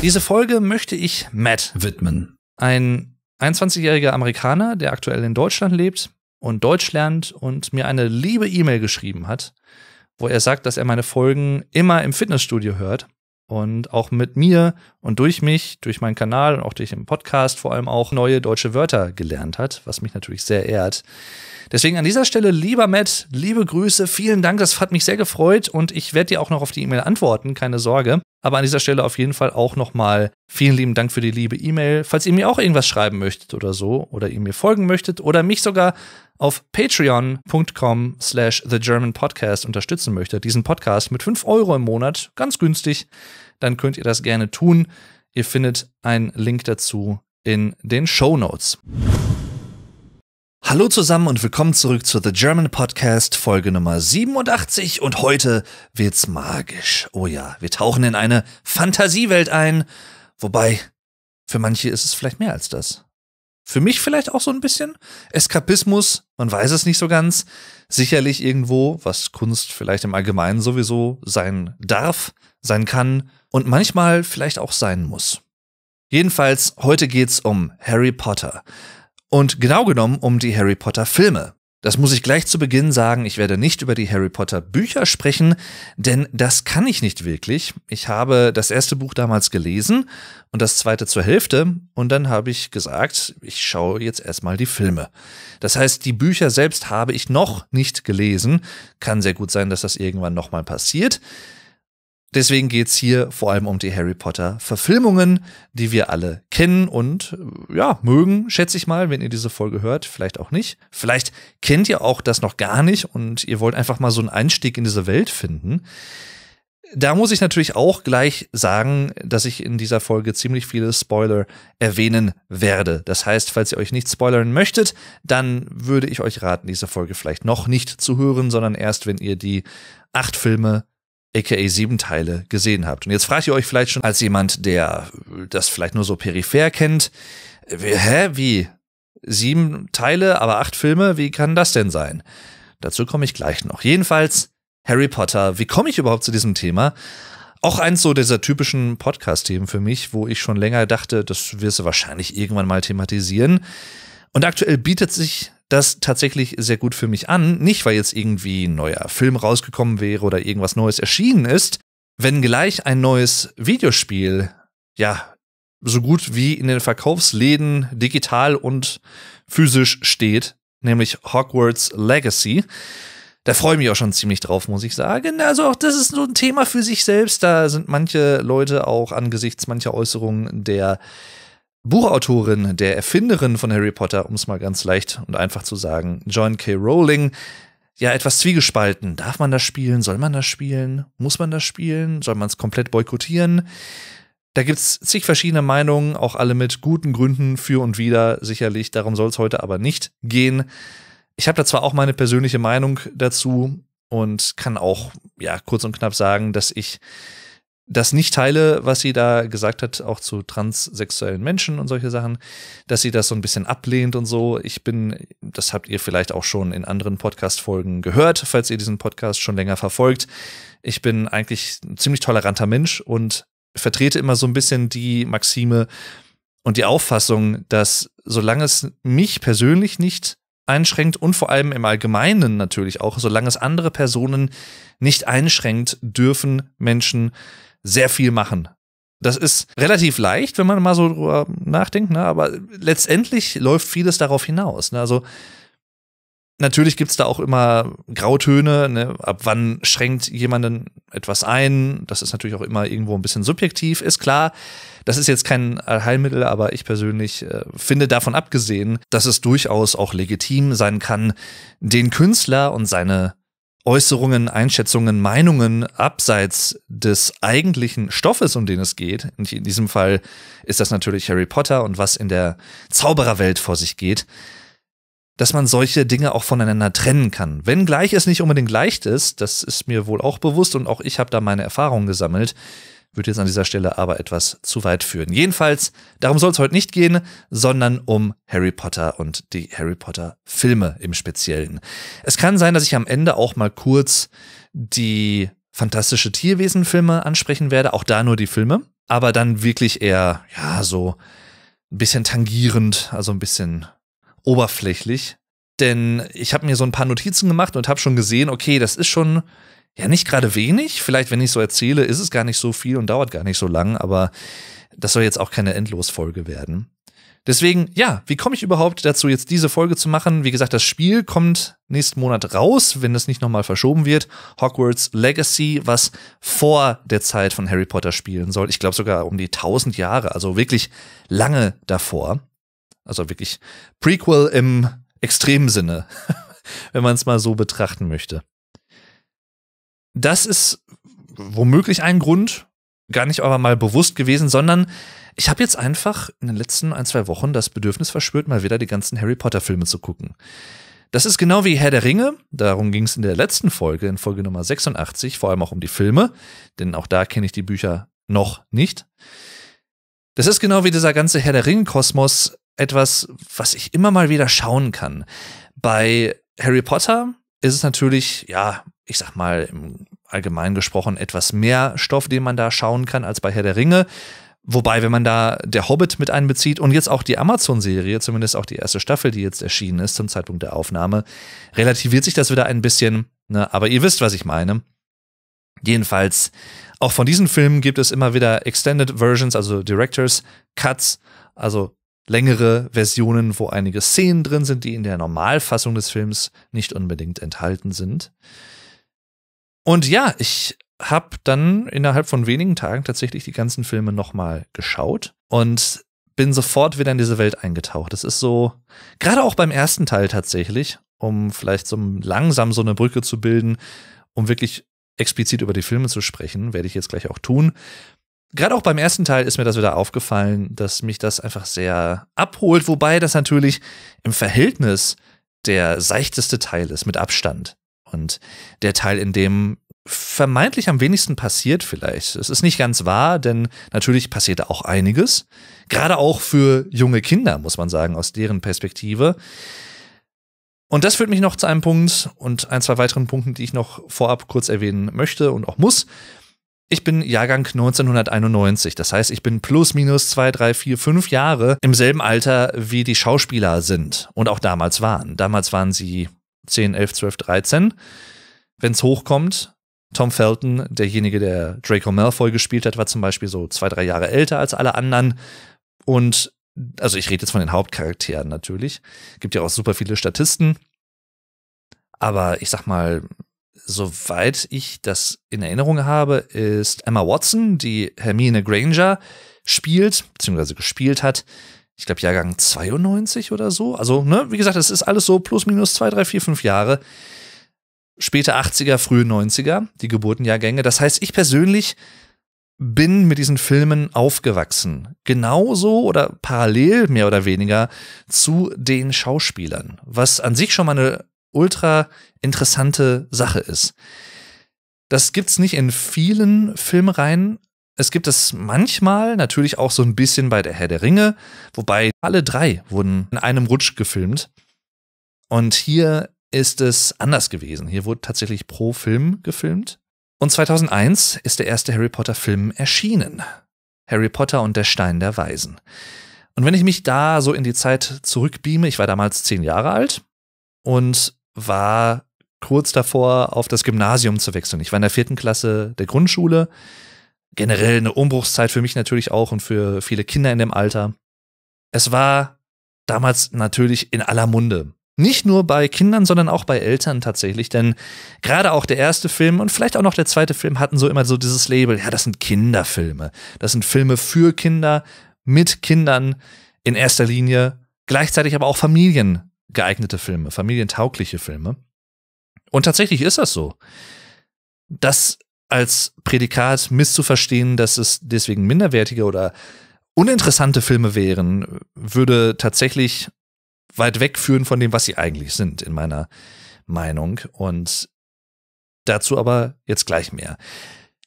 Diese Folge möchte ich Matt widmen. Ein 21-jähriger Amerikaner, der aktuell in Deutschland lebt und Deutsch lernt und mir eine liebe E-Mail geschrieben hat, wo er sagt, dass er meine Folgen immer im Fitnessstudio hört und auch mit mir und durch mich, durch meinen Kanal und auch durch den Podcast vor allem auch neue deutsche Wörter gelernt hat, was mich natürlich sehr ehrt. Deswegen an dieser Stelle, lieber Matt, liebe Grüße, vielen Dank, das hat mich sehr gefreut und ich werde dir auch noch auf die E-Mail antworten, keine Sorge. Aber an dieser Stelle auf jeden Fall auch nochmal vielen lieben Dank für die liebe E-Mail. Falls ihr mir auch irgendwas schreiben möchtet oder so, oder ihr mir folgen möchtet oder mich sogar auf patreon.com slash thegermanpodcast unterstützen möchtet, diesen Podcast mit 5 Euro im Monat, ganz günstig, dann könnt ihr das gerne tun. Ihr findet einen Link dazu in den Show Notes. Hallo zusammen und willkommen zurück zu The German Podcast Folge Nummer 87 und heute wird's magisch. Oh ja, wir tauchen in eine Fantasiewelt ein, wobei für manche ist es vielleicht mehr als das für mich vielleicht auch so ein bisschen. Eskapismus, man weiß es nicht so ganz. Sicherlich irgendwo, was Kunst vielleicht im Allgemeinen sowieso sein darf, sein kann und manchmal vielleicht auch sein muss. Jedenfalls, heute geht's um Harry Potter. Und genau genommen um die Harry Potter Filme. Das muss ich gleich zu Beginn sagen, ich werde nicht über die Harry Potter Bücher sprechen, denn das kann ich nicht wirklich. Ich habe das erste Buch damals gelesen und das zweite zur Hälfte und dann habe ich gesagt, ich schaue jetzt erstmal die Filme. Das heißt, die Bücher selbst habe ich noch nicht gelesen, kann sehr gut sein, dass das irgendwann nochmal passiert. Deswegen geht's hier vor allem um die Harry Potter-Verfilmungen, die wir alle kennen und äh, ja, mögen, schätze ich mal, wenn ihr diese Folge hört, vielleicht auch nicht. Vielleicht kennt ihr auch das noch gar nicht und ihr wollt einfach mal so einen Einstieg in diese Welt finden. Da muss ich natürlich auch gleich sagen, dass ich in dieser Folge ziemlich viele Spoiler erwähnen werde. Das heißt, falls ihr euch nicht spoilern möchtet, dann würde ich euch raten, diese Folge vielleicht noch nicht zu hören, sondern erst, wenn ihr die acht Filme aka sieben Teile gesehen habt. Und jetzt fragt ihr euch vielleicht schon als jemand, der das vielleicht nur so peripher kennt, äh, hä, wie? Sieben Teile, aber acht Filme, wie kann das denn sein? Dazu komme ich gleich noch. Jedenfalls, Harry Potter, wie komme ich überhaupt zu diesem Thema? Auch eins so dieser typischen Podcast-Themen für mich, wo ich schon länger dachte, das wirst du wahrscheinlich irgendwann mal thematisieren. Und aktuell bietet sich das tatsächlich sehr gut für mich an. Nicht, weil jetzt irgendwie ein neuer Film rausgekommen wäre oder irgendwas Neues erschienen ist. Wenn gleich ein neues Videospiel, ja, so gut wie in den Verkaufsläden digital und physisch steht, nämlich Hogwarts Legacy. Da freue ich mich auch schon ziemlich drauf, muss ich sagen. Also auch das ist so ein Thema für sich selbst. Da sind manche Leute auch angesichts mancher Äußerungen der Buchautorin, der Erfinderin von Harry Potter, um es mal ganz leicht und einfach zu sagen, John K. Rowling, ja etwas zwiegespalten. Darf man das spielen? Soll man das spielen? Muss man das spielen? Soll man es komplett boykottieren? Da gibt es zig verschiedene Meinungen, auch alle mit guten Gründen für und wieder, sicherlich. Darum soll es heute aber nicht gehen. Ich habe da zwar auch meine persönliche Meinung dazu und kann auch ja kurz und knapp sagen, dass ich das nicht teile, was sie da gesagt hat, auch zu transsexuellen Menschen und solche Sachen, dass sie das so ein bisschen ablehnt und so. Ich bin, das habt ihr vielleicht auch schon in anderen Podcast-Folgen gehört, falls ihr diesen Podcast schon länger verfolgt. Ich bin eigentlich ein ziemlich toleranter Mensch und vertrete immer so ein bisschen die Maxime und die Auffassung, dass solange es mich persönlich nicht einschränkt und vor allem im Allgemeinen natürlich auch, solange es andere Personen nicht einschränkt, dürfen Menschen sehr viel machen. Das ist relativ leicht, wenn man mal so drüber nachdenkt, ne? aber letztendlich läuft vieles darauf hinaus. Ne? Also natürlich gibt es da auch immer Grautöne, ne? ab wann schränkt jemanden etwas ein. Das ist natürlich auch immer irgendwo ein bisschen subjektiv, ist klar. Das ist jetzt kein Allheilmittel, aber ich persönlich äh, finde davon abgesehen, dass es durchaus auch legitim sein kann, den Künstler und seine Äußerungen, Einschätzungen, Meinungen abseits des eigentlichen Stoffes, um den es geht. In diesem Fall ist das natürlich Harry Potter und was in der Zaubererwelt vor sich geht, dass man solche Dinge auch voneinander trennen kann. Wenngleich es nicht unbedingt leicht ist, das ist mir wohl auch bewusst und auch ich habe da meine Erfahrungen gesammelt würde jetzt an dieser Stelle aber etwas zu weit führen. Jedenfalls, darum soll es heute nicht gehen, sondern um Harry Potter und die Harry Potter Filme im Speziellen. Es kann sein, dass ich am Ende auch mal kurz die fantastische Tierwesen-Filme ansprechen werde, auch da nur die Filme, aber dann wirklich eher, ja, so ein bisschen tangierend, also ein bisschen oberflächlich. Denn ich habe mir so ein paar Notizen gemacht und habe schon gesehen, okay, das ist schon ja nicht gerade wenig. Vielleicht, wenn ich so erzähle, ist es gar nicht so viel und dauert gar nicht so lang, aber das soll jetzt auch keine Endlosfolge werden. Deswegen, ja, wie komme ich überhaupt dazu, jetzt diese Folge zu machen? Wie gesagt, das Spiel kommt nächsten Monat raus, wenn es nicht nochmal verschoben wird. Hogwarts Legacy, was vor der Zeit von Harry Potter spielen soll. Ich glaube sogar um die 1000 Jahre, also wirklich lange davor. Also wirklich Prequel im extremen Sinne, wenn man es mal so betrachten möchte. Das ist womöglich ein Grund, gar nicht aber mal bewusst gewesen, sondern ich habe jetzt einfach in den letzten ein, zwei Wochen das Bedürfnis verspürt, mal wieder die ganzen Harry Potter-Filme zu gucken. Das ist genau wie Herr der Ringe, darum ging es in der letzten Folge, in Folge Nummer 86, vor allem auch um die Filme, denn auch da kenne ich die Bücher noch nicht. Das ist genau wie dieser ganze Herr der ringe kosmos etwas, was ich immer mal wieder schauen kann. Bei Harry Potter ist es natürlich, ja, ich sag mal, im allgemein gesprochen etwas mehr Stoff, den man da schauen kann als bei Herr der Ringe. Wobei, wenn man da der Hobbit mit einbezieht und jetzt auch die Amazon-Serie, zumindest auch die erste Staffel, die jetzt erschienen ist zum Zeitpunkt der Aufnahme, relativiert sich das wieder ein bisschen. Ne? Aber ihr wisst, was ich meine. Jedenfalls, auch von diesen Filmen gibt es immer wieder Extended Versions, also Directors Cuts, also längere Versionen, wo einige Szenen drin sind, die in der Normalfassung des Films nicht unbedingt enthalten sind. Und ja, ich habe dann innerhalb von wenigen Tagen tatsächlich die ganzen Filme nochmal geschaut und bin sofort wieder in diese Welt eingetaucht. Das ist so, gerade auch beim ersten Teil tatsächlich, um vielleicht so langsam so eine Brücke zu bilden, um wirklich explizit über die Filme zu sprechen, werde ich jetzt gleich auch tun gerade auch beim ersten Teil ist mir das wieder aufgefallen, dass mich das einfach sehr abholt, wobei das natürlich im Verhältnis der seichteste Teil ist, mit Abstand. Und der Teil, in dem vermeintlich am wenigsten passiert vielleicht. Es ist nicht ganz wahr, denn natürlich passiert da auch einiges. Gerade auch für junge Kinder, muss man sagen, aus deren Perspektive. Und das führt mich noch zu einem Punkt und ein, zwei weiteren Punkten, die ich noch vorab kurz erwähnen möchte und auch muss. Ich bin Jahrgang 1991, das heißt, ich bin plus minus zwei, drei, vier, fünf Jahre im selben Alter, wie die Schauspieler sind und auch damals waren. Damals waren sie 10, 11, 12, 13. Wenn es hochkommt, Tom Felton, derjenige, der Draco Malfoy gespielt hat, war zum Beispiel so zwei, drei Jahre älter als alle anderen. Und also ich rede jetzt von den Hauptcharakteren natürlich. Gibt ja auch super viele Statisten. Aber ich sag mal, soweit ich das in Erinnerung habe, ist Emma Watson, die Hermine Granger spielt, beziehungsweise gespielt hat. Ich glaube, Jahrgang 92 oder so. Also, ne, wie gesagt, das ist alles so plus minus zwei, drei, vier, fünf Jahre. Späte 80er, frühe 90er, die Geburtenjahrgänge. Das heißt, ich persönlich bin mit diesen Filmen aufgewachsen. Genauso oder parallel mehr oder weniger zu den Schauspielern. Was an sich schon mal eine ultra interessante Sache ist. Das gibt's nicht in vielen Filmreihen. Es gibt es manchmal, natürlich auch so ein bisschen bei der Herr der Ringe, wobei alle drei wurden in einem Rutsch gefilmt. Und hier ist es anders gewesen. Hier wurde tatsächlich pro Film gefilmt. Und 2001 ist der erste Harry Potter Film erschienen. Harry Potter und der Stein der Weisen. Und wenn ich mich da so in die Zeit zurückbeame, ich war damals zehn Jahre alt und war kurz davor, auf das Gymnasium zu wechseln. Ich war in der vierten Klasse der Grundschule. Generell eine Umbruchszeit für mich natürlich auch und für viele Kinder in dem Alter. Es war damals natürlich in aller Munde. Nicht nur bei Kindern, sondern auch bei Eltern tatsächlich, denn gerade auch der erste Film und vielleicht auch noch der zweite Film hatten so immer so dieses Label, ja, das sind Kinderfilme. Das sind Filme für Kinder, mit Kindern in erster Linie, gleichzeitig aber auch Familien geeignete Filme, familientaugliche Filme. Und tatsächlich ist das so. Das als Prädikat misszuverstehen, dass es deswegen minderwertige oder uninteressante Filme wären, würde tatsächlich weit wegführen von dem, was sie eigentlich sind, in meiner Meinung. Und dazu aber jetzt gleich mehr.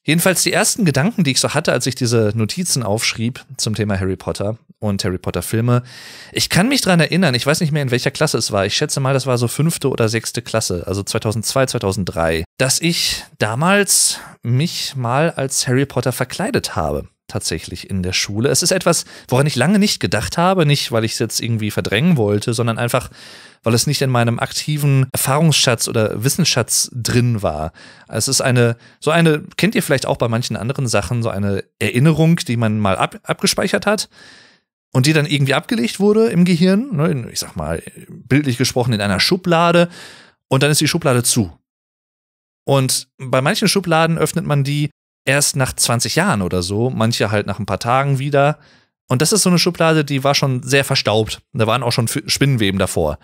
Jedenfalls die ersten Gedanken, die ich so hatte, als ich diese Notizen aufschrieb zum Thema Harry Potter und Harry Potter Filme. Ich kann mich dran erinnern, ich weiß nicht mehr, in welcher Klasse es war. Ich schätze mal, das war so fünfte oder sechste Klasse, also 2002, 2003, dass ich damals mich mal als Harry Potter verkleidet habe tatsächlich in der Schule. Es ist etwas, woran ich lange nicht gedacht habe, nicht weil ich es jetzt irgendwie verdrängen wollte, sondern einfach, weil es nicht in meinem aktiven Erfahrungsschatz oder Wissensschatz drin war. Es ist eine, so eine, kennt ihr vielleicht auch bei manchen anderen Sachen, so eine Erinnerung, die man mal ab, abgespeichert hat und die dann irgendwie abgelegt wurde im Gehirn, ne, ich sag mal, bildlich gesprochen in einer Schublade und dann ist die Schublade zu. Und bei manchen Schubladen öffnet man die erst nach 20 Jahren oder so, manche halt nach ein paar Tagen wieder. Und das ist so eine Schublade, die war schon sehr verstaubt. Da waren auch schon Spinnenweben davor.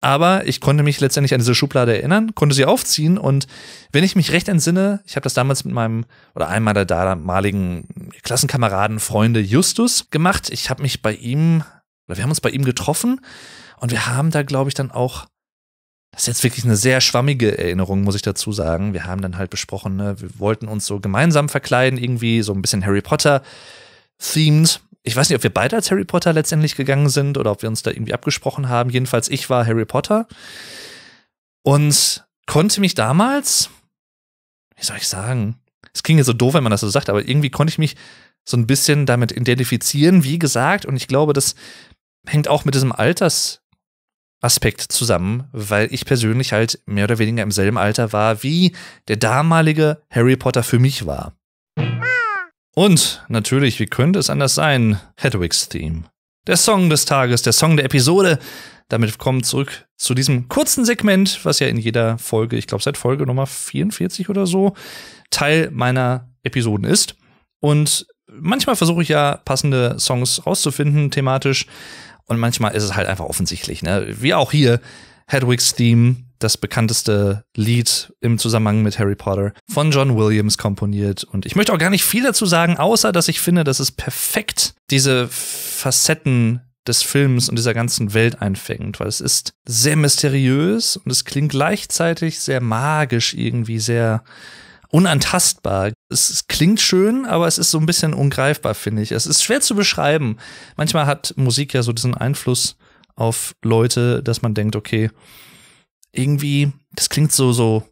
Aber ich konnte mich letztendlich an diese Schublade erinnern, konnte sie aufziehen und wenn ich mich recht entsinne, ich habe das damals mit meinem oder einem meiner damaligen Klassenkameraden, Freunde Justus gemacht. Ich habe mich bei ihm, oder wir haben uns bei ihm getroffen und wir haben da, glaube ich, dann auch das ist jetzt wirklich eine sehr schwammige Erinnerung, muss ich dazu sagen. Wir haben dann halt besprochen, ne, wir wollten uns so gemeinsam verkleiden, irgendwie so ein bisschen Harry Potter-themed. Ich weiß nicht, ob wir beide als Harry Potter letztendlich gegangen sind oder ob wir uns da irgendwie abgesprochen haben. Jedenfalls, ich war Harry Potter und konnte mich damals, wie soll ich sagen, es klingt jetzt so doof, wenn man das so sagt, aber irgendwie konnte ich mich so ein bisschen damit identifizieren, wie gesagt. Und ich glaube, das hängt auch mit diesem Alters Aspekt zusammen, weil ich persönlich halt mehr oder weniger im selben Alter war, wie der damalige Harry Potter für mich war. Und natürlich, wie könnte es anders sein? Hedwigs Theme. Der Song des Tages, der Song der Episode. Damit kommen wir zurück zu diesem kurzen Segment, was ja in jeder Folge, ich glaube seit Folge Nummer 44 oder so, Teil meiner Episoden ist. Und manchmal versuche ich ja passende Songs rauszufinden thematisch, und manchmal ist es halt einfach offensichtlich. Ne? Wie auch hier Hedwig's Theme, das bekannteste Lied im Zusammenhang mit Harry Potter, von John Williams komponiert. Und ich möchte auch gar nicht viel dazu sagen, außer dass ich finde, dass es perfekt diese Facetten des Films und dieser ganzen Welt einfängt, weil es ist sehr mysteriös und es klingt gleichzeitig sehr magisch irgendwie, sehr unantastbar, es, es klingt schön, aber es ist so ein bisschen ungreifbar, finde ich. Es ist schwer zu beschreiben. Manchmal hat Musik ja so diesen Einfluss auf Leute, dass man denkt, okay, irgendwie, das klingt so, so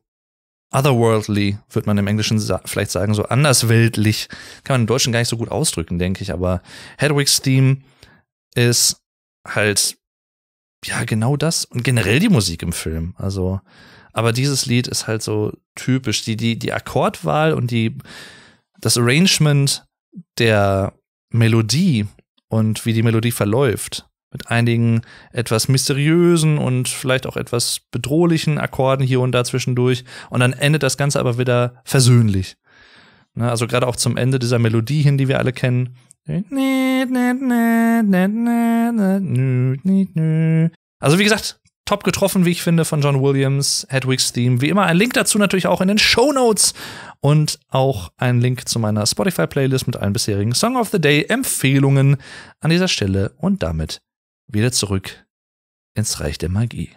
otherworldly, würde man im Englischen sa vielleicht sagen, so andersweltlich. Kann man im Deutschen gar nicht so gut ausdrücken, denke ich, aber Hedwig's Theme ist halt, ja, genau das und generell die Musik im Film. Also, aber dieses Lied ist halt so typisch. Die, die, die Akkordwahl und die, das Arrangement der Melodie und wie die Melodie verläuft, mit einigen etwas mysteriösen und vielleicht auch etwas bedrohlichen Akkorden hier und da zwischendurch. Und dann endet das Ganze aber wieder versöhnlich. Ne, also gerade auch zum Ende dieser Melodie hin, die wir alle kennen. Also wie gesagt, Top getroffen, wie ich finde, von John Williams, Hedwigs Theme. Wie immer ein Link dazu natürlich auch in den Show Notes und auch ein Link zu meiner Spotify-Playlist mit allen bisherigen Song of the Day-Empfehlungen an dieser Stelle und damit wieder zurück ins Reich der Magie.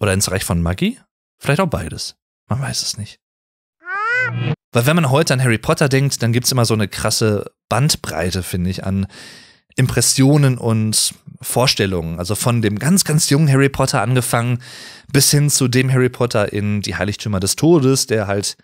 Oder ins Reich von Magie? Vielleicht auch beides. Man weiß es nicht. Weil wenn man heute an Harry Potter denkt, dann gibt es immer so eine krasse Bandbreite, finde ich, an Impressionen und Vorstellungen. Also von dem ganz, ganz jungen Harry Potter angefangen bis hin zu dem Harry Potter in Die Heiligtümer des Todes, der halt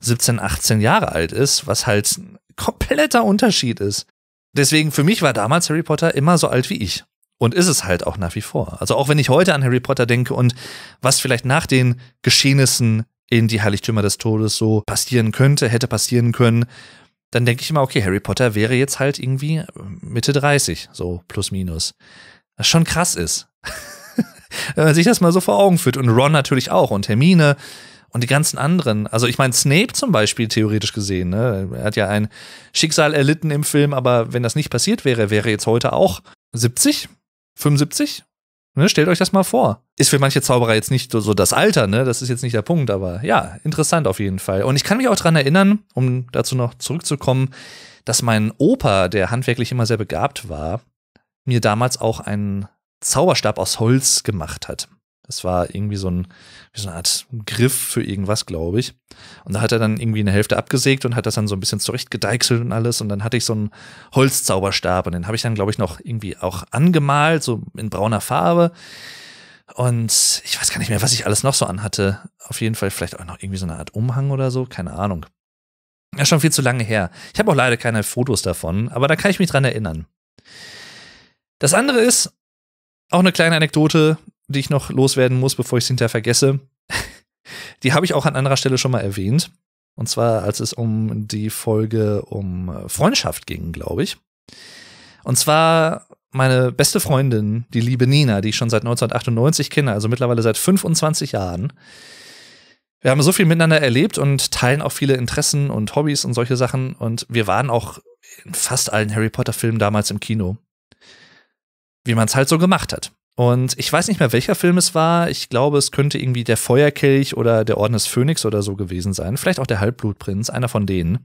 17, 18 Jahre alt ist, was halt ein kompletter Unterschied ist. Deswegen für mich war damals Harry Potter immer so alt wie ich. Und ist es halt auch nach wie vor. Also auch wenn ich heute an Harry Potter denke und was vielleicht nach den Geschehnissen in die Heiligtümer des Todes so passieren könnte, hätte passieren können, dann denke ich immer, okay, Harry Potter wäre jetzt halt irgendwie äh, Mitte 30, so plus minus. Was schon krass ist. Wenn man sich das mal so vor Augen führt. Und Ron natürlich auch und Hermine und die ganzen anderen. Also ich meine, Snape zum Beispiel theoretisch gesehen, ne? er hat ja ein Schicksal erlitten im Film, aber wenn das nicht passiert wäre, wäre jetzt heute auch 70, 75 Ne, stellt euch das mal vor. Ist für manche Zauberer jetzt nicht so das Alter, ne? Das ist jetzt nicht der Punkt, aber ja, interessant auf jeden Fall. Und ich kann mich auch daran erinnern, um dazu noch zurückzukommen, dass mein Opa, der handwerklich immer sehr begabt war, mir damals auch einen Zauberstab aus Holz gemacht hat. Das war irgendwie so, ein, wie so eine Art Griff für irgendwas, glaube ich. Und da hat er dann irgendwie eine Hälfte abgesägt und hat das dann so ein bisschen zurechtgedeichselt und alles. Und dann hatte ich so einen Holzzauberstab und den habe ich dann, glaube ich, noch irgendwie auch angemalt, so in brauner Farbe. Und ich weiß gar nicht mehr, was ich alles noch so anhatte. Auf jeden Fall vielleicht auch noch irgendwie so eine Art Umhang oder so, keine Ahnung. Ja, schon viel zu lange her. Ich habe auch leider keine Fotos davon, aber da kann ich mich dran erinnern. Das andere ist, auch eine kleine Anekdote, die ich noch loswerden muss, bevor ich es hinterher vergesse, die habe ich auch an anderer Stelle schon mal erwähnt. Und zwar, als es um die Folge um Freundschaft ging, glaube ich. Und zwar meine beste Freundin, die liebe Nina, die ich schon seit 1998 kenne, also mittlerweile seit 25 Jahren. Wir haben so viel miteinander erlebt und teilen auch viele Interessen und Hobbys und solche Sachen. Und wir waren auch in fast allen Harry Potter-Filmen damals im Kino. Wie man es halt so gemacht hat. Und ich weiß nicht mehr, welcher Film es war. Ich glaube, es könnte irgendwie der Feuerkelch oder der Orden des Phönix oder so gewesen sein. Vielleicht auch der Halbblutprinz, einer von denen.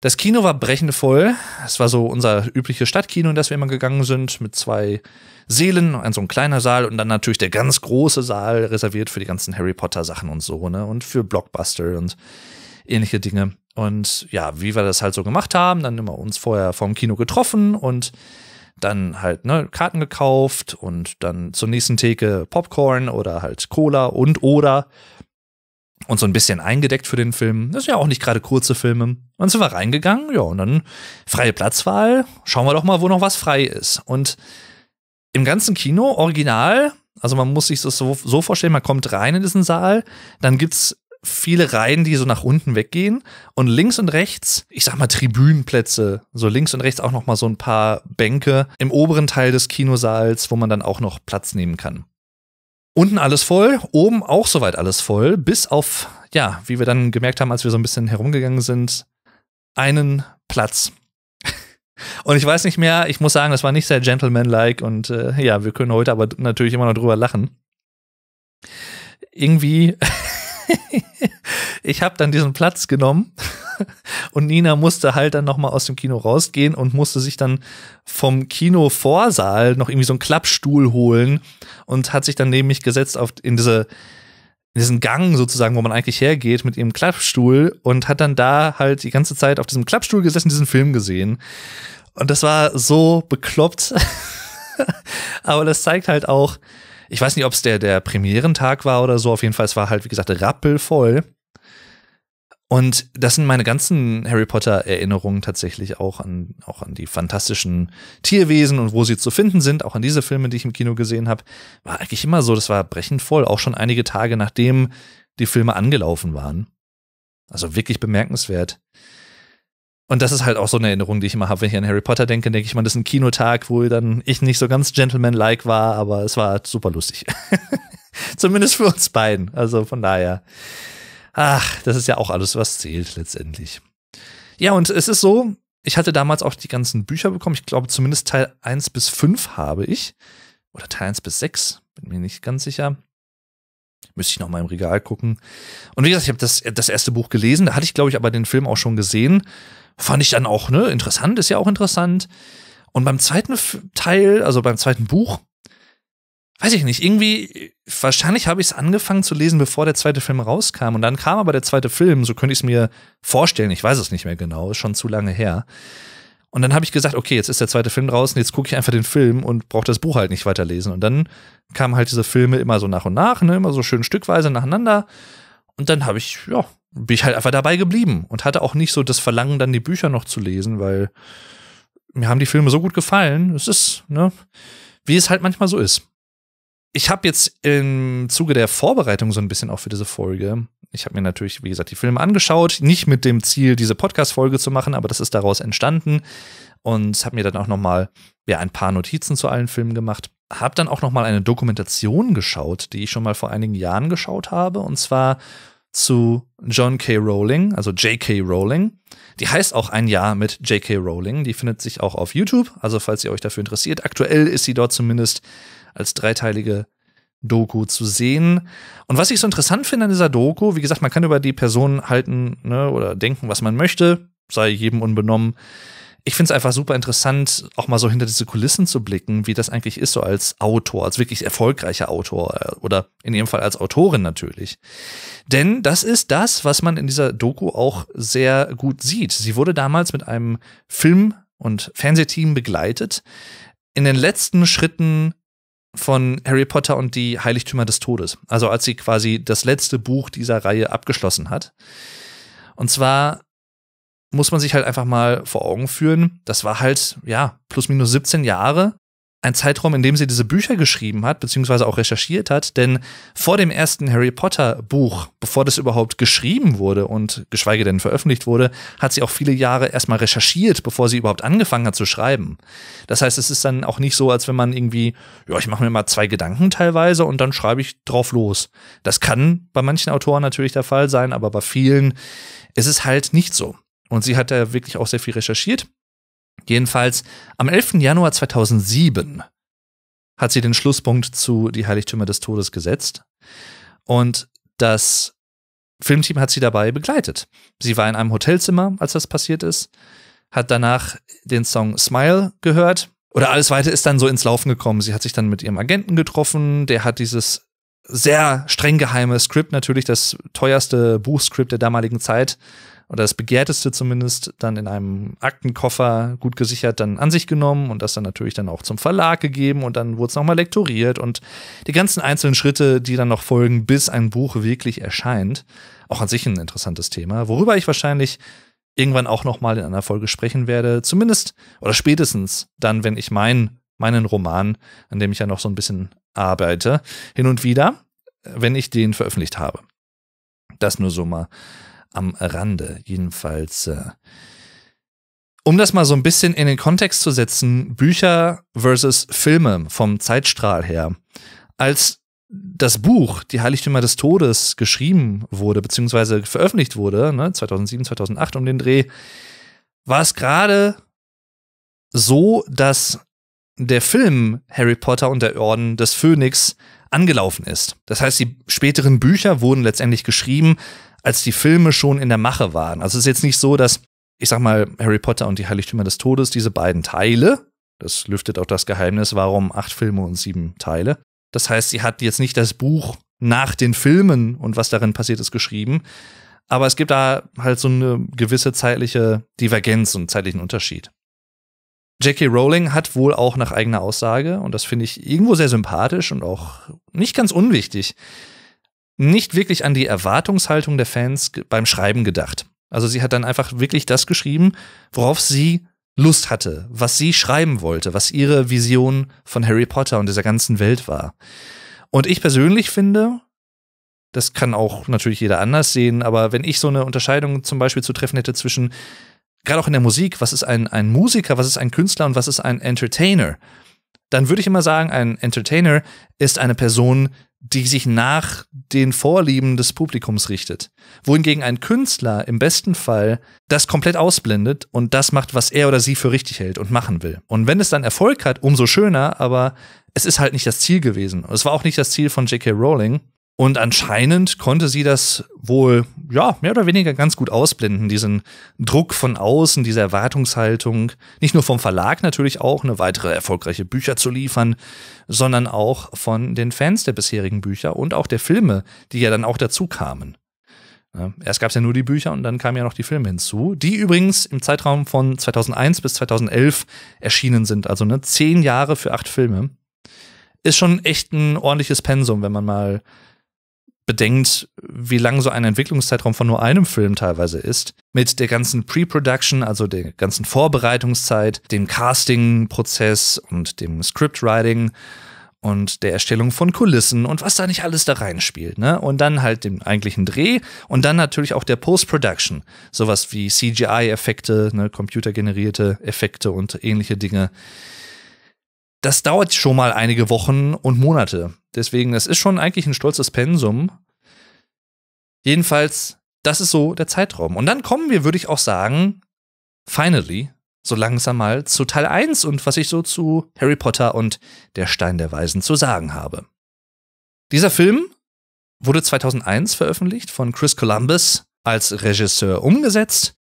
Das Kino war brechend voll. Es war so unser übliches Stadtkino, in das wir immer gegangen sind, mit zwei Seelen, ein so ein kleiner Saal und dann natürlich der ganz große Saal reserviert für die ganzen Harry Potter Sachen und so, ne, und für Blockbuster und ähnliche Dinge. Und ja, wie wir das halt so gemacht haben, dann immer uns vorher vorm Kino getroffen und dann halt ne, Karten gekauft und dann zur nächsten Theke Popcorn oder halt Cola und oder und so ein bisschen eingedeckt für den Film. Das sind ja auch nicht gerade kurze Filme. Dann sind wir reingegangen, ja, und dann freie Platzwahl. Schauen wir doch mal, wo noch was frei ist. Und im ganzen Kino, original, also man muss sich das so, so vorstellen, man kommt rein in diesen Saal, dann gibt's viele Reihen, die so nach unten weggehen und links und rechts, ich sag mal Tribünenplätze, so links und rechts auch noch mal so ein paar Bänke im oberen Teil des Kinosaals, wo man dann auch noch Platz nehmen kann. Unten alles voll, oben auch soweit alles voll, bis auf, ja, wie wir dann gemerkt haben, als wir so ein bisschen herumgegangen sind, einen Platz. Und ich weiß nicht mehr, ich muss sagen, das war nicht sehr gentlemanlike und äh, ja, wir können heute aber natürlich immer noch drüber lachen. Irgendwie ich habe dann diesen Platz genommen und Nina musste halt dann nochmal aus dem Kino rausgehen und musste sich dann vom Kinovorsaal noch irgendwie so einen Klappstuhl holen und hat sich dann neben mich gesetzt auf, in diese in diesen Gang sozusagen, wo man eigentlich hergeht, mit ihrem Klappstuhl und hat dann da halt die ganze Zeit auf diesem Klappstuhl gesessen, diesen Film gesehen. Und das war so bekloppt. Aber das zeigt halt auch, ich weiß nicht, ob es der, der Premierentag war oder so, auf jeden Fall, es war halt, wie gesagt, rappelvoll. Und das sind meine ganzen Harry Potter Erinnerungen tatsächlich auch an, auch an die fantastischen Tierwesen und wo sie zu finden sind, auch an diese Filme, die ich im Kino gesehen habe, war eigentlich immer so, das war brechend voll, auch schon einige Tage nachdem die Filme angelaufen waren. Also wirklich bemerkenswert. Und das ist halt auch so eine Erinnerung, die ich immer habe, wenn ich an Harry Potter denke, denke ich mal, das ist ein Kinotag, wo dann ich nicht so ganz gentleman-like war, aber es war super lustig. Zumindest für uns beiden. Also von daher. Ach, das ist ja auch alles, was zählt letztendlich. Ja, und es ist so, ich hatte damals auch die ganzen Bücher bekommen. Ich glaube, zumindest Teil 1 bis 5 habe ich. Oder Teil 1 bis 6, bin mir nicht ganz sicher. Müsste ich noch mal im Regal gucken. Und wie gesagt, ich habe das, das erste Buch gelesen. Da hatte ich, glaube ich, aber den Film auch schon gesehen. Fand ich dann auch, ne, interessant, ist ja auch interessant. Und beim zweiten Teil, also beim zweiten Buch, weiß ich nicht, irgendwie, wahrscheinlich habe ich es angefangen zu lesen, bevor der zweite Film rauskam. Und dann kam aber der zweite Film, so könnte ich es mir vorstellen, ich weiß es nicht mehr genau, ist schon zu lange her. Und dann habe ich gesagt, okay, jetzt ist der zweite Film draußen, jetzt gucke ich einfach den Film und brauche das Buch halt nicht weiterlesen. Und dann kamen halt diese Filme immer so nach und nach, ne, immer so schön stückweise nacheinander. Und dann habe ich, ja, bin ich halt einfach dabei geblieben und hatte auch nicht so das Verlangen, dann die Bücher noch zu lesen, weil mir haben die Filme so gut gefallen. Es ist, ne, wie es halt manchmal so ist. Ich habe jetzt im Zuge der Vorbereitung so ein bisschen auch für diese Folge, ich habe mir natürlich, wie gesagt, die Filme angeschaut, nicht mit dem Ziel, diese Podcast-Folge zu machen, aber das ist daraus entstanden und habe mir dann auch noch mal ja, ein paar Notizen zu allen Filmen gemacht. Habe dann auch noch mal eine Dokumentation geschaut, die ich schon mal vor einigen Jahren geschaut habe und zwar zu John K. Rowling, also J.K. Rowling. Die heißt auch ein Jahr mit J.K. Rowling. Die findet sich auch auf YouTube, also falls ihr euch dafür interessiert. Aktuell ist sie dort zumindest als dreiteilige Doku zu sehen. Und was ich so interessant finde an dieser Doku, wie gesagt, man kann über die Person halten ne, oder denken, was man möchte, sei jedem unbenommen ich finde es einfach super interessant, auch mal so hinter diese Kulissen zu blicken, wie das eigentlich ist, so als Autor, als wirklich erfolgreicher Autor äh, oder in ihrem Fall als Autorin natürlich. Denn das ist das, was man in dieser Doku auch sehr gut sieht. Sie wurde damals mit einem Film- und Fernsehteam begleitet. In den letzten Schritten von Harry Potter und die Heiligtümer des Todes. Also als sie quasi das letzte Buch dieser Reihe abgeschlossen hat. Und zwar muss man sich halt einfach mal vor Augen führen, das war halt, ja, plus minus 17 Jahre, ein Zeitraum, in dem sie diese Bücher geschrieben hat, beziehungsweise auch recherchiert hat, denn vor dem ersten Harry Potter Buch, bevor das überhaupt geschrieben wurde und geschweige denn veröffentlicht wurde, hat sie auch viele Jahre erstmal recherchiert, bevor sie überhaupt angefangen hat zu schreiben. Das heißt, es ist dann auch nicht so, als wenn man irgendwie, ja, ich mache mir mal zwei Gedanken teilweise und dann schreibe ich drauf los. Das kann bei manchen Autoren natürlich der Fall sein, aber bei vielen ist es halt nicht so. Und sie hat da wirklich auch sehr viel recherchiert. Jedenfalls am 11. Januar 2007 hat sie den Schlusspunkt zu Die Heiligtümer des Todes gesetzt. Und das Filmteam hat sie dabei begleitet. Sie war in einem Hotelzimmer, als das passiert ist, hat danach den Song Smile gehört. Oder alles weiter ist dann so ins Laufen gekommen. Sie hat sich dann mit ihrem Agenten getroffen, der hat dieses sehr streng geheime Skript, natürlich das teuerste Buchskript der damaligen Zeit, oder das Begehrteste zumindest dann in einem Aktenkoffer gut gesichert dann an sich genommen und das dann natürlich dann auch zum Verlag gegeben und dann wurde es nochmal lektoriert und die ganzen einzelnen Schritte, die dann noch folgen, bis ein Buch wirklich erscheint. Auch an sich ein interessantes Thema, worüber ich wahrscheinlich irgendwann auch nochmal in einer Folge sprechen werde. Zumindest oder spätestens dann, wenn ich meinen meinen Roman, an dem ich ja noch so ein bisschen arbeite, hin und wieder, äh, wenn ich den veröffentlicht habe. Das nur so mal am Rande. Jedenfalls, äh. um das mal so ein bisschen in den Kontext zu setzen, Bücher versus Filme vom Zeitstrahl her. Als das Buch Die Heiligtümer des Todes geschrieben wurde, beziehungsweise veröffentlicht wurde, ne, 2007, 2008 um den Dreh, war es gerade so, dass der Film Harry Potter und der Orden des Phönix angelaufen ist. Das heißt, die späteren Bücher wurden letztendlich geschrieben, als die Filme schon in der Mache waren. Also es ist jetzt nicht so, dass, ich sag mal, Harry Potter und die Heiligtümer des Todes, diese beiden Teile, das lüftet auch das Geheimnis, warum acht Filme und sieben Teile. Das heißt, sie hat jetzt nicht das Buch nach den Filmen und was darin passiert ist geschrieben, aber es gibt da halt so eine gewisse zeitliche Divergenz und zeitlichen Unterschied. J.K. Rowling hat wohl auch nach eigener Aussage, und das finde ich irgendwo sehr sympathisch und auch nicht ganz unwichtig, nicht wirklich an die Erwartungshaltung der Fans beim Schreiben gedacht. Also sie hat dann einfach wirklich das geschrieben, worauf sie Lust hatte, was sie schreiben wollte, was ihre Vision von Harry Potter und dieser ganzen Welt war. Und ich persönlich finde, das kann auch natürlich jeder anders sehen, aber wenn ich so eine Unterscheidung zum Beispiel zu treffen hätte zwischen, gerade auch in der Musik, was ist ein, ein Musiker, was ist ein Künstler und was ist ein Entertainer, dann würde ich immer sagen, ein Entertainer ist eine Person, die sich nach den Vorlieben des Publikums richtet. Wohingegen ein Künstler im besten Fall das komplett ausblendet und das macht, was er oder sie für richtig hält und machen will. Und wenn es dann Erfolg hat, umso schöner, aber es ist halt nicht das Ziel gewesen. es war auch nicht das Ziel von J.K. Rowling, und anscheinend konnte sie das wohl, ja, mehr oder weniger ganz gut ausblenden, diesen Druck von außen, diese Erwartungshaltung, nicht nur vom Verlag natürlich auch, eine weitere erfolgreiche Bücher zu liefern, sondern auch von den Fans der bisherigen Bücher und auch der Filme, die ja dann auch dazu kamen. erst gab es ja nur die Bücher und dann kamen ja noch die Filme hinzu, die übrigens im Zeitraum von 2001 bis 2011 erschienen sind, also ne, zehn Jahre für acht Filme. Ist schon echt ein ordentliches Pensum, wenn man mal bedenkt, wie lang so ein Entwicklungszeitraum von nur einem Film teilweise ist, mit der ganzen Pre-Production, also der ganzen Vorbereitungszeit, dem Casting-Prozess und dem Scriptwriting und der Erstellung von Kulissen und was da nicht alles da reinspielt, ne? Und dann halt dem eigentlichen Dreh und dann natürlich auch der Post-Production, sowas wie CGI-Effekte, ne? computergenerierte Effekte und ähnliche Dinge das dauert schon mal einige Wochen und Monate. Deswegen, das ist schon eigentlich ein stolzes Pensum. Jedenfalls, das ist so der Zeitraum. Und dann kommen wir, würde ich auch sagen, finally, so langsam mal zu Teil 1 und was ich so zu Harry Potter und der Stein der Weisen zu sagen habe. Dieser Film wurde 2001 veröffentlicht, von Chris Columbus als Regisseur umgesetzt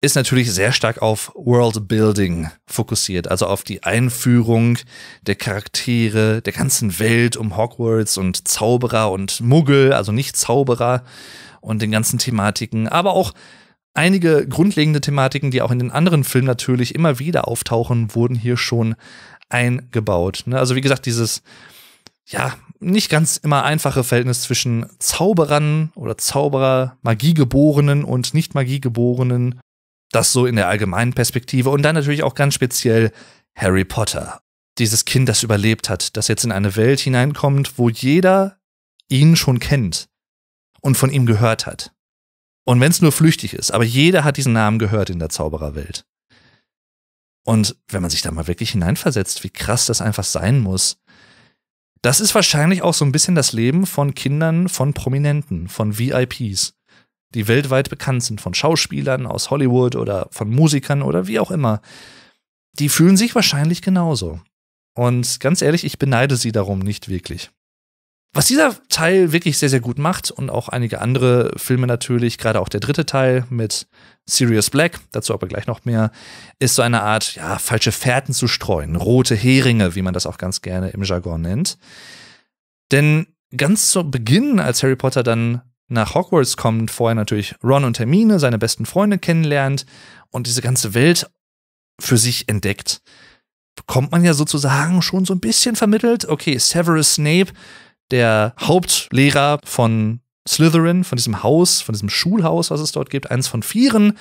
ist natürlich sehr stark auf Worldbuilding fokussiert, also auf die Einführung der Charaktere der ganzen Welt um Hogwarts und Zauberer und Muggel, also nicht Zauberer und den ganzen Thematiken, aber auch einige grundlegende Thematiken, die auch in den anderen Filmen natürlich immer wieder auftauchen, wurden hier schon eingebaut. Ne? Also wie gesagt, dieses ja, nicht ganz immer einfache Verhältnis zwischen Zauberern oder Zauberer, Magiegeborenen und Nicht-Magiegeborenen das so in der allgemeinen Perspektive und dann natürlich auch ganz speziell Harry Potter. Dieses Kind, das überlebt hat, das jetzt in eine Welt hineinkommt, wo jeder ihn schon kennt und von ihm gehört hat. Und wenn es nur flüchtig ist, aber jeder hat diesen Namen gehört in der Zaubererwelt. Und wenn man sich da mal wirklich hineinversetzt, wie krass das einfach sein muss. Das ist wahrscheinlich auch so ein bisschen das Leben von Kindern von Prominenten, von VIPs die weltweit bekannt sind, von Schauspielern aus Hollywood oder von Musikern oder wie auch immer, die fühlen sich wahrscheinlich genauso. Und ganz ehrlich, ich beneide sie darum nicht wirklich. Was dieser Teil wirklich sehr, sehr gut macht und auch einige andere Filme natürlich, gerade auch der dritte Teil mit Sirius Black, dazu aber gleich noch mehr, ist so eine Art, ja, falsche Fährten zu streuen, rote Heringe, wie man das auch ganz gerne im Jargon nennt. Denn ganz zu Beginn, als Harry Potter dann nach Hogwarts kommt, vorher natürlich Ron und Hermine, seine besten Freunde kennenlernt und diese ganze Welt für sich entdeckt, bekommt man ja sozusagen schon so ein bisschen vermittelt, okay, Severus Snape, der Hauptlehrer von Slytherin, von diesem Haus, von diesem Schulhaus, was es dort gibt, eins von vieren,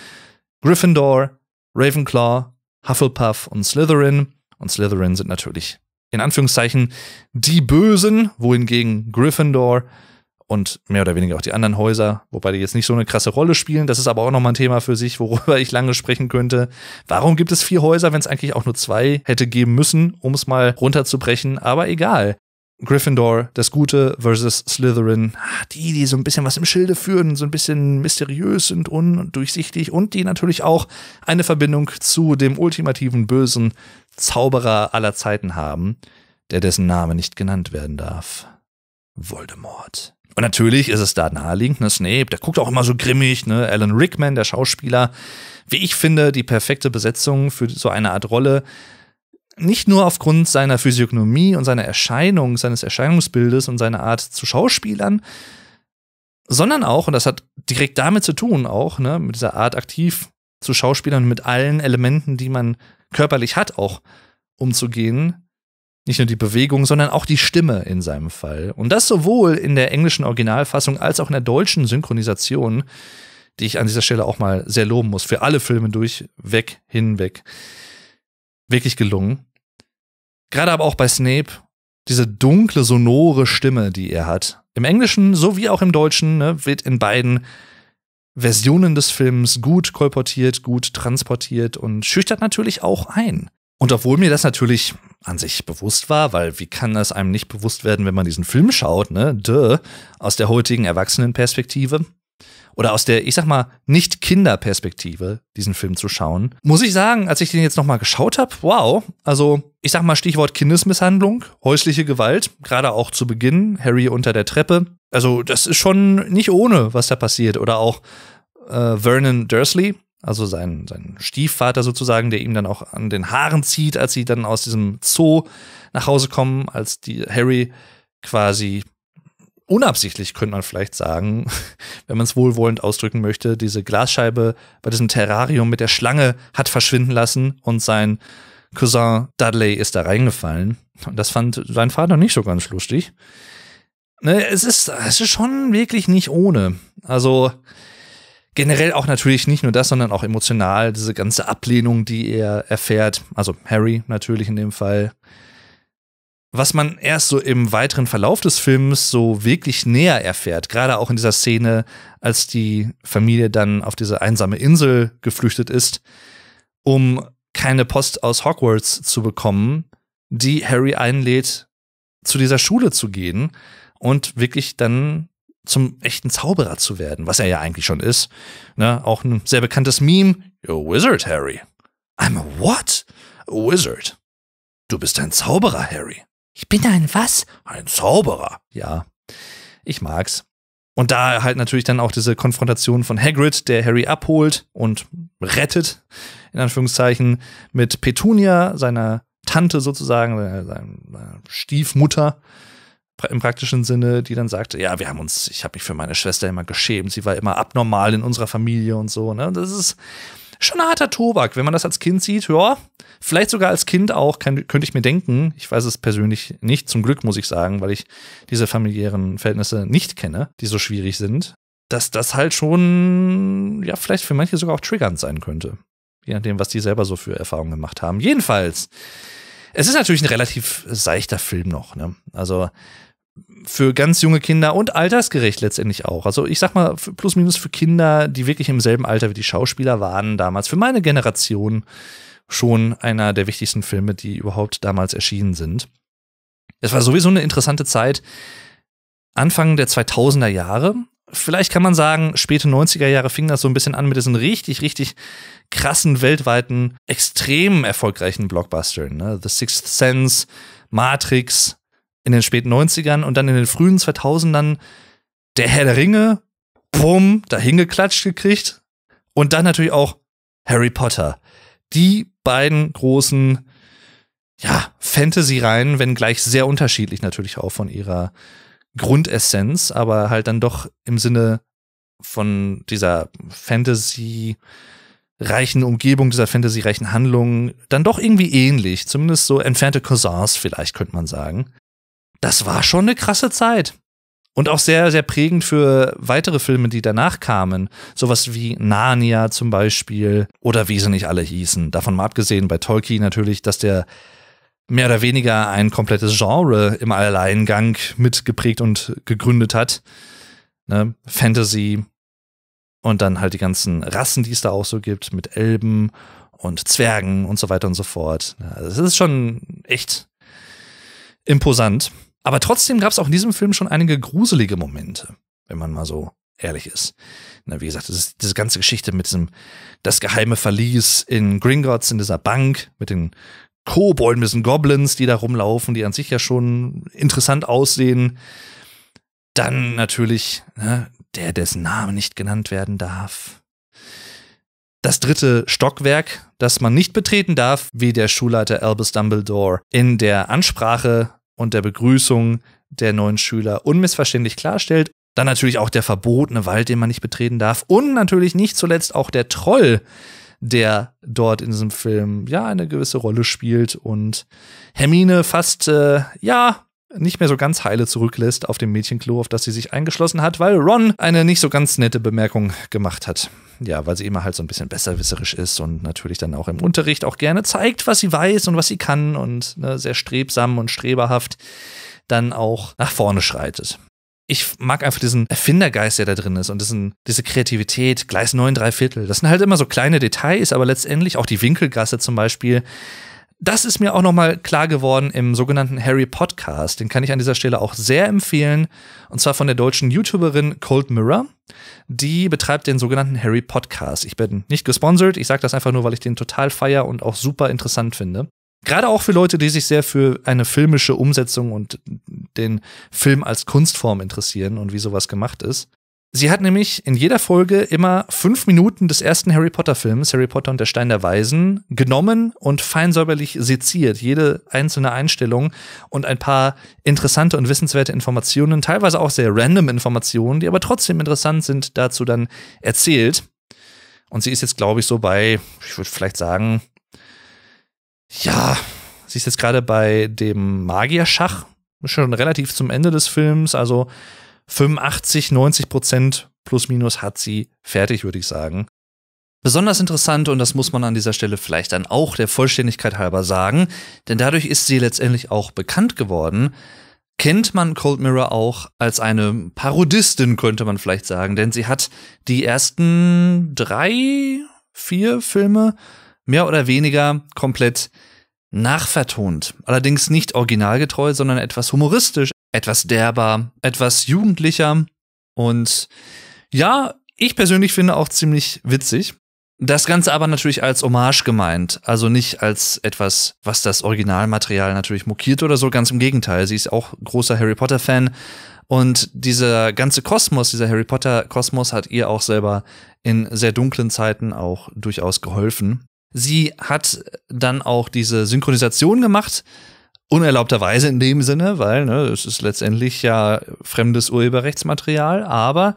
Gryffindor, Ravenclaw, Hufflepuff und Slytherin. Und Slytherin sind natürlich in Anführungszeichen die Bösen, wohingegen Gryffindor und mehr oder weniger auch die anderen Häuser, wobei die jetzt nicht so eine krasse Rolle spielen. Das ist aber auch nochmal ein Thema für sich, worüber ich lange sprechen könnte. Warum gibt es vier Häuser, wenn es eigentlich auch nur zwei hätte geben müssen, um es mal runterzubrechen? Aber egal. Gryffindor, das Gute versus Slytherin, ah, die, die so ein bisschen was im Schilde führen, so ein bisschen mysteriös sind und durchsichtig und die natürlich auch eine Verbindung zu dem ultimativen bösen Zauberer aller Zeiten haben, der dessen Name nicht genannt werden darf. Voldemort. Und natürlich ist es da naheliegend, ne, Snape, der guckt auch immer so grimmig, ne, Alan Rickman, der Schauspieler, wie ich finde, die perfekte Besetzung für so eine Art Rolle. Nicht nur aufgrund seiner Physiognomie und seiner Erscheinung, seines Erscheinungsbildes und seiner Art zu Schauspielern, sondern auch, und das hat direkt damit zu tun, auch, ne, mit dieser Art aktiv zu Schauspielern, mit allen Elementen, die man körperlich hat, auch umzugehen, nicht nur die Bewegung, sondern auch die Stimme in seinem Fall. Und das sowohl in der englischen Originalfassung als auch in der deutschen Synchronisation, die ich an dieser Stelle auch mal sehr loben muss. Für alle Filme durchweg, hinweg. Wirklich gelungen. Gerade aber auch bei Snape, diese dunkle, sonore Stimme, die er hat. Im Englischen sowie auch im Deutschen ne, wird in beiden Versionen des Films gut kolportiert, gut transportiert und schüchtert natürlich auch ein. Und obwohl mir das natürlich an sich bewusst war, weil wie kann das einem nicht bewusst werden, wenn man diesen Film schaut, ne? Duh. Aus der heutigen Erwachsenenperspektive oder aus der, ich sag mal, nicht Kinderperspektive diesen Film zu schauen. Muss ich sagen, als ich den jetzt nochmal geschaut habe, wow, also ich sag mal Stichwort Kindesmisshandlung, häusliche Gewalt, gerade auch zu Beginn, Harry unter der Treppe. Also das ist schon nicht ohne, was da passiert. Oder auch äh, Vernon Dursley, also sein, sein Stiefvater sozusagen, der ihm dann auch an den Haaren zieht, als sie dann aus diesem Zoo nach Hause kommen, als die Harry quasi unabsichtlich, könnte man vielleicht sagen, wenn man es wohlwollend ausdrücken möchte, diese Glasscheibe bei diesem Terrarium mit der Schlange hat verschwinden lassen und sein Cousin Dudley ist da reingefallen. Und das fand sein Vater nicht so ganz lustig. Ne, es ist, es ist schon wirklich nicht ohne. Also, generell auch natürlich nicht nur das, sondern auch emotional diese ganze Ablehnung, die er erfährt. Also Harry natürlich in dem Fall. Was man erst so im weiteren Verlauf des Films so wirklich näher erfährt, gerade auch in dieser Szene, als die Familie dann auf diese einsame Insel geflüchtet ist, um keine Post aus Hogwarts zu bekommen, die Harry einlädt, zu dieser Schule zu gehen und wirklich dann zum echten Zauberer zu werden, was er ja eigentlich schon ist. Ne? Auch ein sehr bekanntes Meme. You're a wizard, Harry. I'm a what? A wizard. Du bist ein Zauberer, Harry. Ich bin ein was? Ein Zauberer. Ja, ich mag's. Und da halt natürlich dann auch diese Konfrontation von Hagrid, der Harry abholt und rettet, in Anführungszeichen, mit Petunia, seiner Tante sozusagen, seiner Stiefmutter, im praktischen Sinne, die dann sagte, ja, wir haben uns, ich habe mich für meine Schwester immer geschämt, sie war immer abnormal in unserer Familie und so. Ne? Das ist schon ein harter Tobak, wenn man das als Kind sieht, ja, vielleicht sogar als Kind auch, kann, könnte ich mir denken. Ich weiß es persönlich nicht, zum Glück muss ich sagen, weil ich diese familiären Verhältnisse nicht kenne, die so schwierig sind, dass das halt schon, ja, vielleicht für manche sogar auch triggernd sein könnte. Je nachdem, was die selber so für Erfahrungen gemacht haben. Jedenfalls, es ist natürlich ein relativ seichter Film noch. Ne? Also für ganz junge Kinder und altersgerecht letztendlich auch. Also ich sag mal, plus minus für Kinder, die wirklich im selben Alter wie die Schauspieler waren damals, für meine Generation schon einer der wichtigsten Filme, die überhaupt damals erschienen sind. Es war sowieso eine interessante Zeit, Anfang der 2000er Jahre. Vielleicht kann man sagen, späte 90er Jahre fing das so ein bisschen an mit diesen richtig, richtig krassen, weltweiten, extrem erfolgreichen Blockbustern. Ne? The Sixth Sense, Matrix, in den späten 90ern und dann in den frühen 2000ern der Herr der Ringe, bumm, dahin geklatscht gekriegt. Und dann natürlich auch Harry Potter. Die beiden großen, ja, Fantasy-Reihen, wenngleich sehr unterschiedlich natürlich auch von ihrer Grundessenz, aber halt dann doch im Sinne von dieser Fantasy- reichen Umgebung, dieser fantasyreichen Handlung, dann doch irgendwie ähnlich, zumindest so entfernte Cousins vielleicht, könnte man sagen das war schon eine krasse Zeit. Und auch sehr, sehr prägend für weitere Filme, die danach kamen. Sowas wie Narnia zum Beispiel oder wie sie nicht alle hießen. Davon mal abgesehen bei Tolkien natürlich, dass der mehr oder weniger ein komplettes Genre im Alleingang mitgeprägt und gegründet hat. Ne? Fantasy und dann halt die ganzen Rassen, die es da auch so gibt, mit Elben und Zwergen und so weiter und so fort. Also das ist schon echt imposant. Aber trotzdem gab es auch in diesem Film schon einige gruselige Momente, wenn man mal so ehrlich ist. Na, wie gesagt, das ist, diese ganze Geschichte mit diesem, das geheime Verlies in Gringotts, in dieser Bank, mit den Kobolden, mit diesen Goblins, die da rumlaufen, die an sich ja schon interessant aussehen. Dann natürlich, ne, der, dessen Name nicht genannt werden darf. Das dritte Stockwerk, das man nicht betreten darf, wie der Schulleiter Albus Dumbledore in der Ansprache und der Begrüßung der neuen Schüler unmissverständlich klarstellt. Dann natürlich auch der verbotene Wald, den man nicht betreten darf. Und natürlich nicht zuletzt auch der Troll, der dort in diesem Film ja eine gewisse Rolle spielt und Hermine fast äh, ja nicht mehr so ganz heile zurücklässt auf dem Mädchenklo, auf das sie sich eingeschlossen hat, weil Ron eine nicht so ganz nette Bemerkung gemacht hat. Ja, weil sie immer halt so ein bisschen besserwisserisch ist und natürlich dann auch im Unterricht auch gerne zeigt, was sie weiß und was sie kann und ne, sehr strebsam und streberhaft dann auch nach vorne schreitet. Ich mag einfach diesen Erfindergeist, der da drin ist und diesen, diese Kreativität, Gleis 9 3 Viertel. Das sind halt immer so kleine Details, aber letztendlich auch die Winkelgasse zum Beispiel das ist mir auch nochmal klar geworden im sogenannten Harry Podcast. Den kann ich an dieser Stelle auch sehr empfehlen. Und zwar von der deutschen YouTuberin Cold Mirror. Die betreibt den sogenannten Harry Podcast. Ich bin nicht gesponsert. Ich sage das einfach nur, weil ich den total feier und auch super interessant finde. Gerade auch für Leute, die sich sehr für eine filmische Umsetzung und den Film als Kunstform interessieren und wie sowas gemacht ist. Sie hat nämlich in jeder Folge immer fünf Minuten des ersten Harry Potter-Films, Harry Potter und der Stein der Weisen, genommen und feinsäuberlich seziert, jede einzelne Einstellung und ein paar interessante und wissenswerte Informationen, teilweise auch sehr random Informationen, die aber trotzdem interessant sind, dazu dann erzählt. Und sie ist jetzt, glaube ich, so bei, ich würde vielleicht sagen, ja, sie ist jetzt gerade bei dem Magierschach, schon relativ zum Ende des Films, also 85, 90 Prozent plus minus hat sie fertig, würde ich sagen. Besonders interessant, und das muss man an dieser Stelle vielleicht dann auch der Vollständigkeit halber sagen, denn dadurch ist sie letztendlich auch bekannt geworden, kennt man Cold Mirror auch als eine Parodistin, könnte man vielleicht sagen, denn sie hat die ersten drei, vier Filme mehr oder weniger komplett nachvertont. Allerdings nicht originalgetreu, sondern etwas humoristisch, etwas derber, etwas jugendlicher und ja, ich persönlich finde auch ziemlich witzig. Das Ganze aber natürlich als Hommage gemeint, also nicht als etwas, was das Originalmaterial natürlich mokiert oder so, ganz im Gegenteil. Sie ist auch großer Harry Potter-Fan und dieser ganze Kosmos, dieser Harry Potter-Kosmos hat ihr auch selber in sehr dunklen Zeiten auch durchaus geholfen. Sie hat dann auch diese Synchronisation gemacht, unerlaubterweise in dem Sinne, weil ne, es ist letztendlich ja fremdes Urheberrechtsmaterial, aber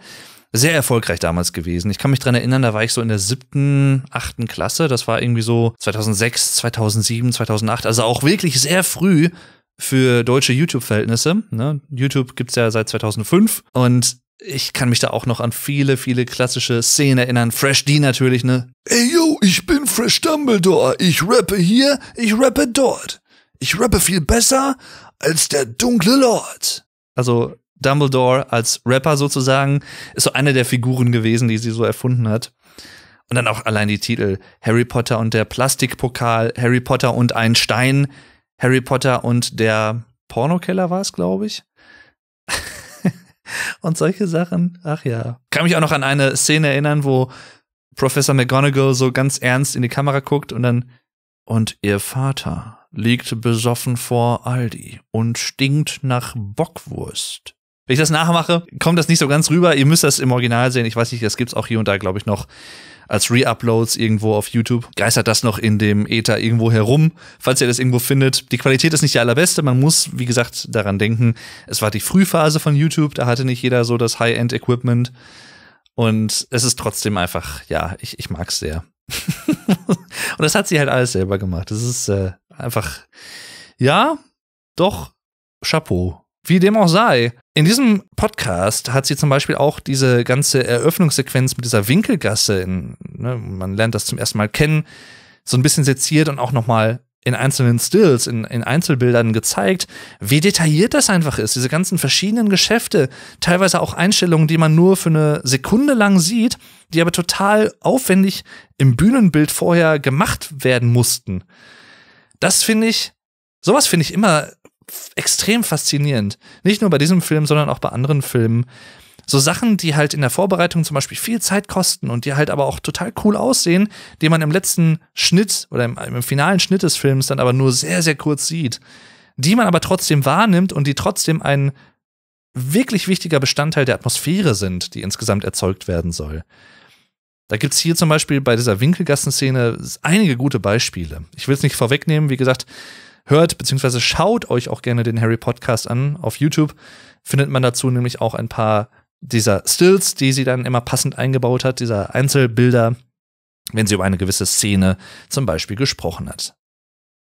sehr erfolgreich damals gewesen. Ich kann mich dran erinnern, da war ich so in der siebten, achten Klasse. Das war irgendwie so 2006, 2007, 2008. Also auch wirklich sehr früh für deutsche YouTube-Verhältnisse. Ne? YouTube gibt's ja seit 2005 und ich kann mich da auch noch an viele, viele klassische Szenen erinnern. Fresh D natürlich, ne? Ey yo, ich bin Fresh Dumbledore. Ich rappe hier, ich rappe dort. Ich rappe viel besser als der dunkle Lord. Also Dumbledore als Rapper sozusagen ist so eine der Figuren gewesen, die sie so erfunden hat. Und dann auch allein die Titel Harry Potter und der Plastikpokal, Harry Potter und ein Stein, Harry Potter und der Pornokeller war es, glaube ich. und solche Sachen. Ach ja. Kann mich auch noch an eine Szene erinnern, wo Professor McGonagall so ganz ernst in die Kamera guckt und dann und ihr Vater liegt besoffen vor Aldi und stinkt nach Bockwurst. Wenn ich das nachmache, kommt das nicht so ganz rüber. Ihr müsst das im Original sehen. Ich weiß nicht, das gibt's auch hier und da, glaube ich, noch als Reuploads irgendwo auf YouTube. Geistert das noch in dem Ether irgendwo herum, falls ihr das irgendwo findet. Die Qualität ist nicht die allerbeste. Man muss, wie gesagt, daran denken. Es war die Frühphase von YouTube. Da hatte nicht jeder so das High-End-Equipment. Und es ist trotzdem einfach, ja, ich, ich mag's sehr. und das hat sie halt alles selber gemacht. Das ist äh, einfach, ja, doch, Chapeau. Wie dem auch sei. In diesem Podcast hat sie zum Beispiel auch diese ganze Eröffnungssequenz mit dieser Winkelgasse, in, ne, man lernt das zum ersten Mal kennen, so ein bisschen seziert und auch nochmal in einzelnen Stills, in, in Einzelbildern gezeigt, wie detailliert das einfach ist. Diese ganzen verschiedenen Geschäfte, teilweise auch Einstellungen, die man nur für eine Sekunde lang sieht, die aber total aufwendig im Bühnenbild vorher gemacht werden mussten. Das finde ich, sowas finde ich immer extrem faszinierend. Nicht nur bei diesem Film, sondern auch bei anderen Filmen, so Sachen, die halt in der Vorbereitung zum Beispiel viel Zeit kosten und die halt aber auch total cool aussehen, die man im letzten Schnitt oder im, im finalen Schnitt des Films dann aber nur sehr, sehr kurz sieht, die man aber trotzdem wahrnimmt und die trotzdem ein wirklich wichtiger Bestandteil der Atmosphäre sind, die insgesamt erzeugt werden soll. Da gibt es hier zum Beispiel bei dieser Winkelgassenszene einige gute Beispiele. Ich will es nicht vorwegnehmen, wie gesagt, hört bzw. schaut euch auch gerne den Harry Podcast an. Auf YouTube findet man dazu nämlich auch ein paar dieser Stills, die sie dann immer passend eingebaut hat, dieser Einzelbilder, wenn sie über eine gewisse Szene zum Beispiel gesprochen hat.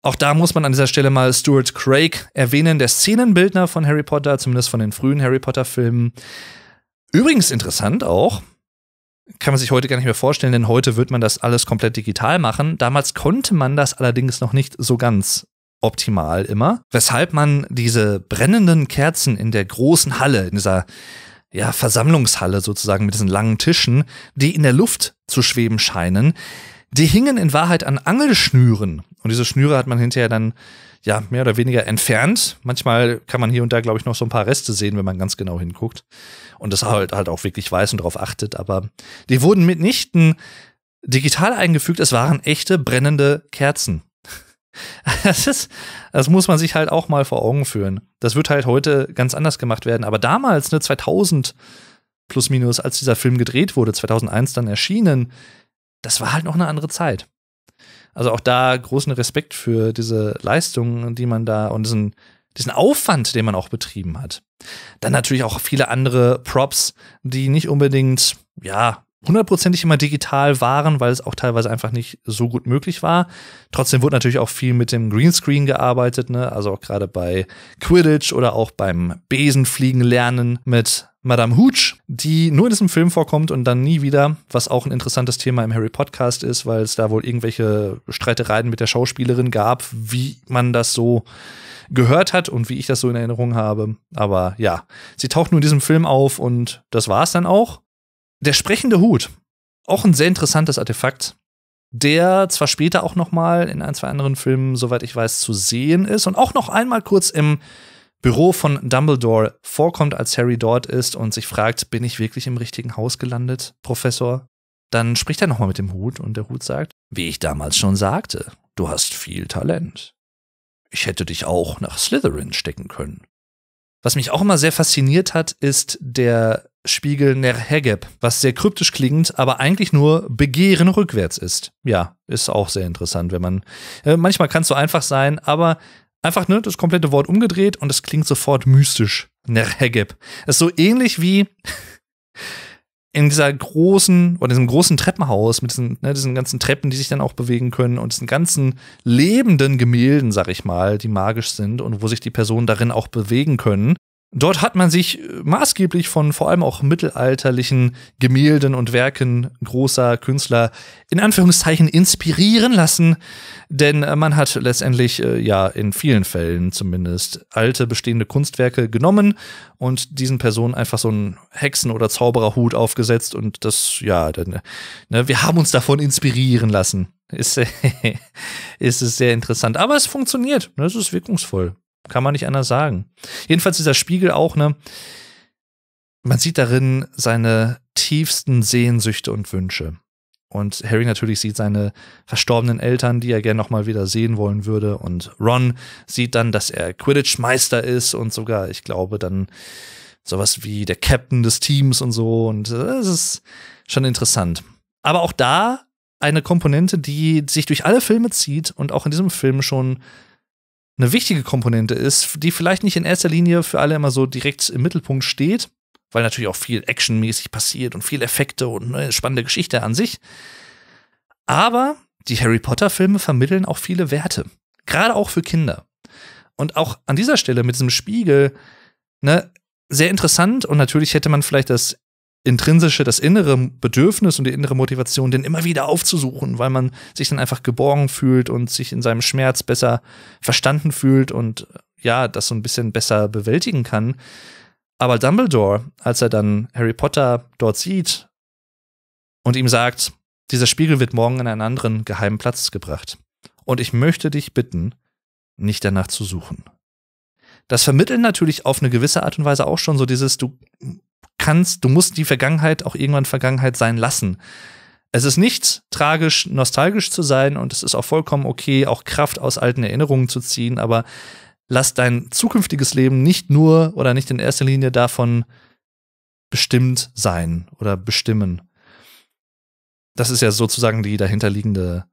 Auch da muss man an dieser Stelle mal Stuart Craig erwähnen, der Szenenbildner von Harry Potter, zumindest von den frühen Harry Potter-Filmen. Übrigens interessant auch, kann man sich heute gar nicht mehr vorstellen, denn heute wird man das alles komplett digital machen. Damals konnte man das allerdings noch nicht so ganz optimal immer, weshalb man diese brennenden Kerzen in der großen Halle, in dieser ja, Versammlungshalle sozusagen mit diesen langen Tischen, die in der Luft zu schweben scheinen. Die hingen in Wahrheit an Angelschnüren. Und diese Schnüre hat man hinterher dann ja mehr oder weniger entfernt. Manchmal kann man hier und da, glaube ich, noch so ein paar Reste sehen, wenn man ganz genau hinguckt. Und das halt, halt auch wirklich weiß und darauf achtet. Aber die wurden mitnichten digital eingefügt. Es waren echte brennende Kerzen. Das, ist, das muss man sich halt auch mal vor Augen führen. Das wird halt heute ganz anders gemacht werden. Aber damals, ne, 2000 plus minus, als dieser Film gedreht wurde, 2001 dann erschienen, das war halt noch eine andere Zeit. Also auch da großen Respekt für diese Leistungen, die man da und diesen, diesen Aufwand, den man auch betrieben hat. Dann natürlich auch viele andere Props, die nicht unbedingt, ja, hundertprozentig immer digital waren, weil es auch teilweise einfach nicht so gut möglich war. Trotzdem wurde natürlich auch viel mit dem Greenscreen gearbeitet, ne? also auch gerade bei Quidditch oder auch beim Besenfliegen lernen mit Madame Hooch, die nur in diesem Film vorkommt und dann nie wieder, was auch ein interessantes Thema im Harry Podcast ist, weil es da wohl irgendwelche Streitereien mit der Schauspielerin gab, wie man das so gehört hat und wie ich das so in Erinnerung habe. Aber ja, sie taucht nur in diesem Film auf und das war's dann auch. Der sprechende Hut, auch ein sehr interessantes Artefakt, der zwar später auch noch mal in ein, zwei anderen Filmen, soweit ich weiß, zu sehen ist und auch noch einmal kurz im Büro von Dumbledore vorkommt, als Harry dort ist und sich fragt, bin ich wirklich im richtigen Haus gelandet, Professor? Dann spricht er nochmal mit dem Hut und der Hut sagt, wie ich damals schon sagte, du hast viel Talent. Ich hätte dich auch nach Slytherin stecken können. Was mich auch immer sehr fasziniert hat, ist der Spiegel Nerhegeb, was sehr kryptisch klingt, aber eigentlich nur Begehren rückwärts ist. Ja, ist auch sehr interessant, wenn man. Äh, manchmal kann es so einfach sein, aber einfach ne, das komplette Wort umgedreht und es klingt sofort mystisch. Nerhegeb. Ist so ähnlich wie in dieser großen oder diesem großen Treppenhaus mit diesen, ne, diesen ganzen Treppen, die sich dann auch bewegen können und diesen ganzen lebenden Gemälden, sag ich mal, die magisch sind und wo sich die Personen darin auch bewegen können. Dort hat man sich maßgeblich von vor allem auch mittelalterlichen Gemälden und Werken großer Künstler in Anführungszeichen inspirieren lassen, denn äh, man hat letztendlich äh, ja in vielen Fällen zumindest alte bestehende Kunstwerke genommen und diesen Personen einfach so einen Hexen- oder Zaubererhut aufgesetzt und das ja, dann, ne, wir haben uns davon inspirieren lassen. Ist, ist es sehr interessant, aber es funktioniert, ne, es ist wirkungsvoll. Kann man nicht anders sagen. Jedenfalls dieser Spiegel auch, ne? Man sieht darin seine tiefsten Sehnsüchte und Wünsche. Und Harry natürlich sieht seine verstorbenen Eltern, die er gerne nochmal wieder sehen wollen würde. Und Ron sieht dann, dass er Quidditch-Meister ist und sogar, ich glaube, dann sowas wie der Captain des Teams und so. Und das äh, ist schon interessant. Aber auch da eine Komponente, die sich durch alle Filme zieht und auch in diesem Film schon eine wichtige Komponente ist, die vielleicht nicht in erster Linie für alle immer so direkt im Mittelpunkt steht, weil natürlich auch viel actionmäßig passiert und viel Effekte und eine spannende Geschichte an sich. Aber die Harry Potter-Filme vermitteln auch viele Werte, gerade auch für Kinder. Und auch an dieser Stelle mit diesem Spiegel, ne, sehr interessant und natürlich hätte man vielleicht das intrinsische, das innere Bedürfnis und die innere Motivation, den immer wieder aufzusuchen, weil man sich dann einfach geborgen fühlt und sich in seinem Schmerz besser verstanden fühlt und äh, ja, das so ein bisschen besser bewältigen kann. Aber Dumbledore, als er dann Harry Potter dort sieht und ihm sagt, dieser Spiegel wird morgen in einen anderen geheimen Platz gebracht. Und ich möchte dich bitten, nicht danach zu suchen. Das vermittelt natürlich auf eine gewisse Art und Weise auch schon so dieses, du kannst, du musst die Vergangenheit auch irgendwann Vergangenheit sein lassen. Es ist nicht tragisch, nostalgisch zu sein und es ist auch vollkommen okay, auch Kraft aus alten Erinnerungen zu ziehen, aber lass dein zukünftiges Leben nicht nur oder nicht in erster Linie davon bestimmt sein oder bestimmen. Das ist ja sozusagen die dahinterliegende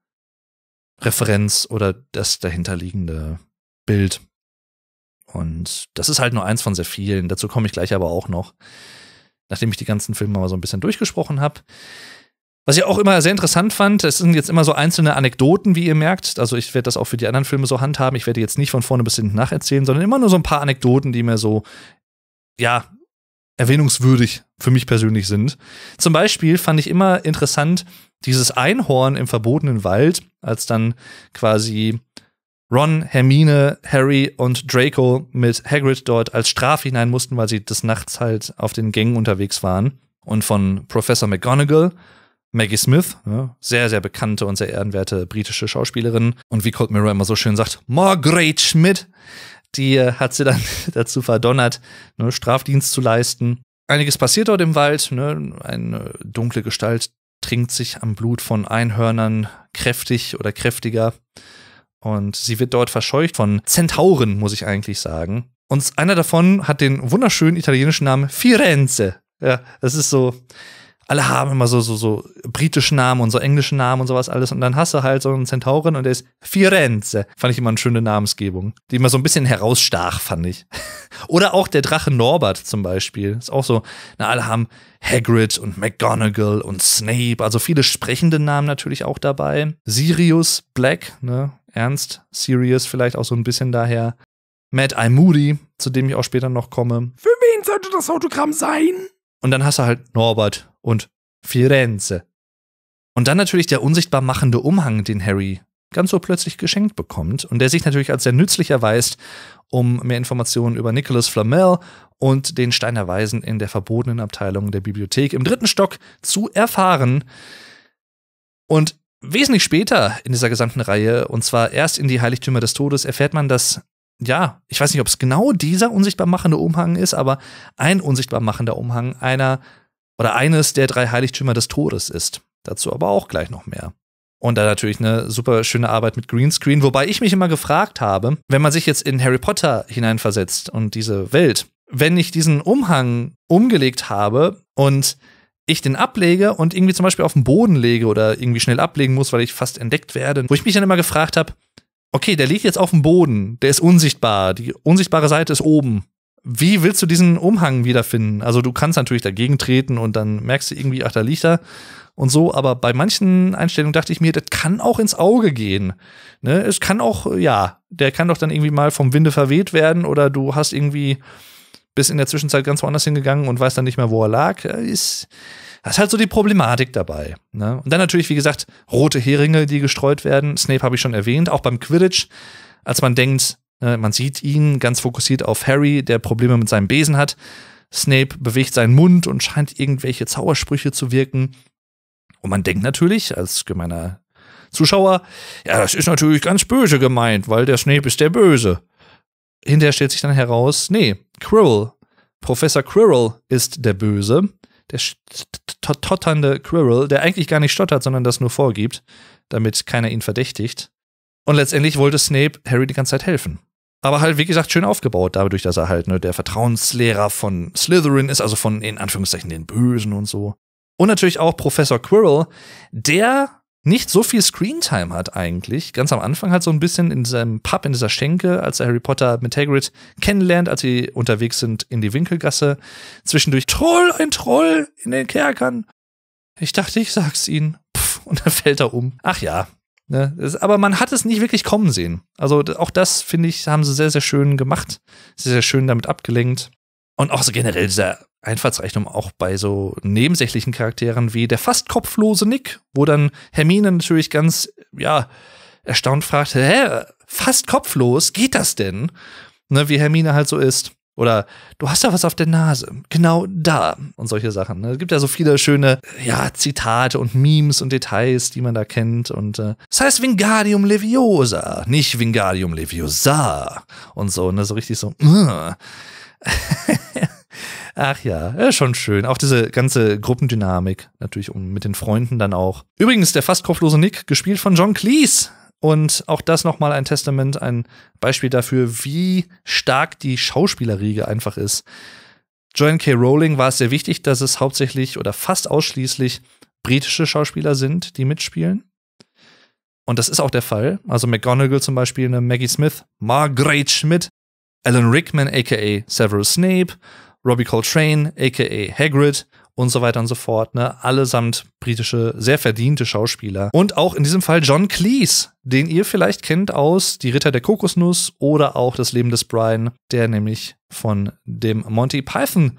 Referenz oder das dahinterliegende Bild. Und das ist halt nur eins von sehr vielen. Dazu komme ich gleich aber auch noch nachdem ich die ganzen Filme mal so ein bisschen durchgesprochen habe. Was ich auch immer sehr interessant fand, es sind jetzt immer so einzelne Anekdoten, wie ihr merkt. Also ich werde das auch für die anderen Filme so handhaben. Ich werde jetzt nicht von vorne bis hinten nacherzählen, sondern immer nur so ein paar Anekdoten, die mir so, ja, erwähnungswürdig für mich persönlich sind. Zum Beispiel fand ich immer interessant dieses Einhorn im verbotenen Wald, als dann quasi Ron, Hermine, Harry und Draco mit Hagrid dort als Strafe hinein mussten, weil sie des Nachts halt auf den Gängen unterwegs waren. Und von Professor McGonagall, Maggie Smith, sehr, sehr bekannte und sehr ehrenwerte britische Schauspielerin. Und wie Cold Mirror immer so schön sagt, Margaret Schmidt, die äh, hat sie dann dazu verdonnert, ne, Strafdienst zu leisten. Einiges passiert dort im Wald. Ne, Eine äh, dunkle Gestalt trinkt sich am Blut von Einhörnern kräftig oder kräftiger. Und sie wird dort verscheucht von Zentauren, muss ich eigentlich sagen. Und einer davon hat den wunderschönen italienischen Namen Firenze. Ja, das ist so, alle haben immer so, so, so britische Namen und so englische Namen und sowas alles. Und dann hast du halt so einen Zentauren und der ist Firenze. Fand ich immer eine schöne Namensgebung, die immer so ein bisschen herausstach, fand ich. Oder auch der Drache Norbert zum Beispiel. Ist auch so, na, alle haben Hagrid und McGonagall und Snape. Also viele sprechende Namen natürlich auch dabei. Sirius Black, ne? ernst, serious vielleicht auch so ein bisschen daher. Matt I. Moody, zu dem ich auch später noch komme. Für wen sollte das Autogramm sein? Und dann hast du halt Norbert und Firenze. Und dann natürlich der unsichtbar machende Umhang, den Harry ganz so plötzlich geschenkt bekommt und der sich natürlich als sehr nützlich erweist, um mehr Informationen über Nicholas Flamel und den Stein der Weisen in der verbotenen Abteilung der Bibliothek im dritten Stock zu erfahren. Und Wesentlich später in dieser gesamten Reihe, und zwar erst in die Heiligtümer des Todes, erfährt man, dass, ja, ich weiß nicht, ob es genau dieser unsichtbar machende Umhang ist, aber ein unsichtbar machender Umhang einer oder eines der drei Heiligtümer des Todes ist. Dazu aber auch gleich noch mehr. Und da natürlich eine super schöne Arbeit mit Greenscreen, wobei ich mich immer gefragt habe, wenn man sich jetzt in Harry Potter hineinversetzt und diese Welt, wenn ich diesen Umhang umgelegt habe und ich den ablege und irgendwie zum Beispiel auf den Boden lege oder irgendwie schnell ablegen muss, weil ich fast entdeckt werde, wo ich mich dann immer gefragt habe, okay, der liegt jetzt auf dem Boden, der ist unsichtbar, die unsichtbare Seite ist oben. Wie willst du diesen Umhang wiederfinden? Also du kannst natürlich dagegen treten und dann merkst du irgendwie, ach, da liegt er und so, aber bei manchen Einstellungen dachte ich mir, das kann auch ins Auge gehen. Ne? Es kann auch, ja, der kann doch dann irgendwie mal vom Winde verweht werden oder du hast irgendwie bist in der Zwischenzeit ganz woanders hingegangen und weiß dann nicht mehr, wo er lag. Ist, das ist halt so die Problematik dabei. Ne? Und dann natürlich, wie gesagt, rote Heringe, die gestreut werden. Snape habe ich schon erwähnt, auch beim Quidditch, als man denkt, ne, man sieht ihn ganz fokussiert auf Harry, der Probleme mit seinem Besen hat. Snape bewegt seinen Mund und scheint irgendwelche Zaubersprüche zu wirken. Und man denkt natürlich, als gemeiner Zuschauer, ja, das ist natürlich ganz böse gemeint, weil der Snape ist der Böse hinterher stellt sich dann heraus, nee, Quirrell, Professor Quirrell ist der Böse, der totternde Quirrell, der eigentlich gar nicht stottert, sondern das nur vorgibt, damit keiner ihn verdächtigt. Und letztendlich wollte Snape Harry die ganze Zeit helfen. Aber halt, wie gesagt, schön aufgebaut, dadurch, dass er halt ne, der Vertrauenslehrer von Slytherin ist, also von in Anführungszeichen den Bösen und so. Und natürlich auch Professor Quirrell, der nicht so viel Screentime hat eigentlich. Ganz am Anfang halt so ein bisschen in seinem Pub, in dieser Schenke, als er Harry Potter mit Hagrid kennenlernt, als sie unterwegs sind in die Winkelgasse. Zwischendurch Troll, ein Troll in den Kerkern. Ich dachte, ich sag's ihnen. Pff, und dann fällt er um. Ach ja. Ne? Aber man hat es nicht wirklich kommen sehen. Also auch das, finde ich, haben sie sehr, sehr schön gemacht. Sehr, sehr schön damit abgelenkt. Und auch so generell dieser Einfallsreichtum auch bei so nebensächlichen Charakteren wie der fast kopflose Nick, wo dann Hermine natürlich ganz, ja, erstaunt fragt, hä, fast kopflos, geht das denn? Ne, wie Hermine halt so ist. Oder du hast da was auf der Nase, genau da und solche Sachen. Ne. Es gibt ja so viele schöne ja, Zitate und Memes und Details, die man da kennt. Und äh, das heißt Wingardium Leviosa, nicht Wingardium Leviosa und so. Ne? So richtig so. Uh. Ach ja, ja, schon schön. Auch diese ganze Gruppendynamik natürlich um mit den Freunden dann auch. Übrigens der fast kopflose Nick, gespielt von John Cleese. Und auch das nochmal ein Testament, ein Beispiel dafür, wie stark die Schauspielerriege einfach ist. Joanne K. Rowling war es sehr wichtig, dass es hauptsächlich oder fast ausschließlich britische Schauspieler sind, die mitspielen. Und das ist auch der Fall. Also McGonagall zum Beispiel, eine Maggie Smith, Margaret Schmidt, Alan Rickman, aka Severus Snape, Robbie Coltrane, aka Hagrid und so weiter und so fort. Ne? Allesamt britische, sehr verdiente Schauspieler. Und auch in diesem Fall John Cleese, den ihr vielleicht kennt aus Die Ritter der Kokosnuss oder auch Das Leben des Brian, der nämlich von dem Monty Python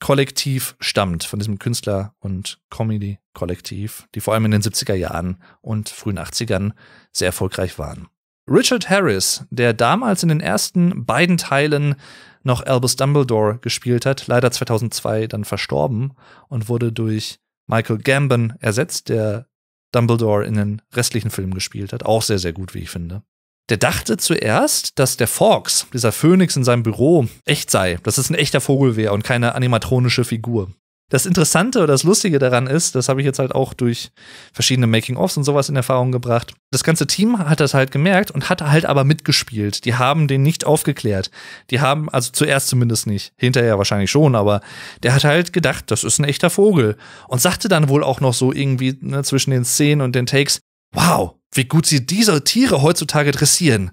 Kollektiv stammt, von diesem Künstler- und Comedy-Kollektiv, die vor allem in den 70er Jahren und frühen 80ern sehr erfolgreich waren. Richard Harris, der damals in den ersten beiden Teilen noch Albus Dumbledore gespielt hat, leider 2002 dann verstorben und wurde durch Michael Gambon ersetzt, der Dumbledore in den restlichen Filmen gespielt hat. Auch sehr, sehr gut, wie ich finde. Der dachte zuerst, dass der Fox, dieser Phönix in seinem Büro, echt sei, dass es ein echter Vogel wäre und keine animatronische Figur. Das Interessante oder das Lustige daran ist, das habe ich jetzt halt auch durch verschiedene Making-ofs und sowas in Erfahrung gebracht. Das ganze Team hat das halt gemerkt und hat halt aber mitgespielt. Die haben den nicht aufgeklärt. Die haben, also zuerst zumindest nicht, hinterher wahrscheinlich schon, aber der hat halt gedacht, das ist ein echter Vogel. Und sagte dann wohl auch noch so irgendwie ne, zwischen den Szenen und den Takes, wow, wie gut sie diese Tiere heutzutage dressieren.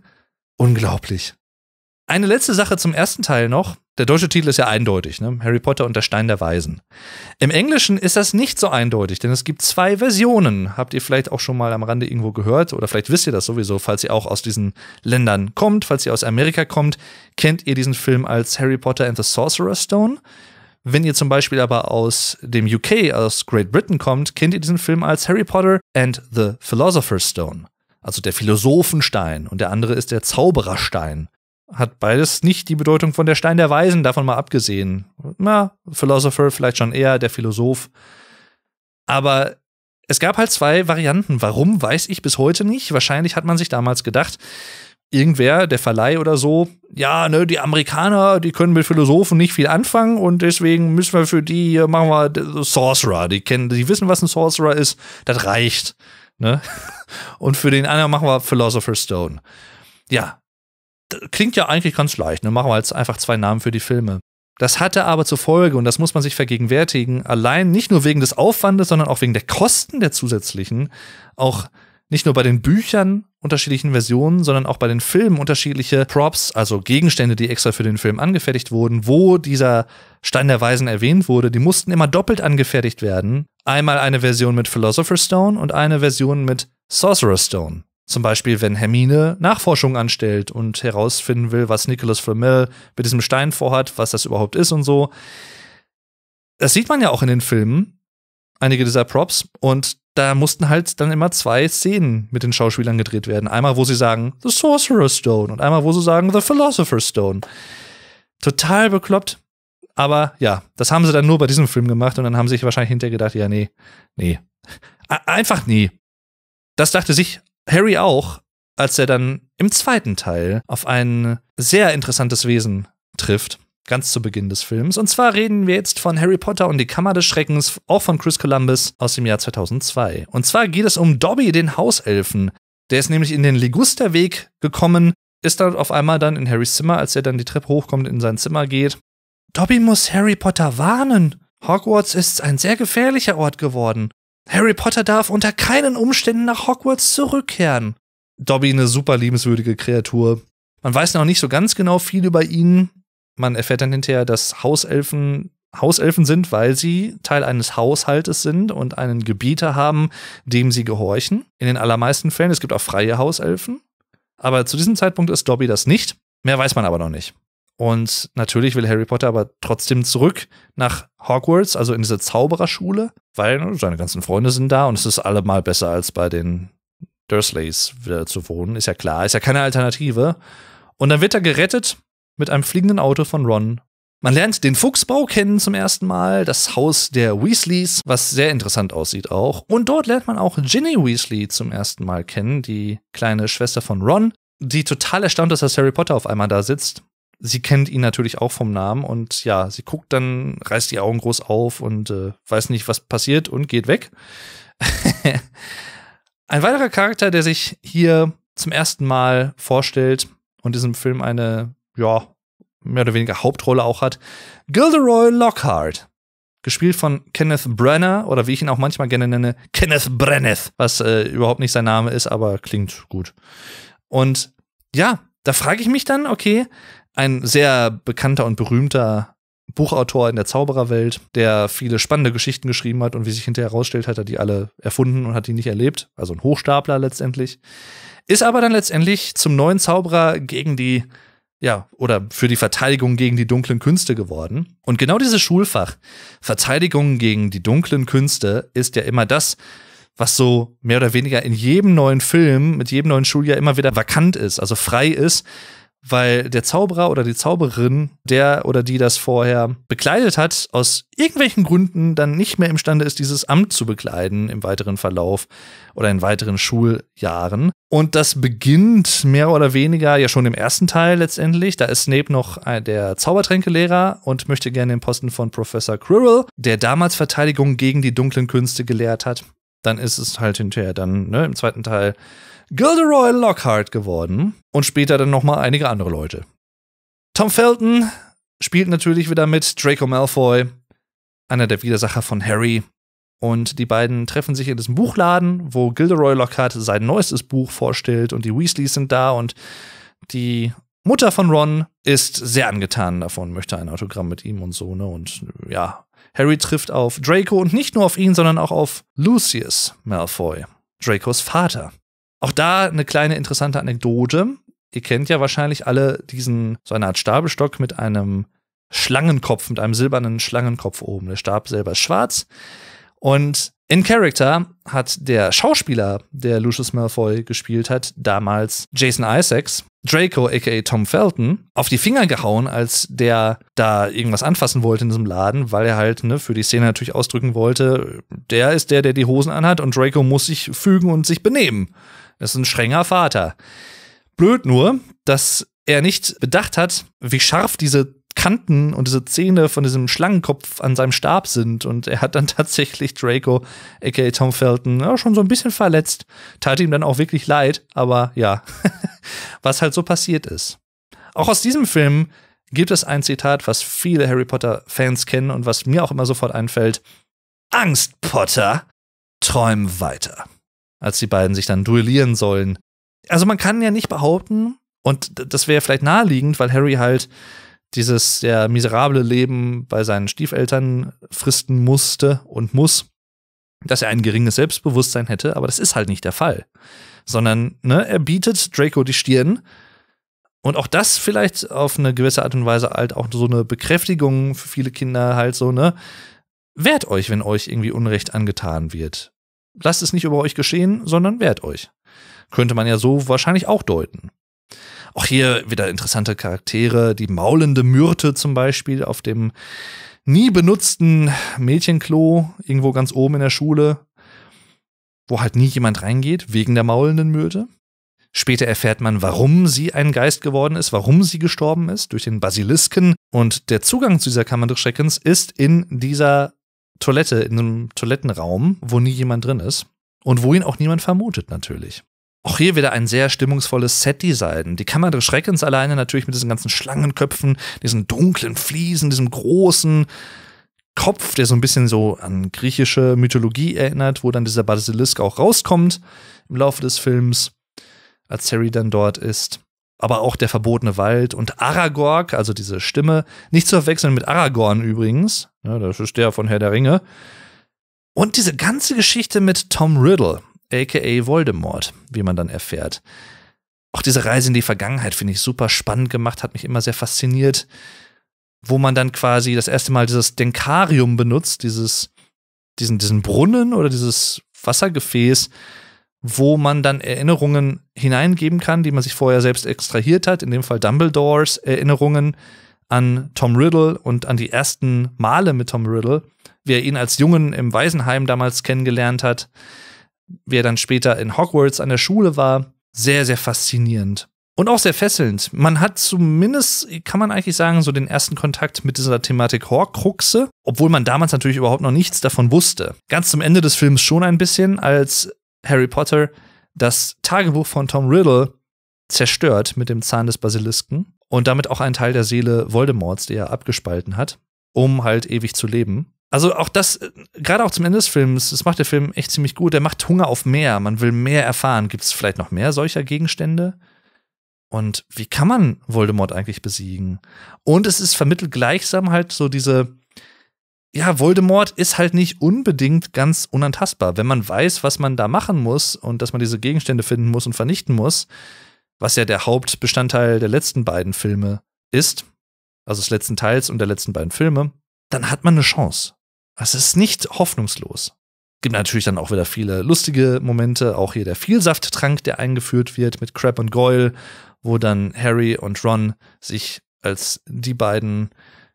Unglaublich. Eine letzte Sache zum ersten Teil noch, der deutsche Titel ist ja eindeutig, ne? Harry Potter und der Stein der Weisen. Im Englischen ist das nicht so eindeutig, denn es gibt zwei Versionen. Habt ihr vielleicht auch schon mal am Rande irgendwo gehört oder vielleicht wisst ihr das sowieso, falls ihr auch aus diesen Ländern kommt, falls ihr aus Amerika kommt, kennt ihr diesen Film als Harry Potter and the Sorcerer's Stone. Wenn ihr zum Beispiel aber aus dem UK, aus Great Britain kommt, kennt ihr diesen Film als Harry Potter and the Philosopher's Stone also der Philosophenstein und der andere ist der Zaubererstein hat beides nicht die Bedeutung von der Stein der Weisen, davon mal abgesehen. Na, Philosopher vielleicht schon eher, der Philosoph. Aber es gab halt zwei Varianten. Warum, weiß ich bis heute nicht. Wahrscheinlich hat man sich damals gedacht, irgendwer, der Verleih oder so, ja, ne, die Amerikaner, die können mit Philosophen nicht viel anfangen und deswegen müssen wir für die, machen wir Sorcerer. Die kennen, die wissen, was ein Sorcerer ist. Das reicht. Ne? Und für den anderen machen wir Philosopher's Stone. Ja, klingt ja eigentlich ganz leicht, ne? machen wir jetzt einfach zwei Namen für die Filme. Das hatte aber zur Folge, und das muss man sich vergegenwärtigen, allein nicht nur wegen des Aufwandes, sondern auch wegen der Kosten der zusätzlichen, auch nicht nur bei den Büchern unterschiedlichen Versionen, sondern auch bei den Filmen unterschiedliche Props, also Gegenstände, die extra für den Film angefertigt wurden, wo dieser Stein der Weisen erwähnt wurde, die mussten immer doppelt angefertigt werden. Einmal eine Version mit Philosopher's Stone und eine Version mit Sorcerer's Stone. Zum Beispiel, wenn Hermine Nachforschungen anstellt und herausfinden will, was Nicholas Flamel mit diesem Stein vorhat, was das überhaupt ist und so. Das sieht man ja auch in den Filmen, einige dieser Props. Und da mussten halt dann immer zwei Szenen mit den Schauspielern gedreht werden. Einmal, wo sie sagen The Sorcerer's Stone und einmal, wo sie sagen The Philosopher's Stone. Total bekloppt. Aber ja, das haben sie dann nur bei diesem Film gemacht und dann haben sie sich wahrscheinlich hinterher gedacht, ja, nee, nee. Einfach nie. Das dachte sich Harry auch, als er dann im zweiten Teil auf ein sehr interessantes Wesen trifft, ganz zu Beginn des Films. Und zwar reden wir jetzt von Harry Potter und die Kammer des Schreckens, auch von Chris Columbus aus dem Jahr 2002. Und zwar geht es um Dobby, den Hauselfen. Der ist nämlich in den Ligusterweg gekommen, ist dann auf einmal dann in Harrys Zimmer, als er dann die Treppe hochkommt, in sein Zimmer geht. Dobby muss Harry Potter warnen. Hogwarts ist ein sehr gefährlicher Ort geworden. Harry Potter darf unter keinen Umständen nach Hogwarts zurückkehren. Dobby eine super liebenswürdige Kreatur. Man weiß noch nicht so ganz genau viel über ihn. Man erfährt dann hinterher, dass Hauselfen Hauselfen sind, weil sie Teil eines Haushaltes sind und einen Gebieter haben, dem sie gehorchen. In den allermeisten Fällen. Es gibt auch freie Hauselfen. Aber zu diesem Zeitpunkt ist Dobby das nicht. Mehr weiß man aber noch nicht. Und natürlich will Harry Potter aber trotzdem zurück nach Hogwarts, also in diese Zaubererschule, weil seine ganzen Freunde sind da und es ist allemal besser als bei den Dursleys wieder zu wohnen. Ist ja klar, ist ja keine Alternative. Und dann wird er gerettet mit einem fliegenden Auto von Ron. Man lernt den Fuchsbau kennen zum ersten Mal, das Haus der Weasleys, was sehr interessant aussieht auch. Und dort lernt man auch Ginny Weasley zum ersten Mal kennen, die kleine Schwester von Ron, die total erstaunt ist, dass Harry Potter auf einmal da sitzt Sie kennt ihn natürlich auch vom Namen und ja, sie guckt dann, reißt die Augen groß auf und äh, weiß nicht, was passiert und geht weg. Ein weiterer Charakter, der sich hier zum ersten Mal vorstellt und diesem Film eine, ja, mehr oder weniger Hauptrolle auch hat, Gilderoy Lockhart gespielt von Kenneth Brenner oder wie ich ihn auch manchmal gerne nenne, Kenneth Brenneth, was äh, überhaupt nicht sein Name ist, aber klingt gut. Und ja, da frage ich mich dann, okay, ein sehr bekannter und berühmter Buchautor in der Zaubererwelt, der viele spannende Geschichten geschrieben hat und wie sich hinterher herausstellt, hat er die alle erfunden und hat die nicht erlebt. Also ein Hochstapler letztendlich. Ist aber dann letztendlich zum neuen Zauberer gegen die, ja, oder für die Verteidigung gegen die dunklen Künste geworden. Und genau dieses Schulfach, Verteidigung gegen die dunklen Künste, ist ja immer das, was so mehr oder weniger in jedem neuen Film, mit jedem neuen Schuljahr immer wieder vakant ist, also frei ist, weil der Zauberer oder die Zauberin, der oder die das vorher bekleidet hat, aus irgendwelchen Gründen dann nicht mehr imstande ist, dieses Amt zu bekleiden im weiteren Verlauf oder in weiteren Schuljahren. Und das beginnt mehr oder weniger ja schon im ersten Teil letztendlich. Da ist Snape noch äh, der Zaubertränkelehrer und möchte gerne den Posten von Professor Quirrell, der damals Verteidigung gegen die dunklen Künste gelehrt hat. Dann ist es halt hinterher dann ne, im zweiten Teil Gilderoy Lockhart geworden und später dann nochmal einige andere Leute. Tom Felton spielt natürlich wieder mit Draco Malfoy, einer der Widersacher von Harry. Und die beiden treffen sich in diesem Buchladen, wo Gilderoy Lockhart sein neuestes Buch vorstellt und die Weasleys sind da und die Mutter von Ron ist sehr angetan davon, möchte ein Autogramm mit ihm und so, ne? Und ja, Harry trifft auf Draco und nicht nur auf ihn, sondern auch auf Lucius Malfoy, Dracos Vater. Auch da eine kleine interessante Anekdote. Ihr kennt ja wahrscheinlich alle diesen, so eine Art Stabelstock mit einem Schlangenkopf, mit einem silbernen Schlangenkopf oben. Der Stab selber ist schwarz. Und in Character hat der Schauspieler, der Lucius Malfoy gespielt hat, damals Jason Isaacs, Draco aka Tom Felton, auf die Finger gehauen, als der da irgendwas anfassen wollte in diesem Laden, weil er halt ne, für die Szene natürlich ausdrücken wollte, der ist der, der die Hosen anhat und Draco muss sich fügen und sich benehmen. Das ist ein strenger Vater. Blöd nur, dass er nicht bedacht hat, wie scharf diese Kanten und diese Zähne von diesem Schlangenkopf an seinem Stab sind. Und er hat dann tatsächlich Draco, aka Tom Felton, ja, schon so ein bisschen verletzt. Tat ihm dann auch wirklich leid, aber ja, was halt so passiert ist. Auch aus diesem Film gibt es ein Zitat, was viele Harry Potter-Fans kennen und was mir auch immer sofort einfällt. Angst, Potter, träum weiter als die beiden sich dann duellieren sollen. Also man kann ja nicht behaupten, und das wäre vielleicht naheliegend, weil Harry halt dieses sehr miserable Leben bei seinen Stiefeltern fristen musste und muss, dass er ein geringes Selbstbewusstsein hätte, aber das ist halt nicht der Fall. Sondern ne, er bietet Draco die Stirn und auch das vielleicht auf eine gewisse Art und Weise halt auch so eine Bekräftigung für viele Kinder halt so, ne? Wehrt euch, wenn euch irgendwie Unrecht angetan wird lasst es nicht über euch geschehen, sondern wehrt euch. Könnte man ja so wahrscheinlich auch deuten. Auch hier wieder interessante Charaktere, die maulende Myrte zum Beispiel auf dem nie benutzten Mädchenklo irgendwo ganz oben in der Schule, wo halt nie jemand reingeht, wegen der maulenden Myrte. Später erfährt man, warum sie ein Geist geworden ist, warum sie gestorben ist, durch den Basilisken. Und der Zugang zu dieser Kammer des Schreckens ist in dieser Toilette, in einem Toilettenraum, wo nie jemand drin ist und wo ihn auch niemand vermutet natürlich. Auch hier wieder ein sehr stimmungsvolles Set-Design. Die Kammer des Schreckens alleine natürlich mit diesen ganzen Schlangenköpfen, diesen dunklen Fliesen, diesem großen Kopf, der so ein bisschen so an griechische Mythologie erinnert, wo dann dieser Basilisk auch rauskommt im Laufe des Films, als Harry dann dort ist aber auch der verbotene Wald und Aragorn, also diese Stimme, nicht zu verwechseln mit Aragorn übrigens, ja, das ist der von Herr der Ringe. Und diese ganze Geschichte mit Tom Riddle, aka Voldemort, wie man dann erfährt. Auch diese Reise in die Vergangenheit finde ich super spannend gemacht, hat mich immer sehr fasziniert, wo man dann quasi das erste Mal dieses Denkarium benutzt, dieses, diesen, diesen Brunnen oder dieses Wassergefäß, wo man dann Erinnerungen hineingeben kann, die man sich vorher selbst extrahiert hat. In dem Fall Dumbledores Erinnerungen an Tom Riddle und an die ersten Male mit Tom Riddle, wie er ihn als Jungen im Waisenheim damals kennengelernt hat, wie er dann später in Hogwarts an der Schule war. Sehr, sehr faszinierend. Und auch sehr fesselnd. Man hat zumindest, kann man eigentlich sagen, so den ersten Kontakt mit dieser Thematik Horcruxe, obwohl man damals natürlich überhaupt noch nichts davon wusste. Ganz zum Ende des Films schon ein bisschen, als Harry Potter das Tagebuch von Tom Riddle zerstört mit dem Zahn des Basilisken und damit auch einen Teil der Seele Voldemorts, die er abgespalten hat, um halt ewig zu leben. Also auch das, äh, gerade auch zum Ende des Films, das macht der Film echt ziemlich gut. Er macht Hunger auf mehr, man will mehr erfahren. Gibt es vielleicht noch mehr solcher Gegenstände? Und wie kann man Voldemort eigentlich besiegen? Und es ist vermittelt gleichsam halt so diese, ja, Voldemort ist halt nicht unbedingt ganz unantastbar. Wenn man weiß, was man da machen muss und dass man diese Gegenstände finden muss und vernichten muss, was ja der Hauptbestandteil der letzten beiden Filme ist, also des letzten Teils und der letzten beiden Filme, dann hat man eine Chance. Es ist nicht hoffnungslos. Gibt natürlich dann auch wieder viele lustige Momente, auch hier der Vielsafttrank, der eingeführt wird mit Crab und Goyle, wo dann Harry und Ron sich als die beiden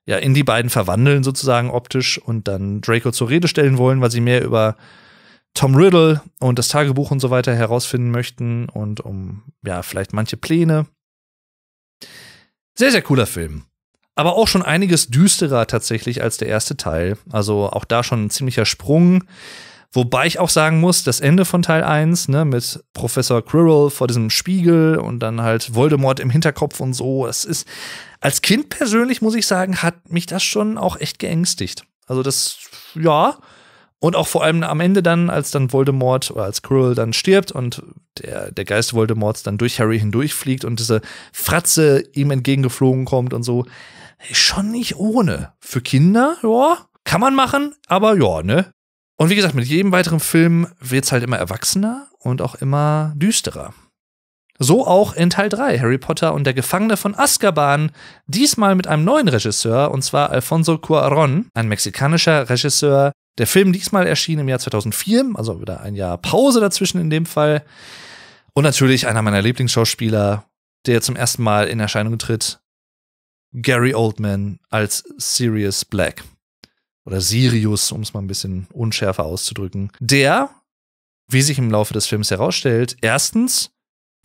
ja, in die beiden verwandeln sozusagen optisch und dann Draco zur Rede stellen wollen, weil sie mehr über Tom Riddle und das Tagebuch und so weiter herausfinden möchten und um, ja, vielleicht manche Pläne. Sehr, sehr cooler Film. Aber auch schon einiges düsterer tatsächlich als der erste Teil. Also auch da schon ein ziemlicher Sprung. Wobei ich auch sagen muss, das Ende von Teil 1, ne, mit Professor Quirrell vor diesem Spiegel und dann halt Voldemort im Hinterkopf und so, es ist, als Kind persönlich muss ich sagen, hat mich das schon auch echt geängstigt. Also das, ja, und auch vor allem am Ende dann, als dann Voldemort oder als Quirrell dann stirbt und der, der Geist Voldemorts dann durch Harry hindurchfliegt und diese Fratze ihm entgegengeflogen kommt und so. Hey, schon nicht ohne. Für Kinder, ja, kann man machen, aber ja, ne? Und wie gesagt, mit jedem weiteren Film wird's halt immer erwachsener und auch immer düsterer. So auch in Teil 3, Harry Potter und der Gefangene von Azkaban, diesmal mit einem neuen Regisseur, und zwar Alfonso Cuaron, ein mexikanischer Regisseur. Der Film diesmal erschien im Jahr 2004, also wieder ein Jahr Pause dazwischen in dem Fall. Und natürlich einer meiner Lieblingsschauspieler, der zum ersten Mal in Erscheinung tritt, Gary Oldman als Sirius Black oder Sirius, um es mal ein bisschen unschärfer auszudrücken, der, wie sich im Laufe des Films herausstellt, erstens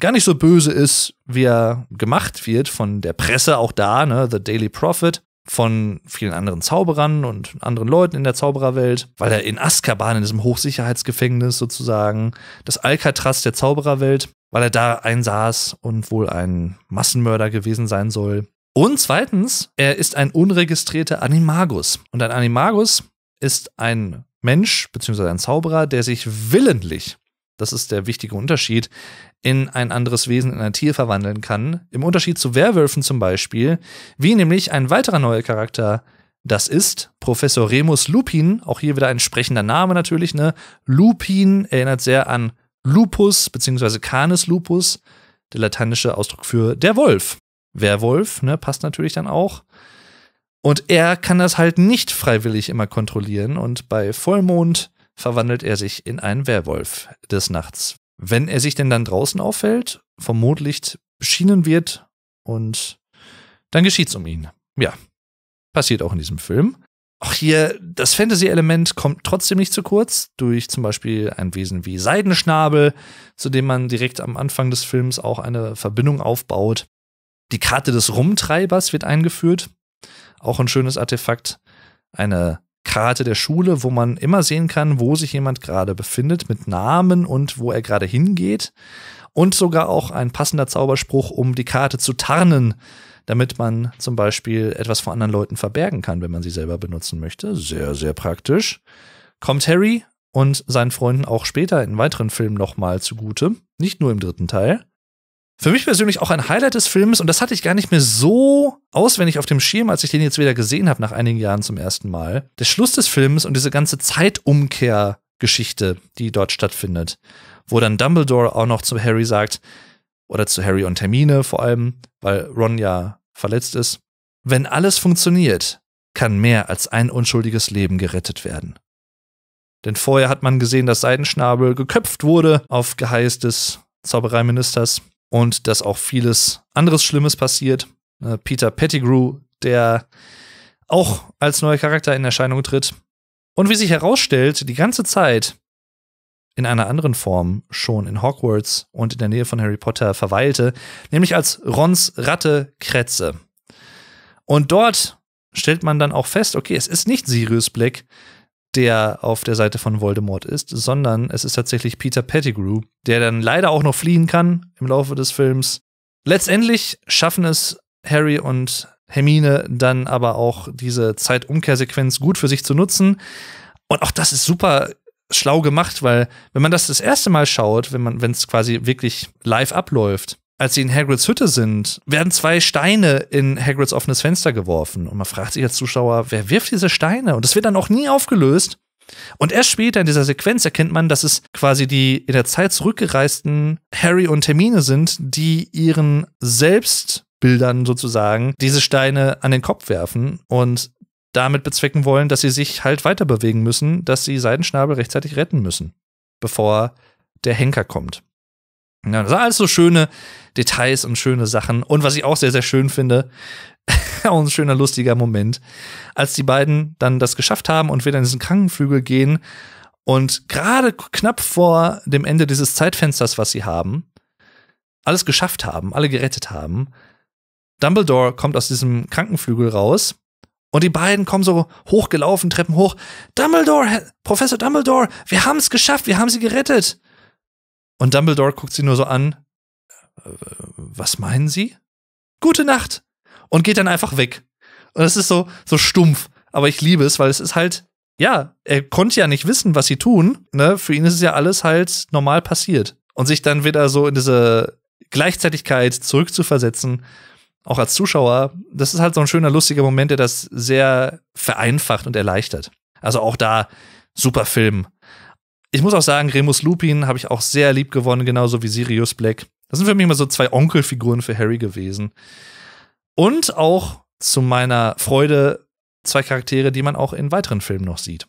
gar nicht so böse ist, wie er gemacht wird von der Presse, auch da, ne, The Daily Prophet, von vielen anderen Zauberern und anderen Leuten in der Zaubererwelt, weil er in Azkaban, in diesem Hochsicherheitsgefängnis sozusagen, das Alcatraz der Zaubererwelt, weil er da einsaß und wohl ein Massenmörder gewesen sein soll. Und zweitens, er ist ein unregistrierter Animagus. Und ein Animagus ist ein Mensch bzw. ein Zauberer, der sich willentlich, das ist der wichtige Unterschied, in ein anderes Wesen, in ein Tier verwandeln kann. Im Unterschied zu Werwölfen zum Beispiel, wie nämlich ein weiterer neuer Charakter das ist Professor Remus Lupin, auch hier wieder ein sprechender Name natürlich, ne? Lupin erinnert sehr an Lupus bzw. Canis Lupus, der lateinische Ausdruck für der Wolf. Werwolf, ne, passt natürlich dann auch. Und er kann das halt nicht freiwillig immer kontrollieren und bei Vollmond verwandelt er sich in einen Werwolf des Nachts. Wenn er sich denn dann draußen auffällt, vom Mondlicht beschienen wird und dann geschieht's um ihn. Ja, passiert auch in diesem Film. Auch hier, das Fantasy-Element kommt trotzdem nicht zu kurz, durch zum Beispiel ein Wesen wie Seidenschnabel, zu dem man direkt am Anfang des Films auch eine Verbindung aufbaut. Die Karte des Rumtreibers wird eingeführt. Auch ein schönes Artefakt. Eine Karte der Schule, wo man immer sehen kann, wo sich jemand gerade befindet, mit Namen und wo er gerade hingeht. Und sogar auch ein passender Zauberspruch, um die Karte zu tarnen, damit man zum Beispiel etwas vor anderen Leuten verbergen kann, wenn man sie selber benutzen möchte. Sehr, sehr praktisch. Kommt Harry und seinen Freunden auch später in weiteren Filmen nochmal zugute, nicht nur im dritten Teil. Für mich persönlich auch ein Highlight des Films, und das hatte ich gar nicht mehr so auswendig auf dem Schirm, als ich den jetzt wieder gesehen habe nach einigen Jahren zum ersten Mal. Der Schluss des Films und diese ganze Zeitumkehrgeschichte, die dort stattfindet, wo dann Dumbledore auch noch zu Harry sagt, oder zu Harry und Termine vor allem, weil Ron ja verletzt ist, wenn alles funktioniert, kann mehr als ein unschuldiges Leben gerettet werden. Denn vorher hat man gesehen, dass Seidenschnabel geköpft wurde auf Geheiß des Zaubereiministers und dass auch vieles anderes Schlimmes passiert. Äh, Peter Pettigrew, der auch als neuer Charakter in Erscheinung tritt und wie sich herausstellt, die ganze Zeit in einer anderen Form schon in Hogwarts und in der Nähe von Harry Potter verweilte, nämlich als Rons Ratte Kretze. Und dort stellt man dann auch fest, okay, es ist nicht Sirius Black, der auf der Seite von Voldemort ist, sondern es ist tatsächlich Peter Pettigrew, der dann leider auch noch fliehen kann im Laufe des Films. Letztendlich schaffen es Harry und Hermine dann aber auch diese Zeitumkehrsequenz gut für sich zu nutzen. Und auch das ist super schlau gemacht, weil wenn man das das erste Mal schaut, wenn man wenn es quasi wirklich live abläuft, als sie in Hagrids Hütte sind, werden zwei Steine in Hagrids offenes Fenster geworfen. Und man fragt sich als Zuschauer, wer wirft diese Steine? Und das wird dann auch nie aufgelöst. Und erst später in dieser Sequenz erkennt man, dass es quasi die in der Zeit zurückgereisten Harry und Termine sind, die ihren Selbstbildern sozusagen diese Steine an den Kopf werfen und damit bezwecken wollen, dass sie sich halt weiter bewegen müssen, dass sie Seidenschnabel rechtzeitig retten müssen, bevor der Henker kommt. Ja, das sind alles so schöne Details und schöne Sachen. Und was ich auch sehr, sehr schön finde, auch ein schöner, lustiger Moment, als die beiden dann das geschafft haben und wieder in diesen Krankenflügel gehen und gerade knapp vor dem Ende dieses Zeitfensters, was sie haben, alles geschafft haben, alle gerettet haben. Dumbledore kommt aus diesem Krankenflügel raus und die beiden kommen so hochgelaufen, Treppen hoch. Dumbledore, Professor Dumbledore, wir haben es geschafft, wir haben sie gerettet. Und Dumbledore guckt sie nur so an. Äh, was meinen Sie? Gute Nacht! Und geht dann einfach weg. Und es ist so, so stumpf. Aber ich liebe es, weil es ist halt, ja, er konnte ja nicht wissen, was sie tun. Ne? Für ihn ist es ja alles halt normal passiert. Und sich dann wieder so in diese Gleichzeitigkeit zurückzuversetzen, auch als Zuschauer, das ist halt so ein schöner, lustiger Moment, der das sehr vereinfacht und erleichtert. Also auch da super Film. Ich muss auch sagen, Remus Lupin habe ich auch sehr lieb gewonnen, genauso wie Sirius Black. Das sind für mich immer so zwei Onkelfiguren für Harry gewesen. Und auch zu meiner Freude zwei Charaktere, die man auch in weiteren Filmen noch sieht.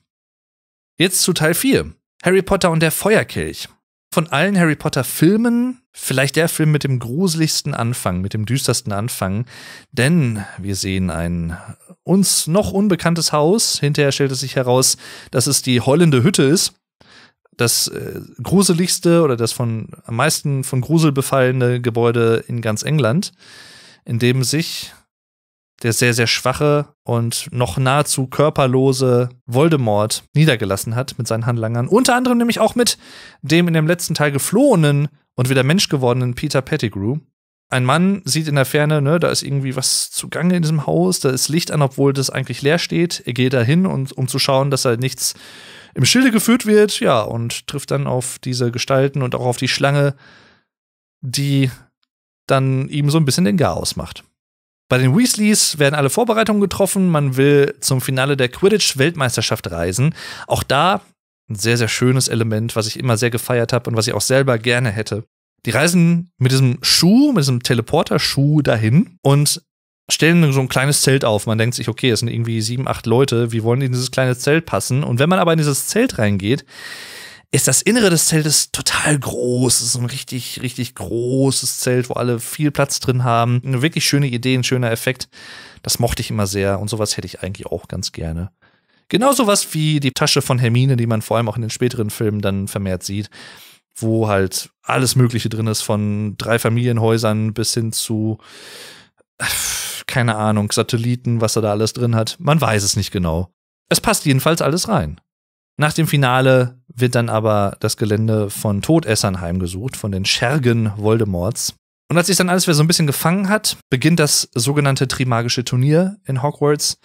Jetzt zu Teil 4. Harry Potter und der Feuerkelch. Von allen Harry Potter Filmen vielleicht der Film mit dem gruseligsten Anfang, mit dem düstersten Anfang, denn wir sehen ein uns noch unbekanntes Haus. Hinterher stellt es sich heraus, dass es die heulende Hütte ist das äh, gruseligste oder das von am meisten von Grusel befallene Gebäude in ganz England, in dem sich der sehr, sehr schwache und noch nahezu körperlose Voldemort niedergelassen hat mit seinen Handlangern. Unter anderem nämlich auch mit dem in dem letzten Teil geflohenen und wieder Mensch gewordenen Peter Pettigrew. Ein Mann sieht in der Ferne, ne, da ist irgendwie was zugange in diesem Haus, da ist Licht an, obwohl das eigentlich leer steht. Er geht dahin, und, um zu schauen, dass er nichts im Schilde geführt wird, ja, und trifft dann auf diese Gestalten und auch auf die Schlange, die dann ihm so ein bisschen den Garaus macht. Bei den Weasleys werden alle Vorbereitungen getroffen. Man will zum Finale der Quidditch-Weltmeisterschaft reisen. Auch da ein sehr, sehr schönes Element, was ich immer sehr gefeiert habe und was ich auch selber gerne hätte. Die reisen mit diesem Schuh, mit diesem Teleporter-Schuh dahin und stellen so ein kleines Zelt auf. Man denkt sich, okay, es sind irgendwie sieben, acht Leute, wie wollen die in dieses kleine Zelt passen? Und wenn man aber in dieses Zelt reingeht, ist das Innere des Zeltes total groß. Es ist ein richtig, richtig großes Zelt, wo alle viel Platz drin haben. Eine wirklich schöne Idee, ein schöner Effekt. Das mochte ich immer sehr und sowas hätte ich eigentlich auch ganz gerne. Genauso was wie die Tasche von Hermine, die man vor allem auch in den späteren Filmen dann vermehrt sieht, wo halt alles Mögliche drin ist, von drei Familienhäusern bis hin zu keine Ahnung, Satelliten, was er da alles drin hat. Man weiß es nicht genau. Es passt jedenfalls alles rein. Nach dem Finale wird dann aber das Gelände von Todessern heimgesucht, von den Schergen Voldemorts. Und als sich dann alles wieder so ein bisschen gefangen hat, beginnt das sogenannte Trimagische Turnier in Hogwarts,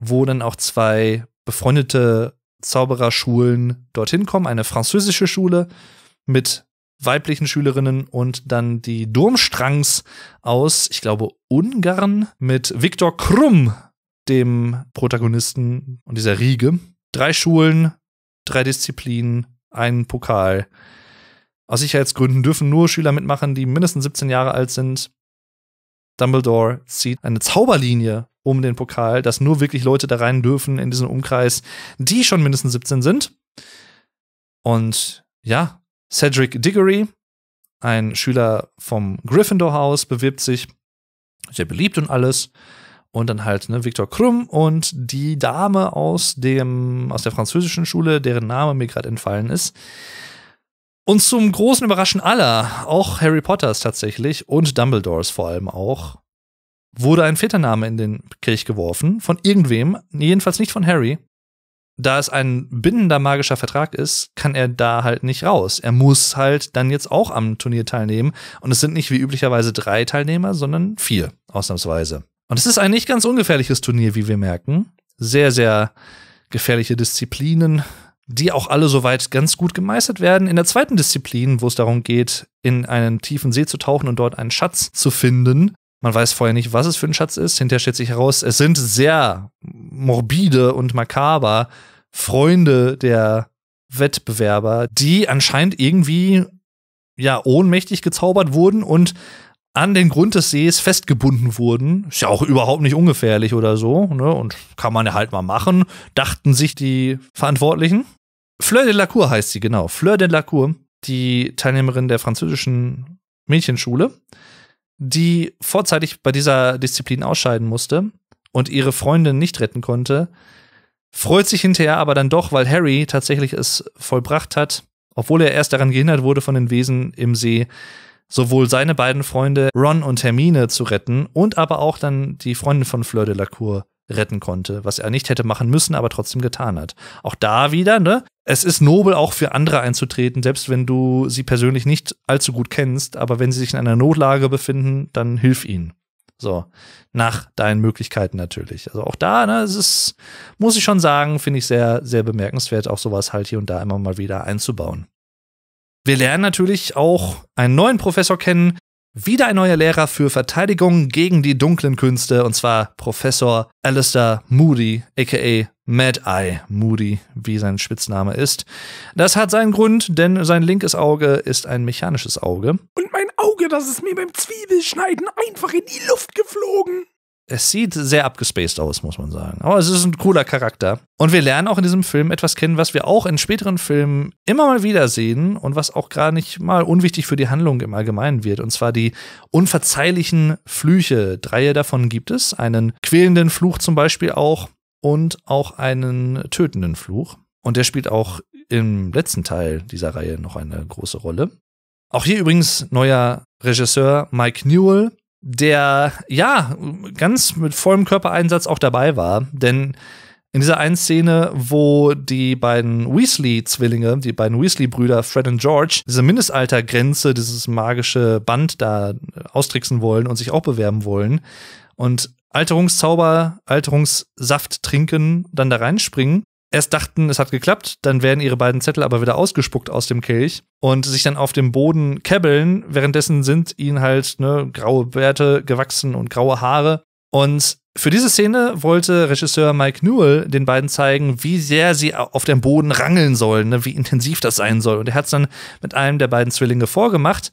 wo dann auch zwei befreundete Zaubererschulen dorthin kommen. Eine französische Schule mit weiblichen Schülerinnen und dann die Durmstrangs aus, ich glaube, Ungarn mit Viktor Krumm, dem Protagonisten und dieser Riege. Drei Schulen, drei Disziplinen, ein Pokal. Aus Sicherheitsgründen dürfen nur Schüler mitmachen, die mindestens 17 Jahre alt sind. Dumbledore zieht eine Zauberlinie um den Pokal, dass nur wirklich Leute da rein dürfen in diesen Umkreis, die schon mindestens 17 sind. Und ja, Cedric Diggory, ein Schüler vom Gryffindor-Haus, bewirbt sich. Sehr beliebt und alles. Und dann halt, ne, Viktor Krumm und die Dame aus dem, aus der französischen Schule, deren Name mir gerade entfallen ist. Und zum großen Überraschen aller, auch Harry Potters tatsächlich und Dumbledores vor allem auch, wurde ein Vätername in den Kirch geworfen. Von irgendwem, jedenfalls nicht von Harry da es ein bindender magischer Vertrag ist, kann er da halt nicht raus. Er muss halt dann jetzt auch am Turnier teilnehmen. Und es sind nicht wie üblicherweise drei Teilnehmer, sondern vier, ausnahmsweise. Und es ist ein nicht ganz ungefährliches Turnier, wie wir merken. Sehr, sehr gefährliche Disziplinen, die auch alle soweit ganz gut gemeistert werden. In der zweiten Disziplin, wo es darum geht, in einen tiefen See zu tauchen und dort einen Schatz zu finden, man weiß vorher nicht, was es für ein Schatz ist. Hinterher stellt sich heraus, es sind sehr morbide und makaber Freunde der Wettbewerber, die anscheinend irgendwie ja ohnmächtig gezaubert wurden und an den Grund des Sees festgebunden wurden. Ist ja auch überhaupt nicht ungefährlich oder so, ne? Und kann man ja halt mal machen, dachten sich die Verantwortlichen. Fleur de la Cour heißt sie, genau. Fleur de la Cour, die Teilnehmerin der französischen Mädchenschule, die vorzeitig bei dieser Disziplin ausscheiden musste und ihre Freundin nicht retten konnte, freut sich hinterher aber dann doch, weil Harry tatsächlich es vollbracht hat, obwohl er erst daran gehindert wurde, von den Wesen im See sowohl seine beiden Freunde Ron und Hermine zu retten und aber auch dann die Freundin von Fleur de la Cour retten konnte, was er nicht hätte machen müssen, aber trotzdem getan hat. Auch da wieder, ne? Es ist nobel, auch für andere einzutreten, selbst wenn du sie persönlich nicht allzu gut kennst, aber wenn sie sich in einer Notlage befinden, dann hilf ihnen. So, nach deinen Möglichkeiten natürlich. Also auch da, ne, es ist, muss ich schon sagen, finde ich sehr, sehr bemerkenswert, auch sowas halt hier und da immer mal wieder einzubauen. Wir lernen natürlich auch einen neuen Professor kennen, wieder ein neuer Lehrer für Verteidigung gegen die dunklen Künste, und zwar Professor Alistair Moody, aka Mad Eye Moody, wie sein Spitzname ist. Das hat seinen Grund, denn sein linkes Auge ist ein mechanisches Auge. Und mein Auge, das ist mir beim Zwiebelschneiden einfach in die Luft geflogen es sieht sehr abgespaced aus, muss man sagen. Aber es ist ein cooler Charakter. Und wir lernen auch in diesem Film etwas kennen, was wir auch in späteren Filmen immer mal wieder sehen und was auch gar nicht mal unwichtig für die Handlung im Allgemeinen wird. Und zwar die unverzeihlichen Flüche. Drei davon gibt es. Einen quälenden Fluch zum Beispiel auch und auch einen tötenden Fluch. Und der spielt auch im letzten Teil dieser Reihe noch eine große Rolle. Auch hier übrigens neuer Regisseur Mike Newell, der ja ganz mit vollem Körpereinsatz auch dabei war. Denn in dieser einen Szene, wo die beiden Weasley-Zwillinge, die beiden Weasley-Brüder Fred und George, diese Mindestaltergrenze, dieses magische Band da äh, austricksen wollen und sich auch bewerben wollen und Alterungszauber, Alterungssaft trinken, dann da reinspringen erst dachten, es hat geklappt, dann werden ihre beiden Zettel aber wieder ausgespuckt aus dem Kelch und sich dann auf dem Boden käbbeln. Währenddessen sind ihnen halt ne, graue Bärte gewachsen und graue Haare. Und für diese Szene wollte Regisseur Mike Newell den beiden zeigen, wie sehr sie auf dem Boden rangeln sollen, ne, wie intensiv das sein soll. Und er hat es dann mit einem der beiden Zwillinge vorgemacht.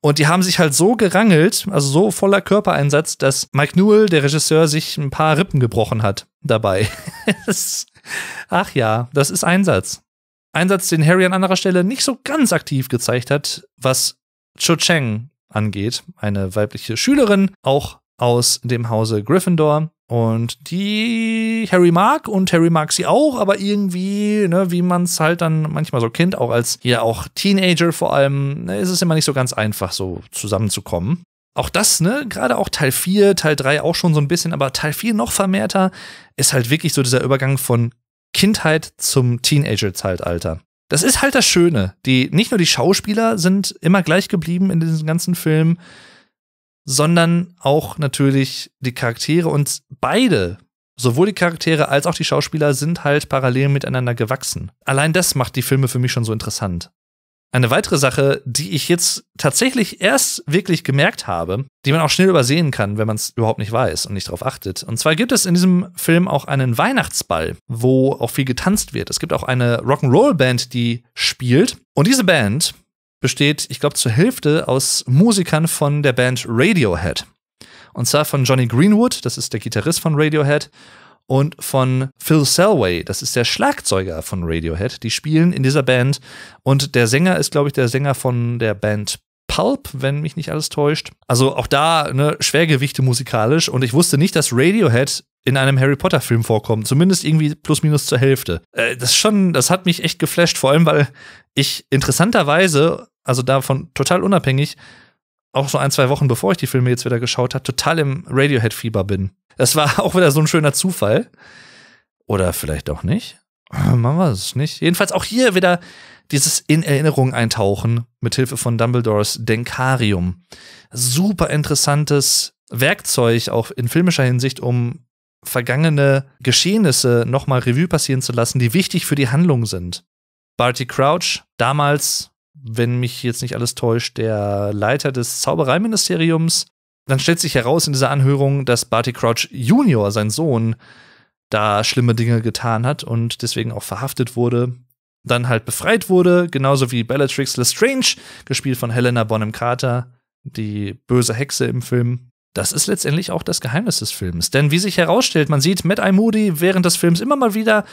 Und die haben sich halt so gerangelt, also so voller Körpereinsatz, dass Mike Newell, der Regisseur, sich ein paar Rippen gebrochen hat dabei. das ist Ach ja, das ist Einsatz. Einsatz, den Harry an anderer Stelle nicht so ganz aktiv gezeigt hat, was Cho Chang angeht, eine weibliche Schülerin, auch aus dem Hause Gryffindor. Und die Harry mag und Harry mag sie auch, aber irgendwie, ne, wie man es halt dann manchmal so kennt, auch als ja auch Teenager vor allem, ne, ist es immer nicht so ganz einfach, so zusammenzukommen auch das, ne, gerade auch Teil 4, Teil 3 auch schon so ein bisschen, aber Teil 4 noch vermehrter, ist halt wirklich so dieser Übergang von Kindheit zum Teenager-Zeitalter. Das ist halt das Schöne. Die, nicht nur die Schauspieler sind immer gleich geblieben in diesem ganzen Film, sondern auch natürlich die Charaktere und beide, sowohl die Charaktere als auch die Schauspieler, sind halt parallel miteinander gewachsen. Allein das macht die Filme für mich schon so interessant. Eine weitere Sache, die ich jetzt tatsächlich erst wirklich gemerkt habe, die man auch schnell übersehen kann, wenn man es überhaupt nicht weiß und nicht darauf achtet. Und zwar gibt es in diesem Film auch einen Weihnachtsball, wo auch viel getanzt wird. Es gibt auch eine Rock'n'Roll-Band, die spielt. Und diese Band besteht, ich glaube, zur Hälfte aus Musikern von der Band Radiohead. Und zwar von Johnny Greenwood, das ist der Gitarrist von Radiohead, und von Phil Selway, das ist der Schlagzeuger von Radiohead. Die spielen in dieser Band und der Sänger ist, glaube ich, der Sänger von der Band Pulp, wenn mich nicht alles täuscht. Also auch da ne, Schwergewichte musikalisch und ich wusste nicht, dass Radiohead in einem Harry Potter Film vorkommt, zumindest irgendwie plus minus zur Hälfte. Äh, das schon, das hat mich echt geflasht, vor allem weil ich interessanterweise, also davon total unabhängig, auch so ein, zwei Wochen bevor ich die Filme jetzt wieder geschaut habe, total im Radiohead-Fieber bin. Das war auch wieder so ein schöner Zufall. Oder vielleicht auch nicht. Ah, man weiß es nicht. Jedenfalls auch hier wieder dieses in Erinnerung eintauchen mit Hilfe von Dumbledores Denkarium. Super interessantes Werkzeug auch in filmischer Hinsicht, um vergangene Geschehnisse nochmal Revue passieren zu lassen, die wichtig für die Handlung sind. Barty Crouch, damals wenn mich jetzt nicht alles täuscht, der Leiter des Zaubereiministeriums. Dann stellt sich heraus in dieser Anhörung, dass Barty Crouch Junior, sein Sohn, da schlimme Dinge getan hat und deswegen auch verhaftet wurde. Dann halt befreit wurde, genauso wie Bellatrix Lestrange, gespielt von Helena Bonham Carter, die böse Hexe im Film. Das ist letztendlich auch das Geheimnis des Films. Denn wie sich herausstellt, man sieht Matt Eye Moody während des Films immer mal wieder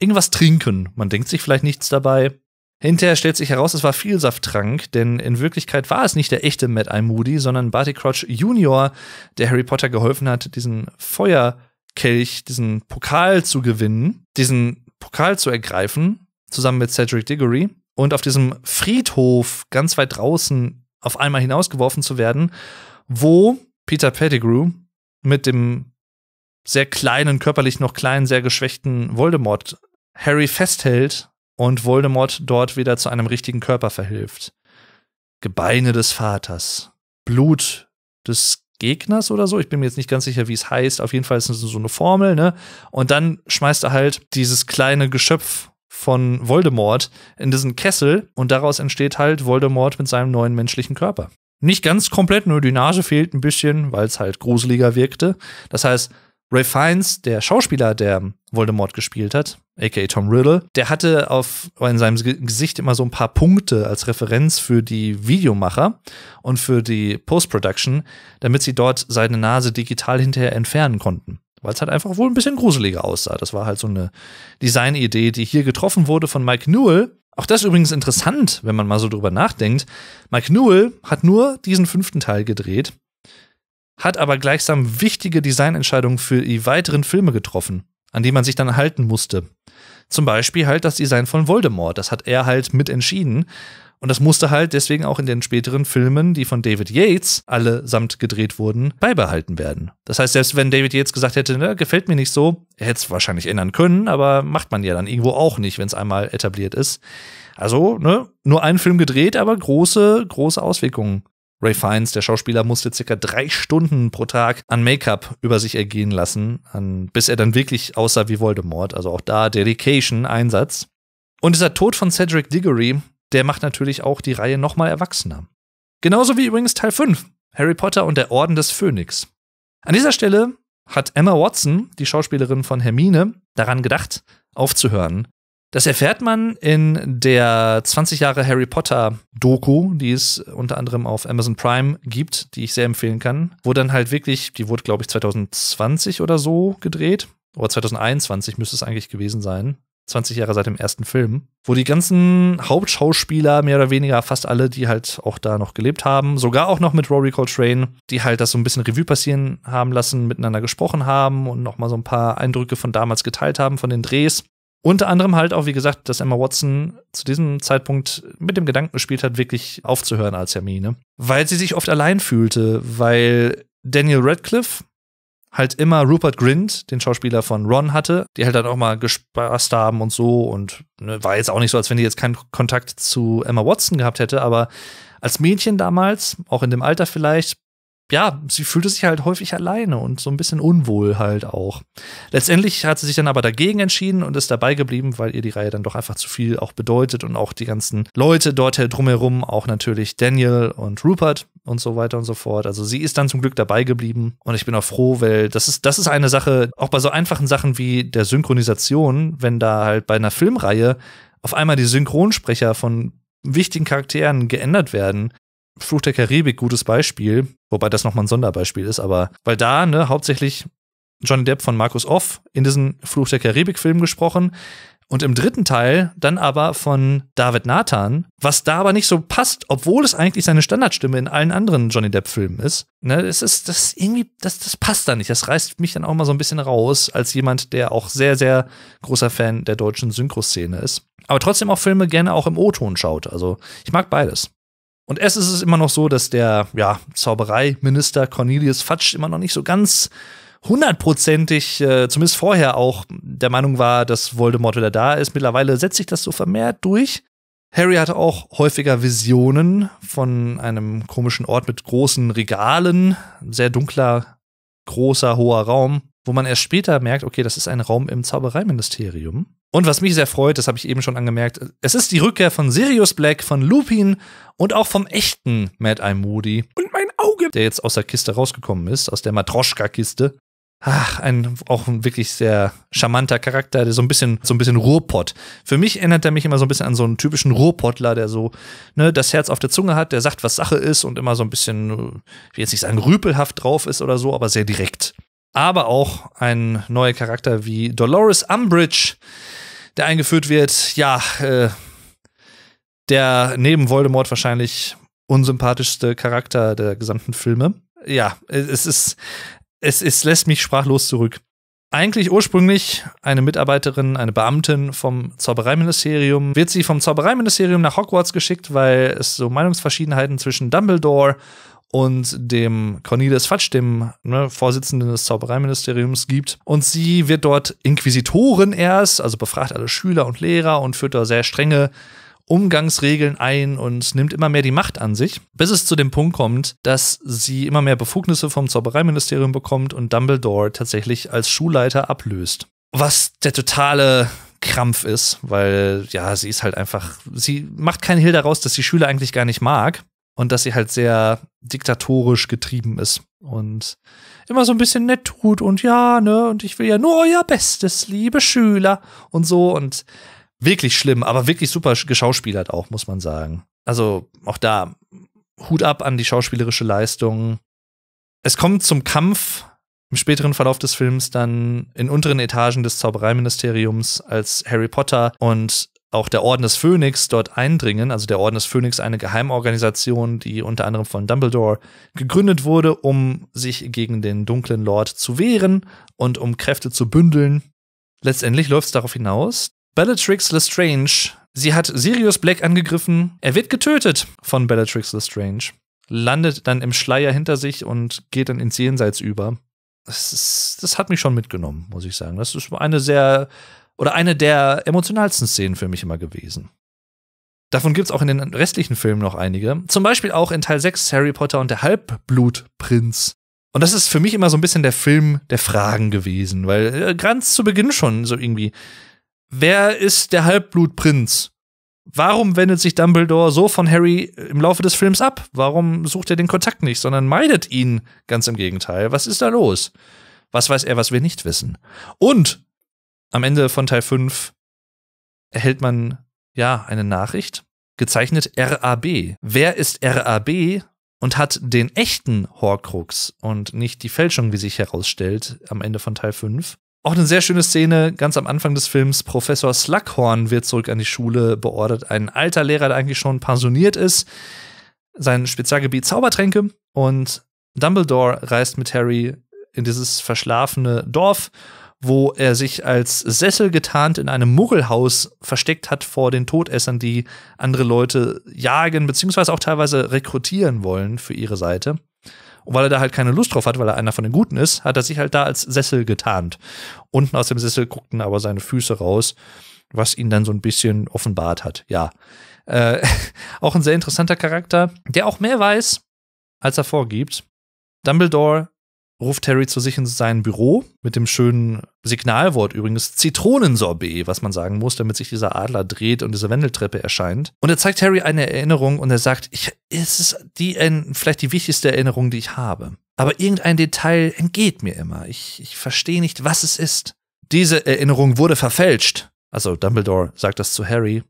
irgendwas trinken. Man denkt sich vielleicht nichts dabei, Hinterher stellt sich heraus, es war viel Safttrank, denn in Wirklichkeit war es nicht der echte Mad Eye Moody, sondern Barty Crouch Junior, der Harry Potter geholfen hat, diesen Feuerkelch, diesen Pokal zu gewinnen, diesen Pokal zu ergreifen, zusammen mit Cedric Diggory und auf diesem Friedhof ganz weit draußen auf einmal hinausgeworfen zu werden, wo Peter Pettigrew mit dem sehr kleinen, körperlich noch kleinen, sehr geschwächten Voldemort Harry festhält und Voldemort dort wieder zu einem richtigen Körper verhilft. Gebeine des Vaters, Blut des Gegners oder so. Ich bin mir jetzt nicht ganz sicher, wie es heißt. Auf jeden Fall ist es so eine Formel, ne? Und dann schmeißt er halt dieses kleine Geschöpf von Voldemort in diesen Kessel und daraus entsteht halt Voldemort mit seinem neuen menschlichen Körper. Nicht ganz komplett, nur die Nase fehlt ein bisschen, weil es halt gruseliger wirkte. Das heißt, Ray Fiennes, der Schauspieler, der Voldemort gespielt hat, aka Tom Riddle, der hatte auf, in seinem Gesicht immer so ein paar Punkte als Referenz für die Videomacher und für die Post-Production, damit sie dort seine Nase digital hinterher entfernen konnten. Weil es halt einfach wohl ein bisschen gruseliger aussah. Das war halt so eine Designidee, die hier getroffen wurde von Mike Newell. Auch das ist übrigens interessant, wenn man mal so drüber nachdenkt. Mike Newell hat nur diesen fünften Teil gedreht, hat aber gleichsam wichtige Designentscheidungen für die weiteren Filme getroffen, an die man sich dann halten musste. Zum Beispiel halt das Design von Voldemort. Das hat er halt mit entschieden. Und das musste halt deswegen auch in den späteren Filmen, die von David Yates allesamt gedreht wurden, beibehalten werden. Das heißt, selbst wenn David Yates gesagt hätte, ne, gefällt mir nicht so, er hätte es wahrscheinlich ändern können, aber macht man ja dann irgendwo auch nicht, wenn es einmal etabliert ist. Also, ne, nur einen Film gedreht, aber große, große Auswirkungen Ray Fiennes, der Schauspieler, musste circa drei Stunden pro Tag an Make-up über sich ergehen lassen, an, bis er dann wirklich aussah wie Voldemort. Also auch da Dedication, Einsatz. Und dieser Tod von Cedric Diggory, der macht natürlich auch die Reihe nochmal erwachsener. Genauso wie übrigens Teil 5, Harry Potter und der Orden des Phönix. An dieser Stelle hat Emma Watson, die Schauspielerin von Hermine, daran gedacht, aufzuhören das erfährt man in der 20 Jahre Harry Potter Doku, die es unter anderem auf Amazon Prime gibt, die ich sehr empfehlen kann, wo dann halt wirklich, die wurde glaube ich 2020 oder so gedreht, oder 2021 müsste es eigentlich gewesen sein. 20 Jahre seit dem ersten Film, wo die ganzen Hauptschauspieler, mehr oder weniger fast alle, die halt auch da noch gelebt haben, sogar auch noch mit Rory Coltrane, die halt das so ein bisschen Revue passieren haben lassen, miteinander gesprochen haben und nochmal so ein paar Eindrücke von damals geteilt haben, von den Drehs. Unter anderem halt auch, wie gesagt, dass Emma Watson zu diesem Zeitpunkt mit dem Gedanken gespielt hat, wirklich aufzuhören als Hermine. Weil sie sich oft allein fühlte, weil Daniel Radcliffe halt immer Rupert Grint, den Schauspieler von Ron, hatte, die halt dann auch mal gespaßt haben und so. Und ne, war jetzt auch nicht so, als wenn die jetzt keinen Kontakt zu Emma Watson gehabt hätte, aber als Mädchen damals, auch in dem Alter vielleicht, ja, sie fühlte sich halt häufig alleine und so ein bisschen unwohl halt auch. Letztendlich hat sie sich dann aber dagegen entschieden und ist dabei geblieben, weil ihr die Reihe dann doch einfach zu viel auch bedeutet und auch die ganzen Leute dort drumherum, auch natürlich Daniel und Rupert und so weiter und so fort. Also sie ist dann zum Glück dabei geblieben und ich bin auch froh, weil das ist, das ist eine Sache, auch bei so einfachen Sachen wie der Synchronisation, wenn da halt bei einer Filmreihe auf einmal die Synchronsprecher von wichtigen Charakteren geändert werden, Fluch der Karibik, gutes Beispiel, wobei das nochmal ein Sonderbeispiel ist, aber weil da ne, hauptsächlich Johnny Depp von Markus Off in diesen Fluch der Karibik-Film gesprochen und im dritten Teil dann aber von David Nathan, was da aber nicht so passt, obwohl es eigentlich seine Standardstimme in allen anderen Johnny Depp-Filmen ist. Ne, es ist das irgendwie, das, das passt da nicht. Das reißt mich dann auch mal so ein bisschen raus, als jemand, der auch sehr, sehr großer Fan der deutschen Synchroszene ist. Aber trotzdem auch Filme gerne auch im O-Ton schaut. Also ich mag beides. Und es ist es immer noch so, dass der ja, Zaubereiminister Cornelius Fatsch immer noch nicht so ganz hundertprozentig, äh, zumindest vorher auch, der Meinung war, dass Voldemort wieder da ist. Mittlerweile setzt sich das so vermehrt durch. Harry hatte auch häufiger Visionen von einem komischen Ort mit großen Regalen, sehr dunkler, großer, hoher Raum, wo man erst später merkt, okay, das ist ein Raum im Zaubereiministerium. Und was mich sehr freut, das habe ich eben schon angemerkt, es ist die Rückkehr von Sirius Black, von Lupin und auch vom echten Mad Eye Moody. Und mein Auge! Der jetzt aus der Kiste rausgekommen ist, aus der Matroschka-Kiste. Ach, ein auch ein wirklich sehr charmanter Charakter, der so ein bisschen so ein bisschen Ruhrpott. Für mich erinnert er mich immer so ein bisschen an so einen typischen Ruhrpottler, der so ne, das Herz auf der Zunge hat, der sagt, was Sache ist und immer so ein bisschen, ich will jetzt nicht sagen rüpelhaft drauf ist oder so, aber sehr direkt. Aber auch ein neuer Charakter wie Dolores Umbridge, der eingeführt wird, ja, äh, der neben Voldemort wahrscheinlich unsympathischste Charakter der gesamten Filme. Ja, es ist, es, es lässt mich sprachlos zurück. Eigentlich ursprünglich eine Mitarbeiterin, eine Beamtin vom Zaubereiministerium, wird sie vom Zaubereiministerium nach Hogwarts geschickt, weil es so Meinungsverschiedenheiten zwischen Dumbledore und dem Cornelius Fatsch, dem ne, Vorsitzenden des Zaubereiministeriums, gibt. Und sie wird dort Inquisitorin erst, also befragt alle Schüler und Lehrer und führt da sehr strenge Umgangsregeln ein und nimmt immer mehr die Macht an sich, bis es zu dem Punkt kommt, dass sie immer mehr Befugnisse vom Zaubereiministerium bekommt und Dumbledore tatsächlich als Schulleiter ablöst. Was der totale Krampf ist, weil ja, sie ist halt einfach, sie macht keinen Hehl daraus, dass sie Schüler eigentlich gar nicht mag und dass sie halt sehr diktatorisch getrieben ist und immer so ein bisschen nett tut und ja, ne, und ich will ja nur euer Bestes, liebe Schüler und so und wirklich schlimm, aber wirklich super geschauspielert auch, muss man sagen. Also auch da Hut ab an die schauspielerische Leistung. Es kommt zum Kampf im späteren Verlauf des Films dann in unteren Etagen des Zaubereiministeriums, als Harry Potter und auch der Orden des Phönix dort eindringen. Also der Orden des Phönix, eine Geheimorganisation, die unter anderem von Dumbledore gegründet wurde, um sich gegen den dunklen Lord zu wehren und um Kräfte zu bündeln. Letztendlich läuft es darauf hinaus. Bellatrix Lestrange, sie hat Sirius Black angegriffen. Er wird getötet von Bellatrix Lestrange, landet dann im Schleier hinter sich und geht dann ins Jenseits über. Das, ist, das hat mich schon mitgenommen, muss ich sagen. Das ist eine sehr oder eine der emotionalsten Szenen für mich immer gewesen. Davon gibt es auch in den restlichen Filmen noch einige. Zum Beispiel auch in Teil 6 Harry Potter und der Halbblutprinz. Und das ist für mich immer so ein bisschen der Film der Fragen gewesen, weil äh, ganz zu Beginn schon so irgendwie, wer ist der Halbblutprinz? Warum wendet sich Dumbledore so von Harry im Laufe des Films ab? Warum sucht er den Kontakt nicht, sondern meidet ihn? Ganz im Gegenteil. Was ist da los? Was weiß er, was wir nicht wissen? Und am Ende von Teil 5 erhält man ja eine Nachricht, gezeichnet RAB. Wer ist RAB und hat den echten Horcrux und nicht die Fälschung, wie sich herausstellt, am Ende von Teil 5? Auch eine sehr schöne Szene, ganz am Anfang des Films. Professor Slughorn wird zurück an die Schule beordert. Ein alter Lehrer, der eigentlich schon pensioniert ist. Sein Spezialgebiet Zaubertränke. Und Dumbledore reist mit Harry in dieses verschlafene Dorf wo er sich als Sessel getarnt in einem Muggelhaus versteckt hat vor den Todessern, die andere Leute jagen, beziehungsweise auch teilweise rekrutieren wollen für ihre Seite. Und weil er da halt keine Lust drauf hat, weil er einer von den Guten ist, hat er sich halt da als Sessel getarnt. Unten aus dem Sessel guckten aber seine Füße raus, was ihn dann so ein bisschen offenbart hat. Ja. Äh, auch ein sehr interessanter Charakter, der auch mehr weiß, als er vorgibt. Dumbledore ruft Harry zu sich in sein Büro mit dem schönen Signalwort übrigens Zitronensorbet, was man sagen muss, damit sich dieser Adler dreht und diese Wendeltreppe erscheint. Und er zeigt Harry eine Erinnerung und er sagt, ich, es ist die vielleicht die wichtigste Erinnerung, die ich habe. Aber irgendein Detail entgeht mir immer. Ich, ich verstehe nicht, was es ist. Diese Erinnerung wurde verfälscht. Also Dumbledore sagt das zu Harry.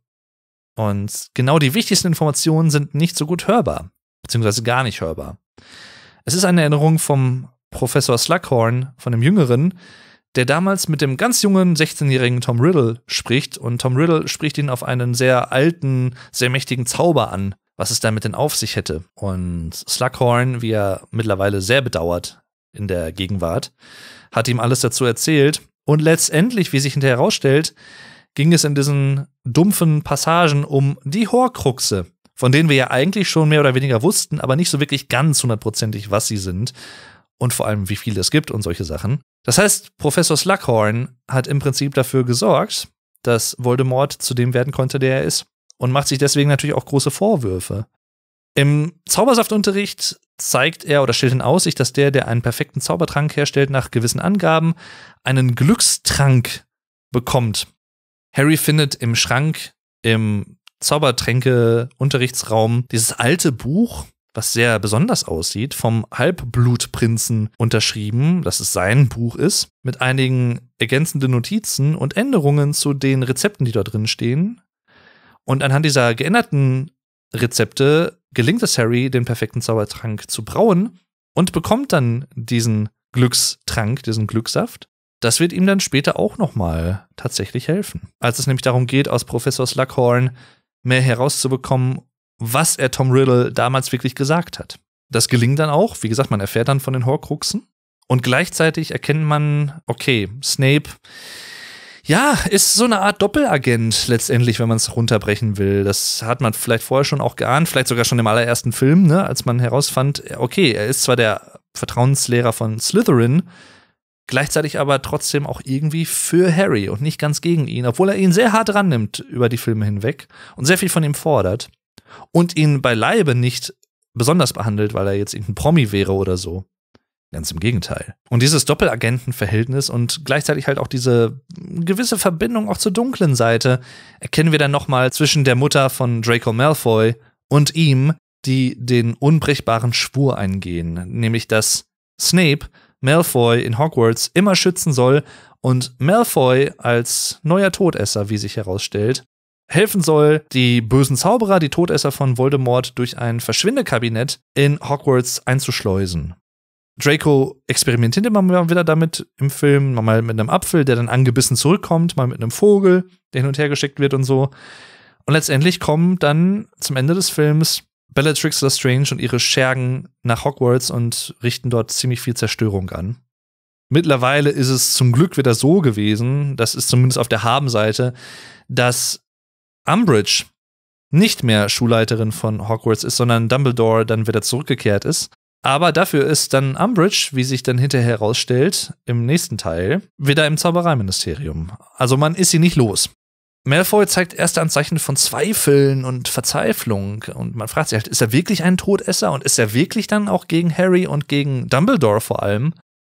Und genau die wichtigsten Informationen sind nicht so gut hörbar, beziehungsweise gar nicht hörbar. Es ist eine Erinnerung vom Professor Slughorn, von dem Jüngeren, der damals mit dem ganz jungen 16-jährigen Tom Riddle spricht und Tom Riddle spricht ihn auf einen sehr alten, sehr mächtigen Zauber an, was es damit denn auf sich hätte. Und Slughorn, wie er mittlerweile sehr bedauert in der Gegenwart, hat ihm alles dazu erzählt und letztendlich, wie sich hinterher herausstellt, ging es in diesen dumpfen Passagen um die Horcruxe, von denen wir ja eigentlich schon mehr oder weniger wussten, aber nicht so wirklich ganz hundertprozentig, was sie sind und vor allem, wie viel es gibt und solche Sachen. Das heißt, Professor Slughorn hat im Prinzip dafür gesorgt, dass Voldemort zu dem werden konnte, der er ist und macht sich deswegen natürlich auch große Vorwürfe. Im Zaubersaftunterricht zeigt er oder stellt in Aussicht, dass der, der einen perfekten Zaubertrank herstellt, nach gewissen Angaben einen Glückstrank bekommt. Harry findet im Schrank im Zaubertränke-Unterrichtsraum dieses alte Buch, was sehr besonders aussieht, vom Halbblutprinzen unterschrieben, dass es sein Buch ist, mit einigen ergänzenden Notizen und Änderungen zu den Rezepten, die da drin stehen. Und anhand dieser geänderten Rezepte gelingt es Harry, den perfekten Zaubertrank zu brauen und bekommt dann diesen Glückstrank, diesen Glückssaft. Das wird ihm dann später auch nochmal tatsächlich helfen. Als es nämlich darum geht, aus Professor Slughorn mehr herauszubekommen was er Tom Riddle damals wirklich gesagt hat. Das gelingt dann auch. Wie gesagt, man erfährt dann von den Horcruxen. Und gleichzeitig erkennt man, okay, Snape, ja, ist so eine Art Doppelagent letztendlich, wenn man es runterbrechen will. Das hat man vielleicht vorher schon auch geahnt, vielleicht sogar schon im allerersten Film, ne, als man herausfand, okay, er ist zwar der Vertrauenslehrer von Slytherin, gleichzeitig aber trotzdem auch irgendwie für Harry und nicht ganz gegen ihn, obwohl er ihn sehr hart rannimmt über die Filme hinweg und sehr viel von ihm fordert und ihn beileibe nicht besonders behandelt, weil er jetzt irgendein Promi wäre oder so. Ganz im Gegenteil. Und dieses Doppelagentenverhältnis und gleichzeitig halt auch diese gewisse Verbindung auch zur dunklen Seite erkennen wir dann nochmal zwischen der Mutter von Draco Malfoy und ihm, die den unbrechbaren Schwur eingehen, nämlich dass Snape Malfoy in Hogwarts immer schützen soll und Malfoy als neuer Todesser, wie sich herausstellt, helfen soll, die bösen Zauberer, die Todesser von Voldemort, durch ein Verschwindekabinett in Hogwarts einzuschleusen. Draco experimentiert immer wieder damit im Film, mal mit einem Apfel, der dann angebissen zurückkommt, mal mit einem Vogel, der hin und her geschickt wird und so. Und letztendlich kommen dann zum Ende des Films Bellatrix Lestrange und ihre Schergen nach Hogwarts und richten dort ziemlich viel Zerstörung an. Mittlerweile ist es zum Glück wieder so gewesen, das ist zumindest auf der Habenseite, dass Umbridge nicht mehr Schulleiterin von Hogwarts ist, sondern Dumbledore dann wieder zurückgekehrt ist. Aber dafür ist dann Umbridge, wie sich dann hinterher herausstellt, im nächsten Teil wieder im Zaubereiministerium. Also man ist sie nicht los. Malfoy zeigt erste Anzeichen von Zweifeln und Verzweiflung. Und man fragt sich halt, ist er wirklich ein Todesser? Und ist er wirklich dann auch gegen Harry und gegen Dumbledore vor allem?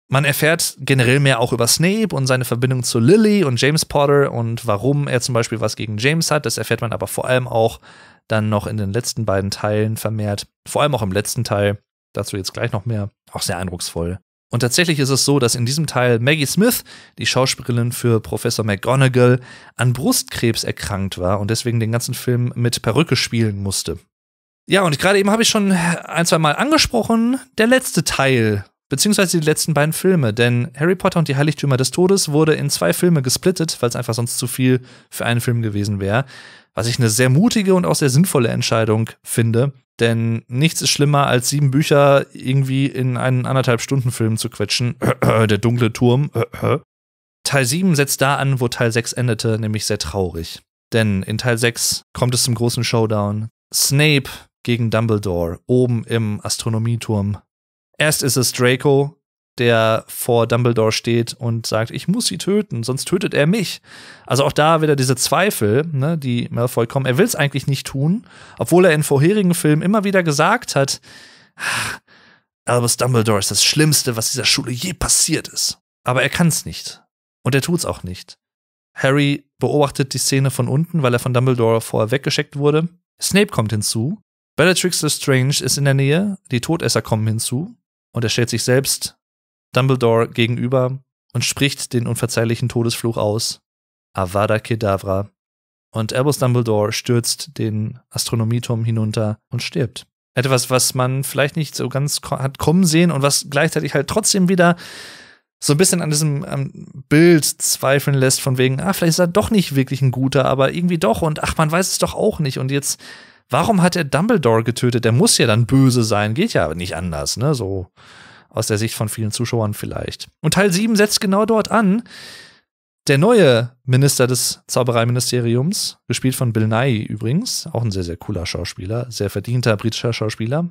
Man erfährt generell mehr auch über Snape und seine Verbindung zu Lily und James Potter und warum er zum Beispiel was gegen James hat. Das erfährt man aber vor allem auch dann noch in den letzten beiden Teilen vermehrt. Vor allem auch im letzten Teil. Dazu jetzt gleich noch mehr. Auch sehr eindrucksvoll. Und tatsächlich ist es so, dass in diesem Teil Maggie Smith, die Schauspielerin für Professor McGonagall, an Brustkrebs erkrankt war und deswegen den ganzen Film mit Perücke spielen musste. Ja, und gerade eben habe ich schon ein, zwei Mal angesprochen, der letzte Teil beziehungsweise die letzten beiden Filme, denn Harry Potter und die Heiligtümer des Todes wurde in zwei Filme gesplittet, weil es einfach sonst zu viel für einen Film gewesen wäre, was ich eine sehr mutige und auch sehr sinnvolle Entscheidung finde, denn nichts ist schlimmer als sieben Bücher irgendwie in einen anderthalb Stunden Film zu quetschen. Der dunkle Turm. Teil 7 setzt da an, wo Teil 6 endete, nämlich sehr traurig. Denn in Teil 6 kommt es zum großen Showdown. Snape gegen Dumbledore oben im Astronomieturm Erst ist es Draco, der vor Dumbledore steht und sagt, ich muss sie töten, sonst tötet er mich. Also auch da wieder diese Zweifel, ne, die Malfoy kommen. Er will es eigentlich nicht tun, obwohl er in vorherigen Filmen immer wieder gesagt hat, ah, Albus Dumbledore ist das Schlimmste, was dieser Schule je passiert ist. Aber er kann es nicht. Und er tut es auch nicht. Harry beobachtet die Szene von unten, weil er von Dumbledore vorher weggeschickt wurde. Snape kommt hinzu. Bellatrix Lestrange ist in der Nähe. Die Todesser kommen hinzu. Und er stellt sich selbst Dumbledore gegenüber und spricht den unverzeihlichen Todesfluch aus. Avada Kedavra. Und Albus Dumbledore stürzt den Astronomieturm hinunter und stirbt. Etwas, was man vielleicht nicht so ganz hat kommen sehen und was gleichzeitig halt trotzdem wieder so ein bisschen an diesem ähm, Bild zweifeln lässt, von wegen, ah, vielleicht ist er doch nicht wirklich ein guter, aber irgendwie doch und ach, man weiß es doch auch nicht. Und jetzt Warum hat er Dumbledore getötet? Der muss ja dann böse sein, geht ja nicht anders, ne? So aus der Sicht von vielen Zuschauern vielleicht. Und Teil 7 setzt genau dort an. Der neue Minister des Zaubereiministeriums, gespielt von Bill Nye übrigens, auch ein sehr, sehr cooler Schauspieler, sehr verdienter britischer Schauspieler,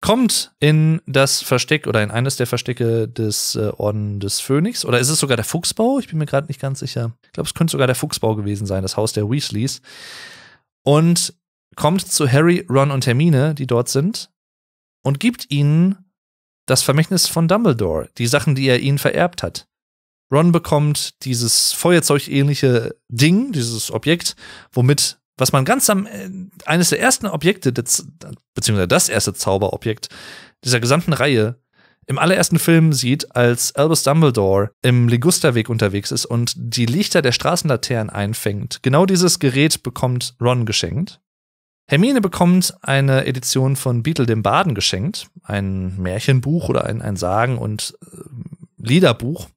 kommt in das Versteck oder in eines der Verstecke des äh, Orden des Phönix. Oder ist es sogar der Fuchsbau? Ich bin mir gerade nicht ganz sicher. Ich glaube, es könnte sogar der Fuchsbau gewesen sein, das Haus der Weasleys. Und kommt zu Harry, Ron und Hermine, die dort sind, und gibt ihnen das Vermächtnis von Dumbledore, die Sachen, die er ihnen vererbt hat. Ron bekommt dieses Feuerzeugähnliche Ding, dieses Objekt, womit, was man ganz am, äh, eines der ersten Objekte, des, beziehungsweise das erste Zauberobjekt dieser gesamten Reihe im allerersten Film sieht, als Albus Dumbledore im Ligusterweg unterwegs ist und die Lichter der Straßenlaternen einfängt. Genau dieses Gerät bekommt Ron geschenkt. Hermine bekommt eine Edition von Beetle dem Baden geschenkt, ein Märchenbuch oder ein, ein Sagen- und äh, Liederbuch.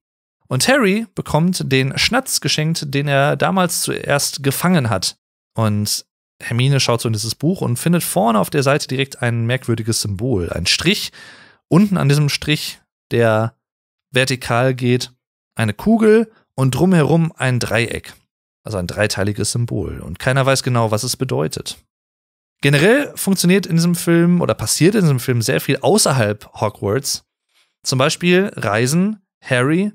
Und Harry bekommt den Schnatz geschenkt, den er damals zuerst gefangen hat. Und Hermine schaut so in dieses Buch und findet vorne auf der Seite direkt ein merkwürdiges Symbol, ein Strich. Unten an diesem Strich, der vertikal geht, eine Kugel und drumherum ein Dreieck. Also ein dreiteiliges Symbol. Und keiner weiß genau, was es bedeutet. Generell funktioniert in diesem Film oder passiert in diesem Film sehr viel außerhalb Hogwarts. Zum Beispiel reisen Harry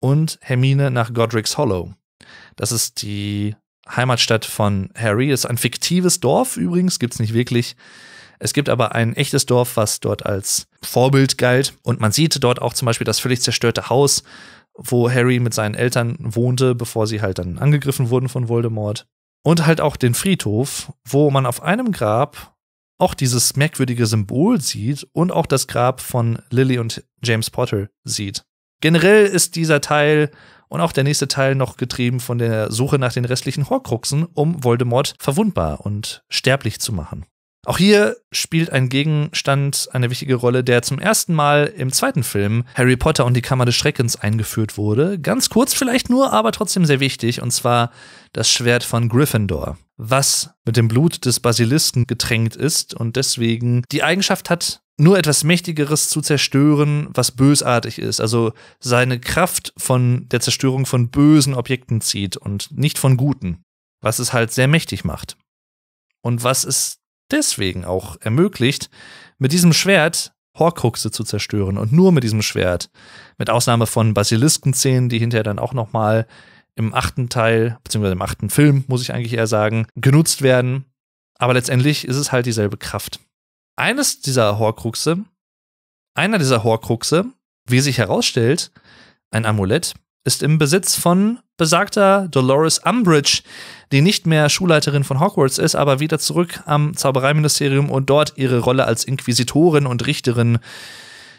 und Hermine nach Godric's Hollow. Das ist die Heimatstadt von Harry. Ist ein fiktives Dorf übrigens, gibt es nicht wirklich. Es gibt aber ein echtes Dorf, was dort als Vorbild galt. Und man sieht dort auch zum Beispiel das völlig zerstörte Haus, wo Harry mit seinen Eltern wohnte, bevor sie halt dann angegriffen wurden von Voldemort. Und halt auch den Friedhof, wo man auf einem Grab auch dieses merkwürdige Symbol sieht und auch das Grab von Lily und James Potter sieht. Generell ist dieser Teil und auch der nächste Teil noch getrieben von der Suche nach den restlichen Horcruxen, um Voldemort verwundbar und sterblich zu machen. Auch hier spielt ein Gegenstand eine wichtige Rolle, der zum ersten Mal im zweiten Film Harry Potter und die Kammer des Schreckens eingeführt wurde. Ganz kurz vielleicht nur, aber trotzdem sehr wichtig, und zwar das Schwert von Gryffindor, was mit dem Blut des Basilisken getränkt ist und deswegen die Eigenschaft hat, nur etwas Mächtigeres zu zerstören, was bösartig ist. Also seine Kraft von der Zerstörung von bösen Objekten zieht und nicht von guten, was es halt sehr mächtig macht. Und was es deswegen auch ermöglicht, mit diesem Schwert Horcruxe zu zerstören und nur mit diesem Schwert. Mit Ausnahme von Basiliskenzähnen, die hinterher dann auch nochmal im achten Teil, beziehungsweise im achten Film, muss ich eigentlich eher sagen, genutzt werden. Aber letztendlich ist es halt dieselbe Kraft. Eines dieser Horcruxe, einer dieser Horcruxe, wie sich herausstellt, ein Amulett, ist im Besitz von besagter Dolores Umbridge, die nicht mehr Schulleiterin von Hogwarts ist, aber wieder zurück am Zaubereiministerium und dort ihre Rolle als Inquisitorin und Richterin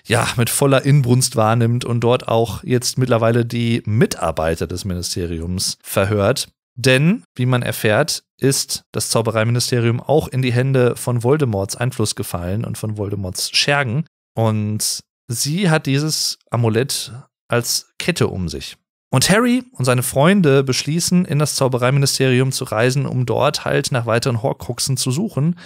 ja, mit voller Inbrunst wahrnimmt und dort auch jetzt mittlerweile die Mitarbeiter des Ministeriums verhört. Denn, wie man erfährt, ist das Zaubereiministerium auch in die Hände von Voldemorts Einfluss gefallen und von Voldemorts Schergen. Und sie hat dieses Amulett als Kette um sich. Und Harry und seine Freunde beschließen, in das Zaubereiministerium zu reisen, um dort halt nach weiteren Horcruxen zu suchen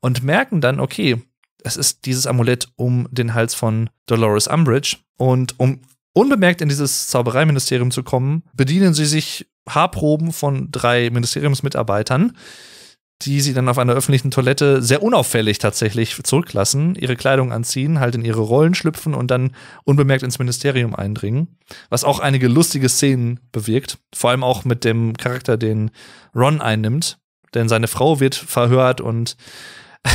und merken dann, okay, es ist dieses Amulett um den Hals von Dolores Umbridge. Und um unbemerkt in dieses Zaubereiministerium zu kommen, bedienen sie sich Haarproben von drei Ministeriumsmitarbeitern, die sie dann auf einer öffentlichen Toilette sehr unauffällig tatsächlich zurücklassen, ihre Kleidung anziehen, halt in ihre Rollen schlüpfen und dann unbemerkt ins Ministerium eindringen, was auch einige lustige Szenen bewirkt, vor allem auch mit dem Charakter, den Ron einnimmt, denn seine Frau wird verhört und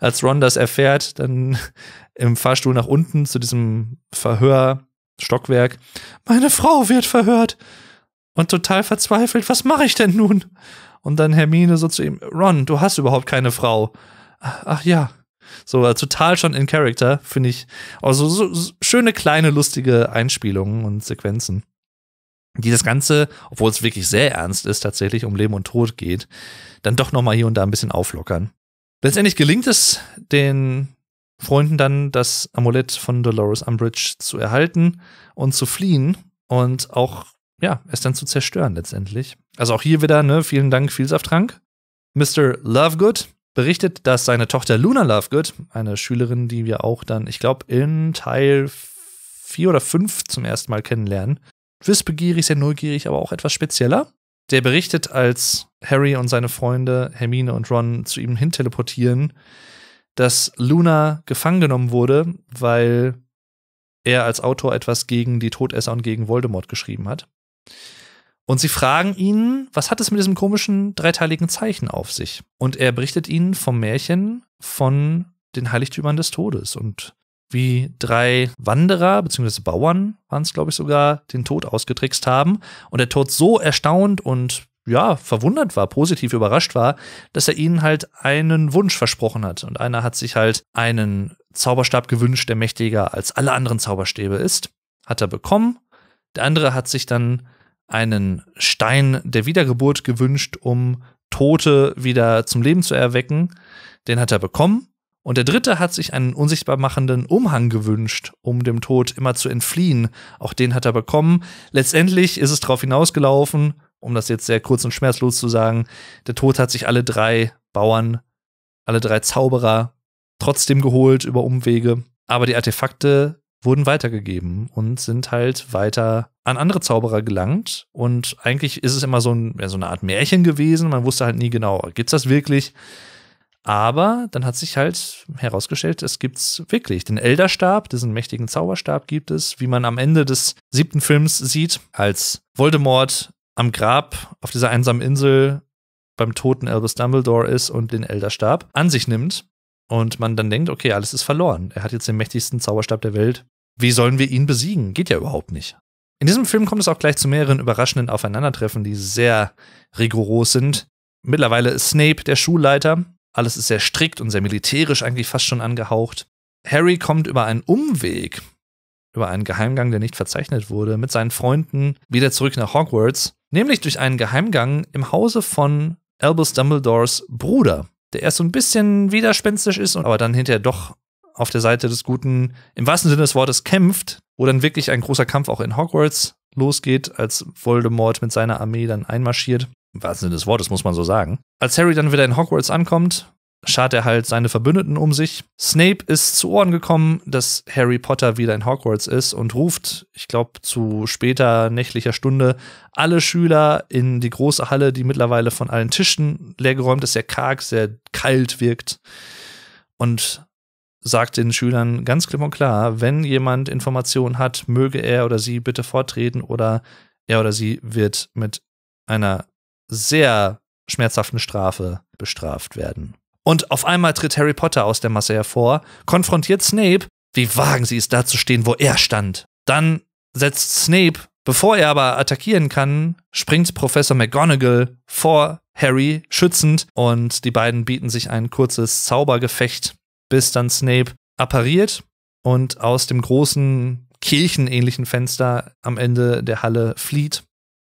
als Ron das erfährt, dann im Fahrstuhl nach unten zu diesem Verhörstockwerk, meine Frau wird verhört und total verzweifelt, was mache ich denn nun? Und dann Hermine so zu ihm, Ron, du hast überhaupt keine Frau. Ach, ach ja. So, also total schon in Character, finde ich. Also so, so schöne kleine lustige Einspielungen und Sequenzen die das Ganze, obwohl es wirklich sehr ernst ist, tatsächlich um Leben und Tod geht, dann doch nochmal hier und da ein bisschen auflockern. Letztendlich gelingt es den Freunden dann, das Amulett von Dolores Umbridge zu erhalten und zu fliehen. Und auch ja, es dann zu zerstören letztendlich. Also auch hier wieder, ne, vielen Dank, Vielsafttrank. Mr. Lovegood berichtet, dass seine Tochter Luna Lovegood, eine Schülerin, die wir auch dann, ich glaube, in Teil 4 oder 5 zum ersten Mal kennenlernen, wissbegierig, sehr neugierig, aber auch etwas spezieller. Der berichtet, als Harry und seine Freunde Hermine und Ron zu ihm hinteleportieren, dass Luna gefangen genommen wurde, weil er als Autor etwas gegen die Todesser und gegen Voldemort geschrieben hat. Und sie fragen ihn, was hat es mit diesem komischen dreiteiligen Zeichen auf sich? Und er berichtet ihnen vom Märchen von den Heiligtümern des Todes und wie drei Wanderer bzw. Bauern waren es, glaube ich, sogar, den Tod ausgetrickst haben und der Tod so erstaunt und ja, verwundert war, positiv überrascht war, dass er ihnen halt einen Wunsch versprochen hat. Und einer hat sich halt einen Zauberstab gewünscht, der mächtiger als alle anderen Zauberstäbe ist. Hat er bekommen. Der andere hat sich dann einen Stein der Wiedergeburt gewünscht, um Tote wieder zum Leben zu erwecken. Den hat er bekommen. Und der dritte hat sich einen unsichtbar machenden Umhang gewünscht, um dem Tod immer zu entfliehen. Auch den hat er bekommen. Letztendlich ist es darauf hinausgelaufen, um das jetzt sehr kurz und schmerzlos zu sagen, der Tod hat sich alle drei Bauern, alle drei Zauberer trotzdem geholt über Umwege. Aber die Artefakte wurden weitergegeben und sind halt weiter an andere Zauberer gelangt. Und eigentlich ist es immer so, ein, ja, so eine Art Märchen gewesen. Man wusste halt nie genau, gibt es das wirklich? Aber dann hat sich halt herausgestellt, es gibt es wirklich. Den Elderstab, diesen mächtigen Zauberstab gibt es, wie man am Ende des siebten Films sieht, als Voldemort am Grab auf dieser einsamen Insel beim toten Albus Dumbledore ist und den Elderstab an sich nimmt und man dann denkt, okay, alles ist verloren. Er hat jetzt den mächtigsten Zauberstab der Welt wie sollen wir ihn besiegen? Geht ja überhaupt nicht. In diesem Film kommt es auch gleich zu mehreren überraschenden Aufeinandertreffen, die sehr rigoros sind. Mittlerweile ist Snape der Schulleiter. Alles ist sehr strikt und sehr militärisch eigentlich fast schon angehaucht. Harry kommt über einen Umweg, über einen Geheimgang, der nicht verzeichnet wurde, mit seinen Freunden wieder zurück nach Hogwarts, nämlich durch einen Geheimgang im Hause von Albus Dumbledores Bruder, der erst so ein bisschen widerspenstisch ist, aber dann hinterher doch auf der Seite des Guten im wahrsten Sinne des Wortes kämpft, wo dann wirklich ein großer Kampf auch in Hogwarts losgeht, als Voldemort mit seiner Armee dann einmarschiert. Im wahrsten Sinne des Wortes muss man so sagen. Als Harry dann wieder in Hogwarts ankommt, schart er halt seine Verbündeten um sich. Snape ist zu Ohren gekommen, dass Harry Potter wieder in Hogwarts ist und ruft, ich glaube, zu später nächtlicher Stunde alle Schüler in die große Halle, die mittlerweile von allen Tischen leergeräumt ist, sehr karg, sehr kalt wirkt. Und sagt den Schülern ganz klipp und klar, wenn jemand Informationen hat, möge er oder sie bitte vortreten oder er oder sie wird mit einer sehr schmerzhaften Strafe bestraft werden. Und auf einmal tritt Harry Potter aus der Masse hervor, konfrontiert Snape, wie wagen sie es da zu stehen, wo er stand. Dann setzt Snape, bevor er aber attackieren kann, springt Professor McGonagall vor Harry schützend und die beiden bieten sich ein kurzes Zaubergefecht bis dann Snape appariert und aus dem großen kirchenähnlichen Fenster am Ende der Halle flieht.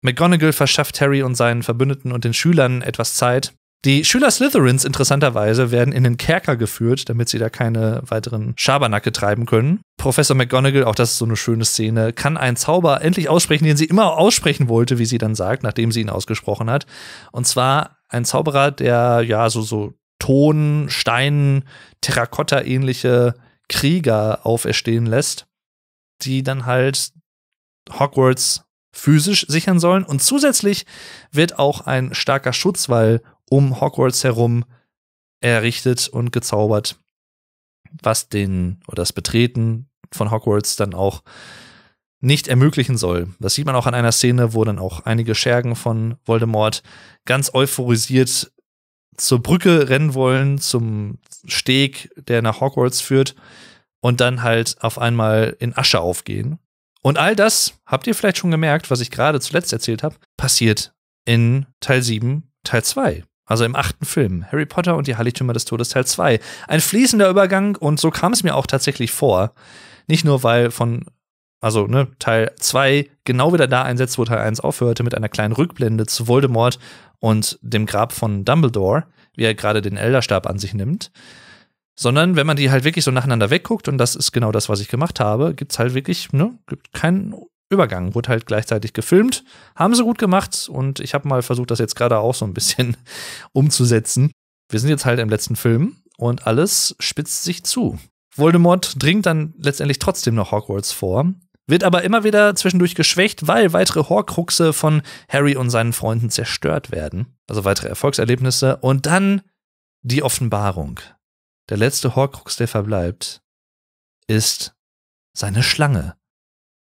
McGonagall verschafft Harry und seinen Verbündeten und den Schülern etwas Zeit. Die Schüler Slytherins interessanterweise werden in den Kerker geführt, damit sie da keine weiteren Schabernacke treiben können. Professor McGonagall, auch das ist so eine schöne Szene, kann einen Zauber endlich aussprechen, den sie immer aussprechen wollte, wie sie dann sagt, nachdem sie ihn ausgesprochen hat. Und zwar ein Zauberer, der ja so, so Ton, Stein, Terrakotta-ähnliche Krieger auferstehen lässt, die dann halt Hogwarts physisch sichern sollen. Und zusätzlich wird auch ein starker Schutzwall um Hogwarts herum errichtet und gezaubert, was den oder das Betreten von Hogwarts dann auch nicht ermöglichen soll. Das sieht man auch an einer Szene, wo dann auch einige Schergen von Voldemort ganz euphorisiert zur Brücke rennen wollen, zum Steg, der nach Hogwarts führt und dann halt auf einmal in Asche aufgehen. Und all das, habt ihr vielleicht schon gemerkt, was ich gerade zuletzt erzählt habe, passiert in Teil 7, Teil 2. Also im achten Film, Harry Potter und die Heiligtümer des Todes Teil 2. Ein fließender Übergang und so kam es mir auch tatsächlich vor. Nicht nur, weil von, also ne, Teil 2 genau wieder da einsetzt, wo Teil 1 aufhörte, mit einer kleinen Rückblende zu Voldemort und dem Grab von Dumbledore, wie er gerade den Elderstab an sich nimmt. Sondern wenn man die halt wirklich so nacheinander wegguckt, und das ist genau das, was ich gemacht habe, gibt es halt wirklich, ne, gibt keinen Übergang, wurde halt gleichzeitig gefilmt. Haben sie gut gemacht und ich habe mal versucht, das jetzt gerade auch so ein bisschen umzusetzen. Wir sind jetzt halt im letzten Film und alles spitzt sich zu. Voldemort dringt dann letztendlich trotzdem noch Hogwarts vor, wird aber immer wieder zwischendurch geschwächt, weil weitere Horcruxe von Harry und seinen Freunden zerstört werden. Also weitere Erfolgserlebnisse und dann die Offenbarung. Der letzte Horcrux, der verbleibt, ist seine Schlange.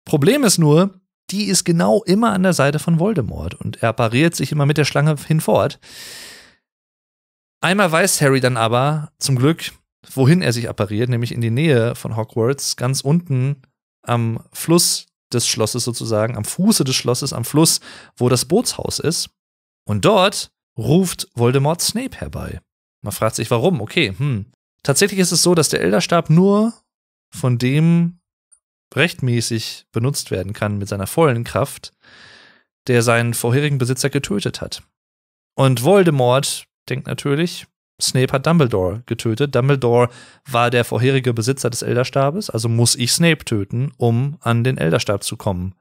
Problem ist nur, die ist genau immer an der Seite von Voldemort und er pariert sich immer mit der Schlange hinfort. Einmal weiß Harry dann aber, zum Glück, wohin er sich appariert, nämlich in die Nähe von Hogwarts, ganz unten am Fluss des Schlosses sozusagen, am Fuße des Schlosses, am Fluss, wo das Bootshaus ist. Und dort ruft Voldemort Snape herbei. Man fragt sich, warum? Okay, hm. Tatsächlich ist es so, dass der Elderstab nur von dem rechtmäßig benutzt werden kann mit seiner vollen Kraft, der seinen vorherigen Besitzer getötet hat. Und Voldemort denkt natürlich, Snape hat Dumbledore getötet. Dumbledore war der vorherige Besitzer des Elderstabes, also muss ich Snape töten, um an den Elderstab zu kommen.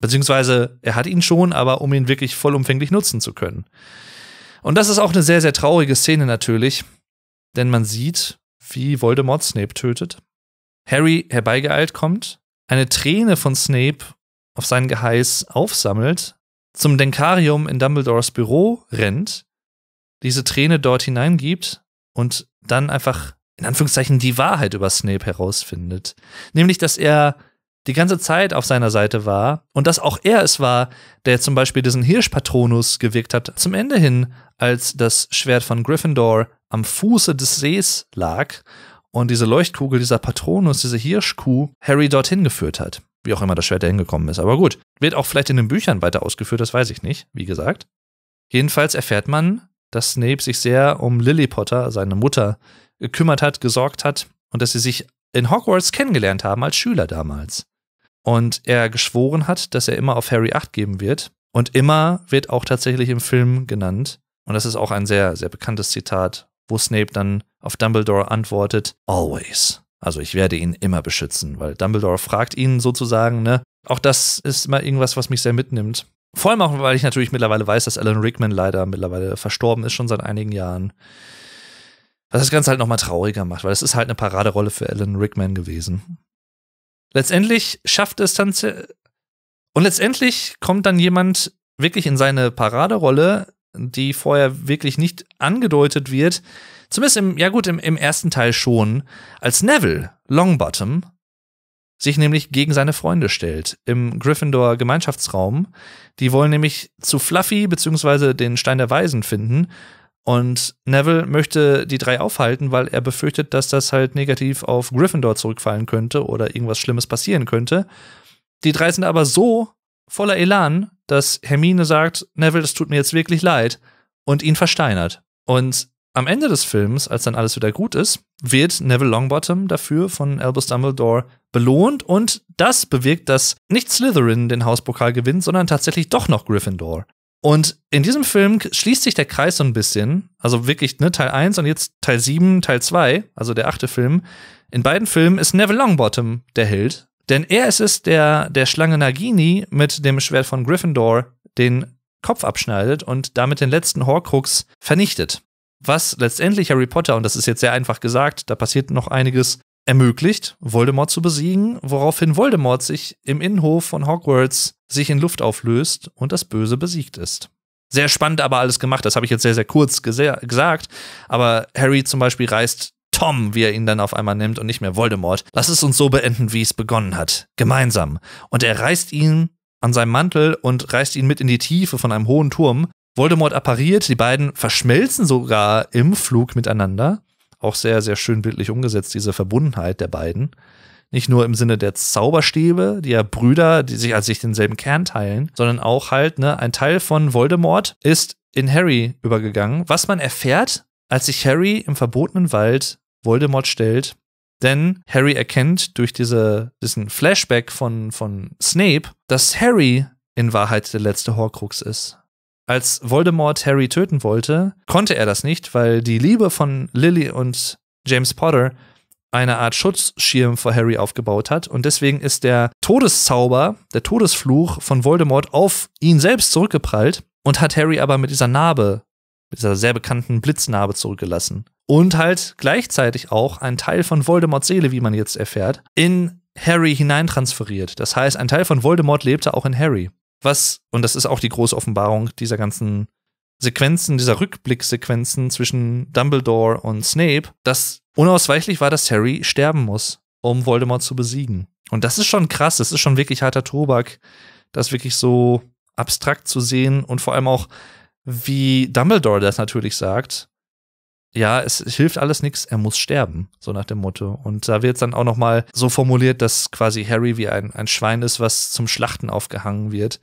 Beziehungsweise er hat ihn schon, aber um ihn wirklich vollumfänglich nutzen zu können. Und das ist auch eine sehr, sehr traurige Szene natürlich, denn man sieht, wie Voldemort Snape tötet. Harry herbeigeeilt kommt, eine Träne von Snape auf sein Geheiß aufsammelt, zum Denkarium in Dumbledores Büro rennt, diese Träne dort hineingibt und dann einfach in Anführungszeichen die Wahrheit über Snape herausfindet. Nämlich, dass er die ganze Zeit auf seiner Seite war und dass auch er es war, der zum Beispiel diesen Hirschpatronus gewirkt hat, zum Ende hin, als das Schwert von Gryffindor am Fuße des Sees lag und diese Leuchtkugel, dieser Patronus, diese Hirschkuh Harry dorthin geführt hat. Wie auch immer das Schwert dahin gekommen ist. Aber gut, wird auch vielleicht in den Büchern weiter ausgeführt, das weiß ich nicht, wie gesagt. Jedenfalls erfährt man, dass Snape sich sehr um Lily Potter, seine Mutter, gekümmert hat, gesorgt hat und dass sie sich in Hogwarts kennengelernt haben als Schüler damals. Und er geschworen hat, dass er immer auf Harry Acht geben wird. Und immer wird auch tatsächlich im Film genannt. Und das ist auch ein sehr, sehr bekanntes Zitat, wo Snape dann auf Dumbledore antwortet, Always. Also ich werde ihn immer beschützen, weil Dumbledore fragt ihn sozusagen, ne? Auch das ist immer irgendwas, was mich sehr mitnimmt. Vor allem auch, weil ich natürlich mittlerweile weiß, dass Alan Rickman leider mittlerweile verstorben ist, schon seit einigen Jahren. Was das Ganze halt nochmal trauriger macht, weil es ist halt eine Paraderolle für Alan Rickman gewesen. Letztendlich schafft es dann. Und letztendlich kommt dann jemand wirklich in seine Paraderolle, die vorher wirklich nicht angedeutet wird. Zumindest im, ja gut, im, im ersten Teil schon, als Neville Longbottom, sich nämlich gegen seine Freunde stellt im Gryffindor Gemeinschaftsraum. Die wollen nämlich zu Fluffy bzw. den Stein der Weisen finden. Und Neville möchte die drei aufhalten, weil er befürchtet, dass das halt negativ auf Gryffindor zurückfallen könnte oder irgendwas Schlimmes passieren könnte. Die drei sind aber so voller Elan, dass Hermine sagt, Neville, das tut mir jetzt wirklich leid und ihn versteinert. Und am Ende des Films, als dann alles wieder gut ist, wird Neville Longbottom dafür von Albus Dumbledore belohnt und das bewirkt, dass nicht Slytherin den Hauspokal gewinnt, sondern tatsächlich doch noch Gryffindor. Und in diesem Film schließt sich der Kreis so ein bisschen, also wirklich ne, Teil 1 und jetzt Teil 7, Teil 2, also der achte Film. In beiden Filmen ist Neville Longbottom der Held, denn er ist es, der der Schlange Nagini mit dem Schwert von Gryffindor den Kopf abschneidet und damit den letzten Horcrux vernichtet was letztendlich Harry Potter, und das ist jetzt sehr einfach gesagt, da passiert noch einiges, ermöglicht, Voldemort zu besiegen, woraufhin Voldemort sich im Innenhof von Hogwarts sich in Luft auflöst und das Böse besiegt ist. Sehr spannend aber alles gemacht, das habe ich jetzt sehr, sehr kurz gesagt, aber Harry zum Beispiel reist Tom, wie er ihn dann auf einmal nimmt und nicht mehr Voldemort. Lass es uns so beenden, wie es begonnen hat. Gemeinsam. Und er reißt ihn an seinem Mantel und reißt ihn mit in die Tiefe von einem hohen Turm. Voldemort appariert, die beiden verschmelzen sogar im Flug miteinander auch sehr, sehr schön bildlich umgesetzt, diese Verbundenheit der beiden. Nicht nur im Sinne der Zauberstäbe, die ja Brüder, die sich als sich denselben Kern teilen, sondern auch halt, ne, ein Teil von Voldemort ist in Harry übergegangen, was man erfährt, als sich Harry im verbotenen Wald Voldemort stellt. Denn Harry erkennt durch diese, diesen Flashback von, von Snape, dass Harry in Wahrheit der letzte Horcrux ist. Als Voldemort Harry töten wollte, konnte er das nicht, weil die Liebe von Lily und James Potter eine Art Schutzschirm vor Harry aufgebaut hat. Und deswegen ist der Todeszauber, der Todesfluch von Voldemort auf ihn selbst zurückgeprallt und hat Harry aber mit dieser Narbe, mit dieser sehr bekannten Blitznarbe zurückgelassen. Und halt gleichzeitig auch einen Teil von Voldemorts Seele, wie man jetzt erfährt, in Harry hineintransferiert. Das heißt, ein Teil von Voldemort lebte auch in Harry was, und das ist auch die große Offenbarung dieser ganzen Sequenzen, dieser Rückblicksequenzen zwischen Dumbledore und Snape, dass unausweichlich war, dass Harry sterben muss, um Voldemort zu besiegen. Und das ist schon krass, das ist schon wirklich harter Tobak, das wirklich so abstrakt zu sehen und vor allem auch, wie Dumbledore das natürlich sagt, ja, es, hilft alles nichts, er muss sterben, so nach dem Motto. Und da wird dann auch nochmal so formuliert, dass quasi Harry wie ein, ein Schwein ist, was zum Schlachten aufgehangen wird.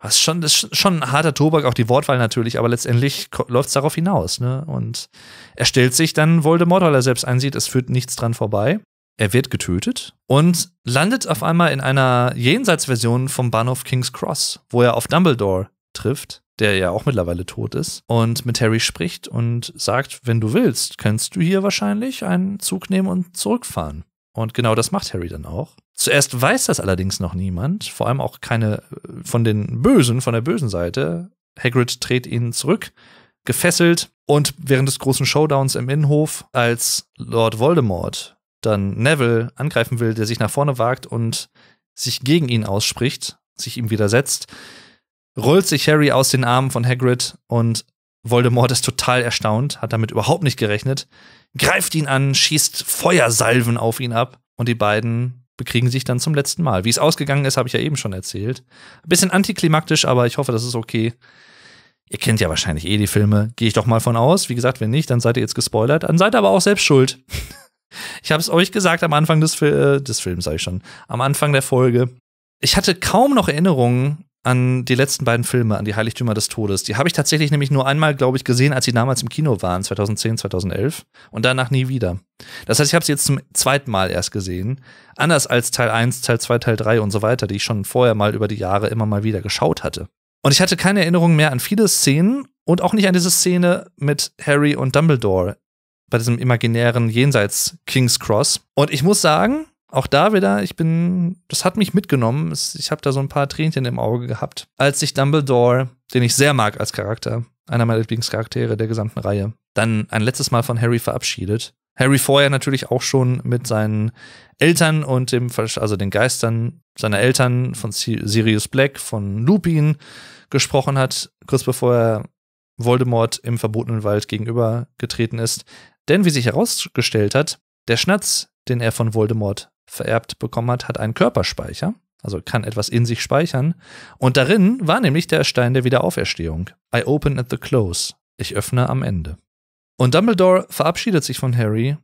Was schon, das ist schon ein harter Tobak, auch die Wortwahl natürlich, aber letztendlich läuft es darauf hinaus. Ne? Und er stellt sich dann Voldemort, weil er selbst einsieht, es führt nichts dran vorbei. Er wird getötet und landet auf einmal in einer Jenseitsversion vom Bahnhof King's Cross, wo er auf Dumbledore trifft der ja auch mittlerweile tot ist, und mit Harry spricht und sagt, wenn du willst, kannst du hier wahrscheinlich einen Zug nehmen und zurückfahren. Und genau das macht Harry dann auch. Zuerst weiß das allerdings noch niemand, vor allem auch keine äh, von den Bösen, von der bösen Seite. Hagrid dreht ihn zurück, gefesselt, und während des großen Showdowns im Innenhof, als Lord Voldemort dann Neville angreifen will, der sich nach vorne wagt und sich gegen ihn ausspricht, sich ihm widersetzt, rollt sich Harry aus den Armen von Hagrid und Voldemort ist total erstaunt, hat damit überhaupt nicht gerechnet, greift ihn an, schießt Feuersalven auf ihn ab und die beiden bekriegen sich dann zum letzten Mal. Wie es ausgegangen ist, habe ich ja eben schon erzählt. Ein bisschen antiklimaktisch, aber ich hoffe, das ist okay. Ihr kennt ja wahrscheinlich eh die Filme, gehe ich doch mal von aus. Wie gesagt, wenn nicht, dann seid ihr jetzt gespoilert. Dann seid ihr aber auch selbst schuld. ich habe es euch gesagt am Anfang des, Fil äh, des Films, sage ich schon, am Anfang der Folge. Ich hatte kaum noch Erinnerungen an die letzten beiden Filme, an die Heiligtümer des Todes. Die habe ich tatsächlich nämlich nur einmal, glaube ich, gesehen, als sie damals im Kino waren, 2010, 2011 und danach nie wieder. Das heißt, ich habe sie jetzt zum zweiten Mal erst gesehen. Anders als Teil 1, Teil 2, Teil 3 und so weiter, die ich schon vorher mal über die Jahre immer mal wieder geschaut hatte. Und ich hatte keine Erinnerung mehr an viele Szenen und auch nicht an diese Szene mit Harry und Dumbledore bei diesem imaginären Jenseits King's Cross. Und ich muss sagen, auch da wieder, ich bin, das hat mich mitgenommen. Ich habe da so ein paar Tränchen im Auge gehabt, als sich Dumbledore, den ich sehr mag als Charakter, einer meiner Lieblingscharaktere der gesamten Reihe, dann ein letztes Mal von Harry verabschiedet. Harry vorher natürlich auch schon mit seinen Eltern und dem, also den Geistern seiner Eltern von Sirius Black, von Lupin gesprochen hat, kurz bevor er Voldemort im verbotenen Wald gegenübergetreten ist. Denn wie sich herausgestellt hat, der Schnatz, den er von Voldemort vererbt bekommen hat, hat einen Körperspeicher, also kann etwas in sich speichern. Und darin war nämlich der Stein der Wiederauferstehung. I open at the close. Ich öffne am Ende. Und Dumbledore verabschiedet sich von Harry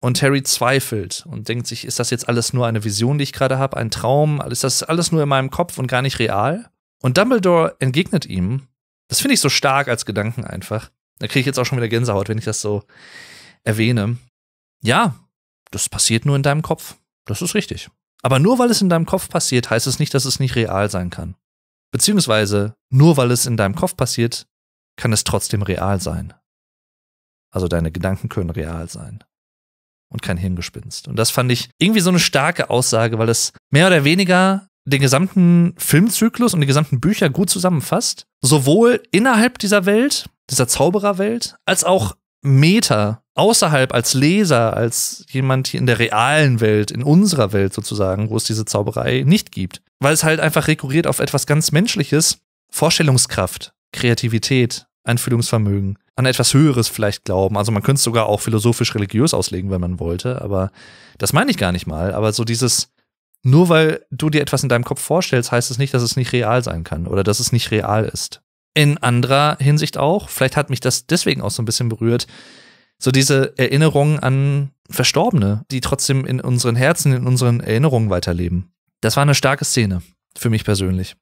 und Harry zweifelt und denkt sich, ist das jetzt alles nur eine Vision, die ich gerade habe, ein Traum? Ist das alles nur in meinem Kopf und gar nicht real? Und Dumbledore entgegnet ihm, das finde ich so stark als Gedanken einfach. Da kriege ich jetzt auch schon wieder Gänsehaut, wenn ich das so erwähne. Ja, das passiert nur in deinem Kopf. Das ist richtig. Aber nur weil es in deinem Kopf passiert, heißt es nicht, dass es nicht real sein kann. Beziehungsweise nur weil es in deinem Kopf passiert, kann es trotzdem real sein. Also deine Gedanken können real sein und kein Hirngespinst. Und das fand ich irgendwie so eine starke Aussage, weil es mehr oder weniger den gesamten Filmzyklus und die gesamten Bücher gut zusammenfasst. Sowohl innerhalb dieser Welt, dieser Zaubererwelt, als auch Meta außerhalb als Leser, als jemand hier in der realen Welt, in unserer Welt sozusagen, wo es diese Zauberei nicht gibt. Weil es halt einfach rekurriert auf etwas ganz Menschliches, Vorstellungskraft, Kreativität, Einfühlungsvermögen, an etwas Höheres vielleicht glauben. Also man könnte es sogar auch philosophisch-religiös auslegen, wenn man wollte, aber das meine ich gar nicht mal. Aber so dieses, nur weil du dir etwas in deinem Kopf vorstellst, heißt es nicht, dass es nicht real sein kann oder dass es nicht real ist. In anderer Hinsicht auch, vielleicht hat mich das deswegen auch so ein bisschen berührt, so diese Erinnerungen an Verstorbene, die trotzdem in unseren Herzen, in unseren Erinnerungen weiterleben. Das war eine starke Szene, für mich persönlich.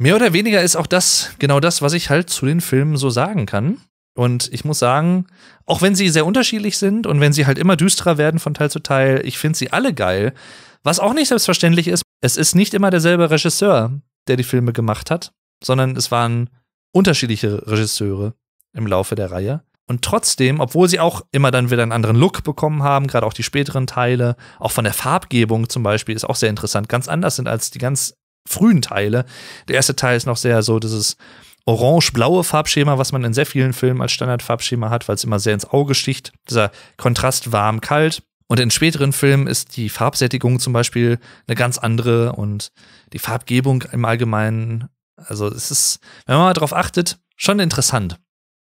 Mehr oder weniger ist auch das genau das, was ich halt zu den Filmen so sagen kann. Und ich muss sagen, auch wenn sie sehr unterschiedlich sind und wenn sie halt immer düsterer werden von Teil zu Teil, ich finde sie alle geil. Was auch nicht selbstverständlich ist, es ist nicht immer derselbe Regisseur, der die Filme gemacht hat, sondern es waren unterschiedliche Regisseure im Laufe der Reihe. Und trotzdem, obwohl sie auch immer dann wieder einen anderen Look bekommen haben, gerade auch die späteren Teile, auch von der Farbgebung zum Beispiel, ist auch sehr interessant, ganz anders sind als die ganz frühen Teile. Der erste Teil ist noch sehr so dieses orange-blaue Farbschema, was man in sehr vielen Filmen als Standardfarbschema hat, weil es immer sehr ins Auge sticht. Dieser Kontrast warm-kalt. Und in späteren Filmen ist die Farbsättigung zum Beispiel eine ganz andere und die Farbgebung im Allgemeinen. Also es ist, wenn man mal drauf achtet, schon interessant.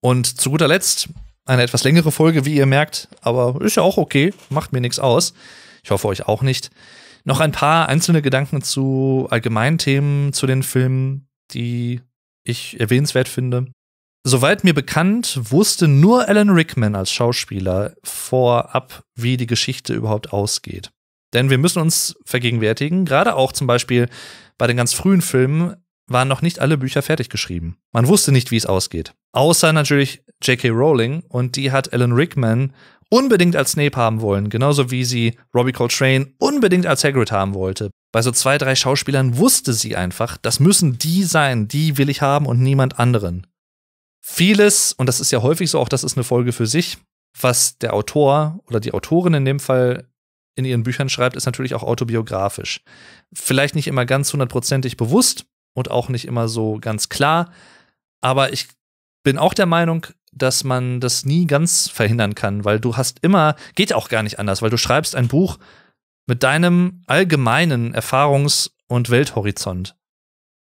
Und zu guter Letzt eine etwas längere Folge, wie ihr merkt, aber ist ja auch okay, macht mir nichts aus. Ich hoffe euch auch nicht. Noch ein paar einzelne Gedanken zu allgemeinen Themen zu den Filmen, die ich erwähnenswert finde. Soweit mir bekannt, wusste nur Alan Rickman als Schauspieler vorab, wie die Geschichte überhaupt ausgeht. Denn wir müssen uns vergegenwärtigen, gerade auch zum Beispiel bei den ganz frühen Filmen, waren noch nicht alle Bücher fertig geschrieben. Man wusste nicht, wie es ausgeht. Außer natürlich J.K. Rowling und die hat Alan Rickman unbedingt als Snape haben wollen, genauso wie sie Robbie Coltrane unbedingt als Hagrid haben wollte. Bei so zwei, drei Schauspielern wusste sie einfach, das müssen die sein, die will ich haben und niemand anderen. Vieles, und das ist ja häufig so, auch das ist eine Folge für sich, was der Autor oder die Autorin in dem Fall in ihren Büchern schreibt, ist natürlich auch autobiografisch. Vielleicht nicht immer ganz hundertprozentig bewusst, und auch nicht immer so ganz klar. Aber ich bin auch der Meinung, dass man das nie ganz verhindern kann, weil du hast immer, geht auch gar nicht anders, weil du schreibst ein Buch mit deinem allgemeinen Erfahrungs- und Welthorizont.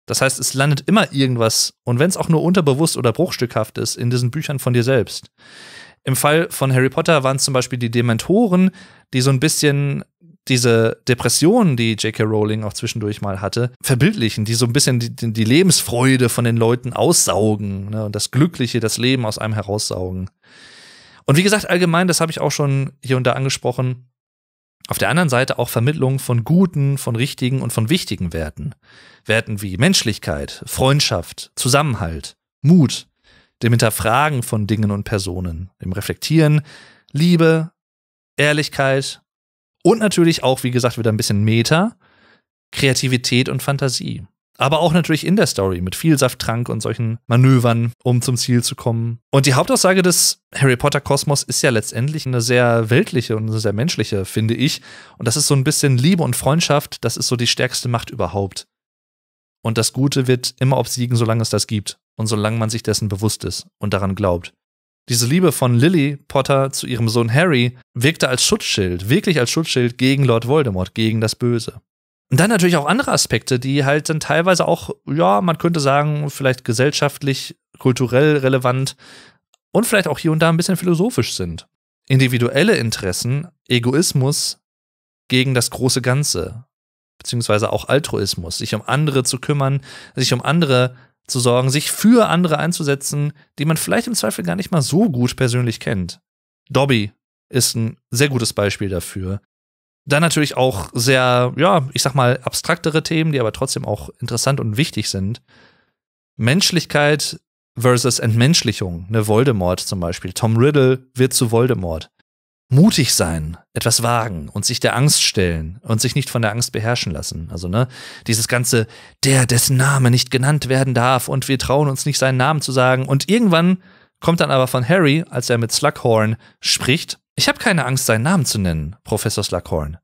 Das heißt, es landet immer irgendwas, und wenn es auch nur unterbewusst oder bruchstückhaft ist, in diesen Büchern von dir selbst. Im Fall von Harry Potter waren es zum Beispiel die Dementoren, die so ein bisschen diese Depressionen, die J.K. Rowling auch zwischendurch mal hatte, verbildlichen, die so ein bisschen die, die Lebensfreude von den Leuten aussaugen ne, und das Glückliche, das Leben aus einem heraussaugen. Und wie gesagt, allgemein, das habe ich auch schon hier und da angesprochen, auf der anderen Seite auch Vermittlung von guten, von richtigen und von wichtigen Werten. Werten wie Menschlichkeit, Freundschaft, Zusammenhalt, Mut, dem Hinterfragen von Dingen und Personen, dem Reflektieren, Liebe, Ehrlichkeit und natürlich auch, wie gesagt, wieder ein bisschen Meta, Kreativität und Fantasie. Aber auch natürlich in der Story mit viel Safttrank und solchen Manövern, um zum Ziel zu kommen. Und die Hauptaussage des Harry Potter Kosmos ist ja letztendlich eine sehr weltliche und eine sehr menschliche, finde ich. Und das ist so ein bisschen Liebe und Freundschaft, das ist so die stärkste Macht überhaupt. Und das Gute wird immer obsiegen, solange es das gibt und solange man sich dessen bewusst ist und daran glaubt. Diese Liebe von Lily Potter zu ihrem Sohn Harry wirkte als Schutzschild, wirklich als Schutzschild gegen Lord Voldemort, gegen das Böse. Und dann natürlich auch andere Aspekte, die halt dann teilweise auch, ja, man könnte sagen, vielleicht gesellschaftlich, kulturell relevant und vielleicht auch hier und da ein bisschen philosophisch sind. Individuelle Interessen, Egoismus gegen das große Ganze, beziehungsweise auch Altruismus, sich um andere zu kümmern, sich um andere zu sorgen, sich für andere einzusetzen, die man vielleicht im Zweifel gar nicht mal so gut persönlich kennt. Dobby ist ein sehr gutes Beispiel dafür. Dann natürlich auch sehr, ja, ich sag mal, abstraktere Themen, die aber trotzdem auch interessant und wichtig sind. Menschlichkeit versus Entmenschlichung, ne, Voldemort zum Beispiel. Tom Riddle wird zu Voldemort mutig sein, etwas wagen und sich der Angst stellen und sich nicht von der Angst beherrschen lassen. Also, ne, dieses ganze, der, dessen Name nicht genannt werden darf und wir trauen uns nicht, seinen Namen zu sagen. Und irgendwann kommt dann aber von Harry, als er mit Slughorn spricht, ich habe keine Angst, seinen Namen zu nennen, Professor Slughorn.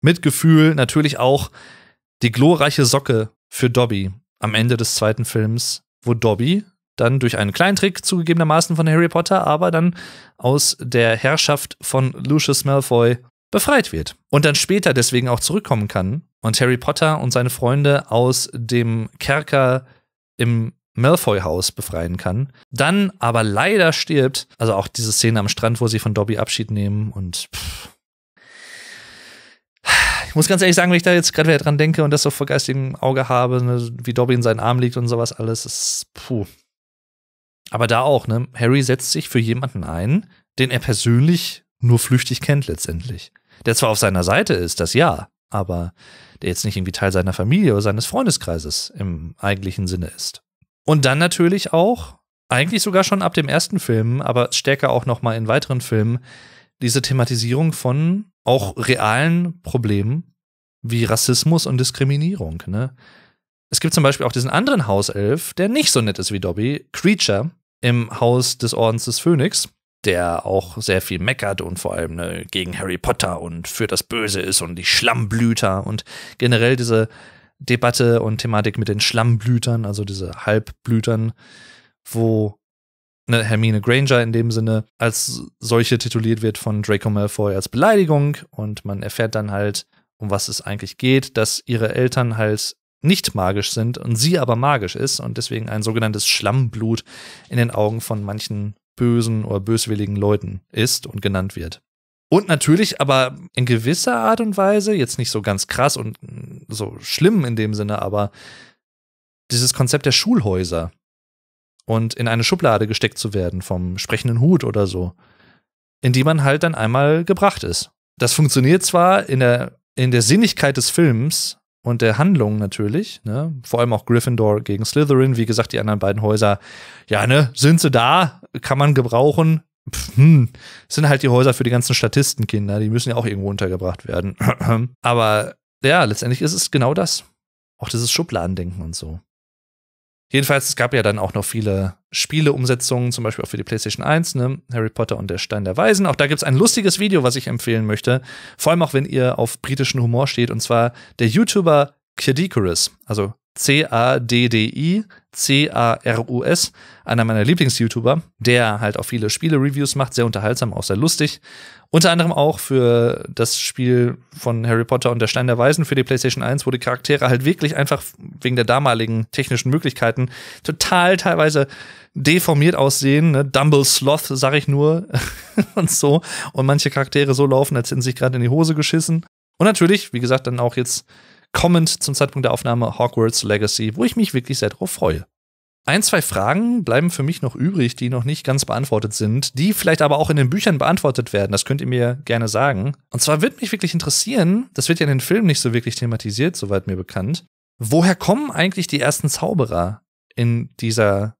Mit Gefühl natürlich auch die glorreiche Socke für Dobby am Ende des zweiten Films, wo Dobby dann durch einen kleinen Trick zugegebenermaßen von Harry Potter, aber dann aus der Herrschaft von Lucius Malfoy befreit wird und dann später deswegen auch zurückkommen kann und Harry Potter und seine Freunde aus dem Kerker im Malfoy-Haus befreien kann, dann aber leider stirbt, also auch diese Szene am Strand, wo sie von Dobby Abschied nehmen und pff. ich muss ganz ehrlich sagen, wenn ich da jetzt gerade wieder dran denke und das so vor geistigem Auge habe, ne, wie Dobby in seinen Arm liegt und sowas alles, ist puh. Aber da auch, ne? Harry setzt sich für jemanden ein, den er persönlich nur flüchtig kennt letztendlich. Der zwar auf seiner Seite ist, das ja, aber der jetzt nicht irgendwie Teil seiner Familie oder seines Freundeskreises im eigentlichen Sinne ist. Und dann natürlich auch, eigentlich sogar schon ab dem ersten Film, aber stärker auch nochmal in weiteren Filmen, diese Thematisierung von auch realen Problemen wie Rassismus und Diskriminierung. Ne? Es gibt zum Beispiel auch diesen anderen Hauself, der nicht so nett ist wie Dobby, Creature im Haus des Ordens des Phönix, der auch sehr viel meckert und vor allem ne, gegen Harry Potter und für das Böse ist und die Schlammblüter und generell diese Debatte und Thematik mit den Schlammblütern, also diese Halbblütern, wo eine Hermine Granger in dem Sinne als solche tituliert wird von Draco Malfoy als Beleidigung und man erfährt dann halt, um was es eigentlich geht, dass ihre Eltern halt nicht magisch sind und sie aber magisch ist und deswegen ein sogenanntes Schlammblut in den Augen von manchen bösen oder böswilligen Leuten ist und genannt wird. Und natürlich aber in gewisser Art und Weise, jetzt nicht so ganz krass und so schlimm in dem Sinne, aber dieses Konzept der Schulhäuser und in eine Schublade gesteckt zu werden vom sprechenden Hut oder so, in die man halt dann einmal gebracht ist. Das funktioniert zwar in der, in der Sinnigkeit des Films, und der Handlung natürlich, ne? Vor allem auch Gryffindor gegen Slytherin, wie gesagt, die anderen beiden Häuser, ja, ne, sind sie da, kann man gebrauchen. Pff, hm, sind halt die Häuser für die ganzen Statistenkinder, die müssen ja auch irgendwo untergebracht werden. Aber ja, letztendlich ist es genau das. Auch dieses Schubladendenken und so. Jedenfalls, es gab ja dann auch noch viele Spieleumsetzungen, zum Beispiel auch für die PlayStation 1, ne? Harry Potter und der Stein der Weisen. Auch da gibt es ein lustiges Video, was ich empfehlen möchte. Vor allem auch, wenn ihr auf britischen Humor steht, und zwar der YouTuber Cadicarus, also C-A-D-D-I, C-A-R-U-S, einer meiner Lieblings-YouTuber, der halt auch viele Spiele-Reviews macht, sehr unterhaltsam, auch sehr lustig. Unter anderem auch für das Spiel von Harry Potter und der Stein der Weisen für die PlayStation 1, wo die Charaktere halt wirklich einfach wegen der damaligen technischen Möglichkeiten total teilweise deformiert aussehen. Ne? Dumble Sloth, sag ich nur, und so. Und manche Charaktere so laufen, als hätten sie sich gerade in die Hose geschissen. Und natürlich, wie gesagt, dann auch jetzt kommend zum Zeitpunkt der Aufnahme Hogwarts Legacy, wo ich mich wirklich sehr drauf freue. Ein, zwei Fragen bleiben für mich noch übrig, die noch nicht ganz beantwortet sind, die vielleicht aber auch in den Büchern beantwortet werden. Das könnt ihr mir gerne sagen. Und zwar wird mich wirklich interessieren, das wird ja in den Filmen nicht so wirklich thematisiert, soweit mir bekannt. Woher kommen eigentlich die ersten Zauberer in dieser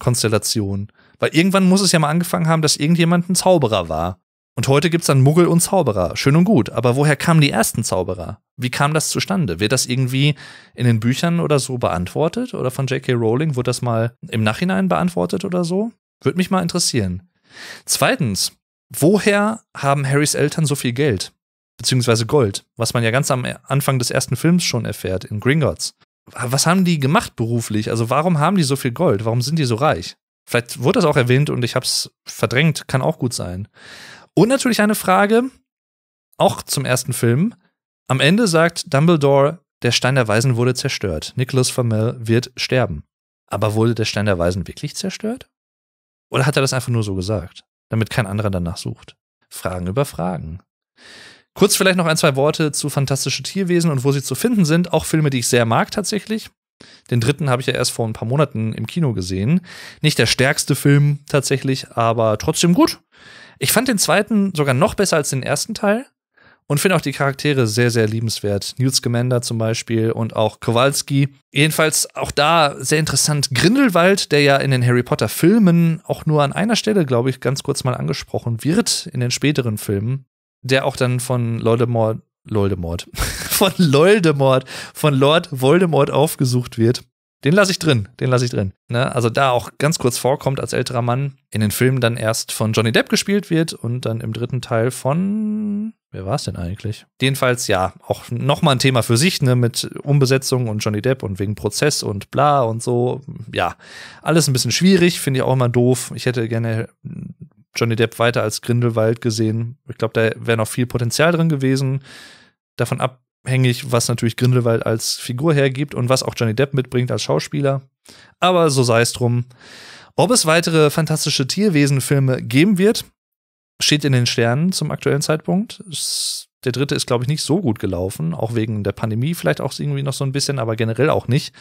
Konstellation? Weil irgendwann muss es ja mal angefangen haben, dass irgendjemand ein Zauberer war. Und heute gibt es dann Muggel und Zauberer. Schön und gut. Aber woher kamen die ersten Zauberer? Wie kam das zustande? Wird das irgendwie in den Büchern oder so beantwortet? Oder von J.K. Rowling wurde das mal im Nachhinein beantwortet oder so? Würde mich mal interessieren. Zweitens, woher haben Harrys Eltern so viel Geld? Beziehungsweise Gold, was man ja ganz am Anfang des ersten Films schon erfährt, in Gringotts. Was haben die gemacht beruflich? Also warum haben die so viel Gold? Warum sind die so reich? Vielleicht wurde das auch erwähnt und ich habe es verdrängt, kann auch gut sein. Und natürlich eine Frage, auch zum ersten Film. Am Ende sagt Dumbledore, der Stein der Weisen wurde zerstört. Nicholas Flamel wird sterben. Aber wurde der Stein der Weisen wirklich zerstört? Oder hat er das einfach nur so gesagt, damit kein anderer danach sucht? Fragen über Fragen. Kurz vielleicht noch ein, zwei Worte zu Fantastische Tierwesen und wo sie zu finden sind. Auch Filme, die ich sehr mag tatsächlich. Den dritten habe ich ja erst vor ein paar Monaten im Kino gesehen. Nicht der stärkste Film tatsächlich, aber trotzdem gut. Ich fand den zweiten sogar noch besser als den ersten Teil und finde auch die Charaktere sehr, sehr liebenswert. Newt Scamander zum Beispiel und auch Kowalski. Jedenfalls auch da sehr interessant. Grindelwald, der ja in den Harry Potter Filmen auch nur an einer Stelle, glaube ich, ganz kurz mal angesprochen wird, in den späteren Filmen, der auch dann von Voldemort, Voldemort, von Voldemort, von Lord Voldemort aufgesucht wird den lasse ich drin, den lasse ich drin. Ne? Also da auch ganz kurz vorkommt als älterer Mann, in den Filmen dann erst von Johnny Depp gespielt wird und dann im dritten Teil von Wer war es denn eigentlich? Jedenfalls, ja, auch nochmal ein Thema für sich, ne, mit Umbesetzung und Johnny Depp und wegen Prozess und bla und so. Ja, alles ein bisschen schwierig, finde ich auch immer doof. Ich hätte gerne Johnny Depp weiter als Grindelwald gesehen. Ich glaube, da wäre noch viel Potenzial drin gewesen. Davon ab hängig, was natürlich Grindelwald als Figur hergibt und was auch Johnny Depp mitbringt als Schauspieler. Aber so sei es drum. Ob es weitere fantastische Tierwesenfilme geben wird, steht in den Sternen zum aktuellen Zeitpunkt. Der dritte ist, glaube ich, nicht so gut gelaufen, auch wegen der Pandemie vielleicht auch irgendwie noch so ein bisschen, aber generell auch nicht.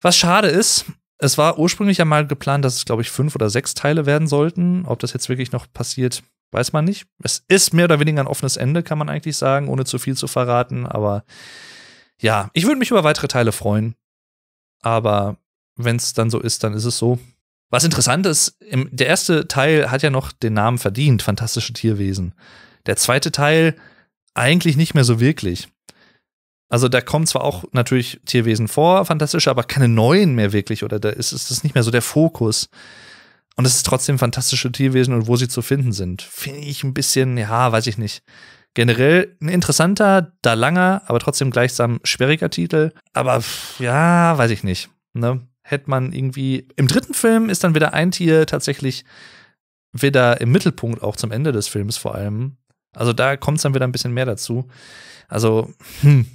Was schade ist, es war ursprünglich ja mal geplant, dass es, glaube ich, fünf oder sechs Teile werden sollten. Ob das jetzt wirklich noch passiert, Weiß man nicht. Es ist mehr oder weniger ein offenes Ende, kann man eigentlich sagen, ohne zu viel zu verraten. Aber ja, ich würde mich über weitere Teile freuen. Aber wenn es dann so ist, dann ist es so. Was interessant ist, im, der erste Teil hat ja noch den Namen verdient, fantastische Tierwesen. Der zweite Teil eigentlich nicht mehr so wirklich. Also da kommen zwar auch natürlich Tierwesen vor, fantastische, aber keine neuen mehr wirklich oder da ist es nicht mehr so der Fokus. Und es ist trotzdem fantastische Tierwesen und wo sie zu finden sind. Finde ich ein bisschen, ja, weiß ich nicht. Generell ein interessanter, da langer, aber trotzdem gleichsam schwieriger Titel. Aber ja, weiß ich nicht. Ne? Hätte man irgendwie. Im dritten Film ist dann wieder ein Tier tatsächlich wieder im Mittelpunkt, auch zum Ende des Films vor allem. Also da kommt es dann wieder ein bisschen mehr dazu. Also, hm,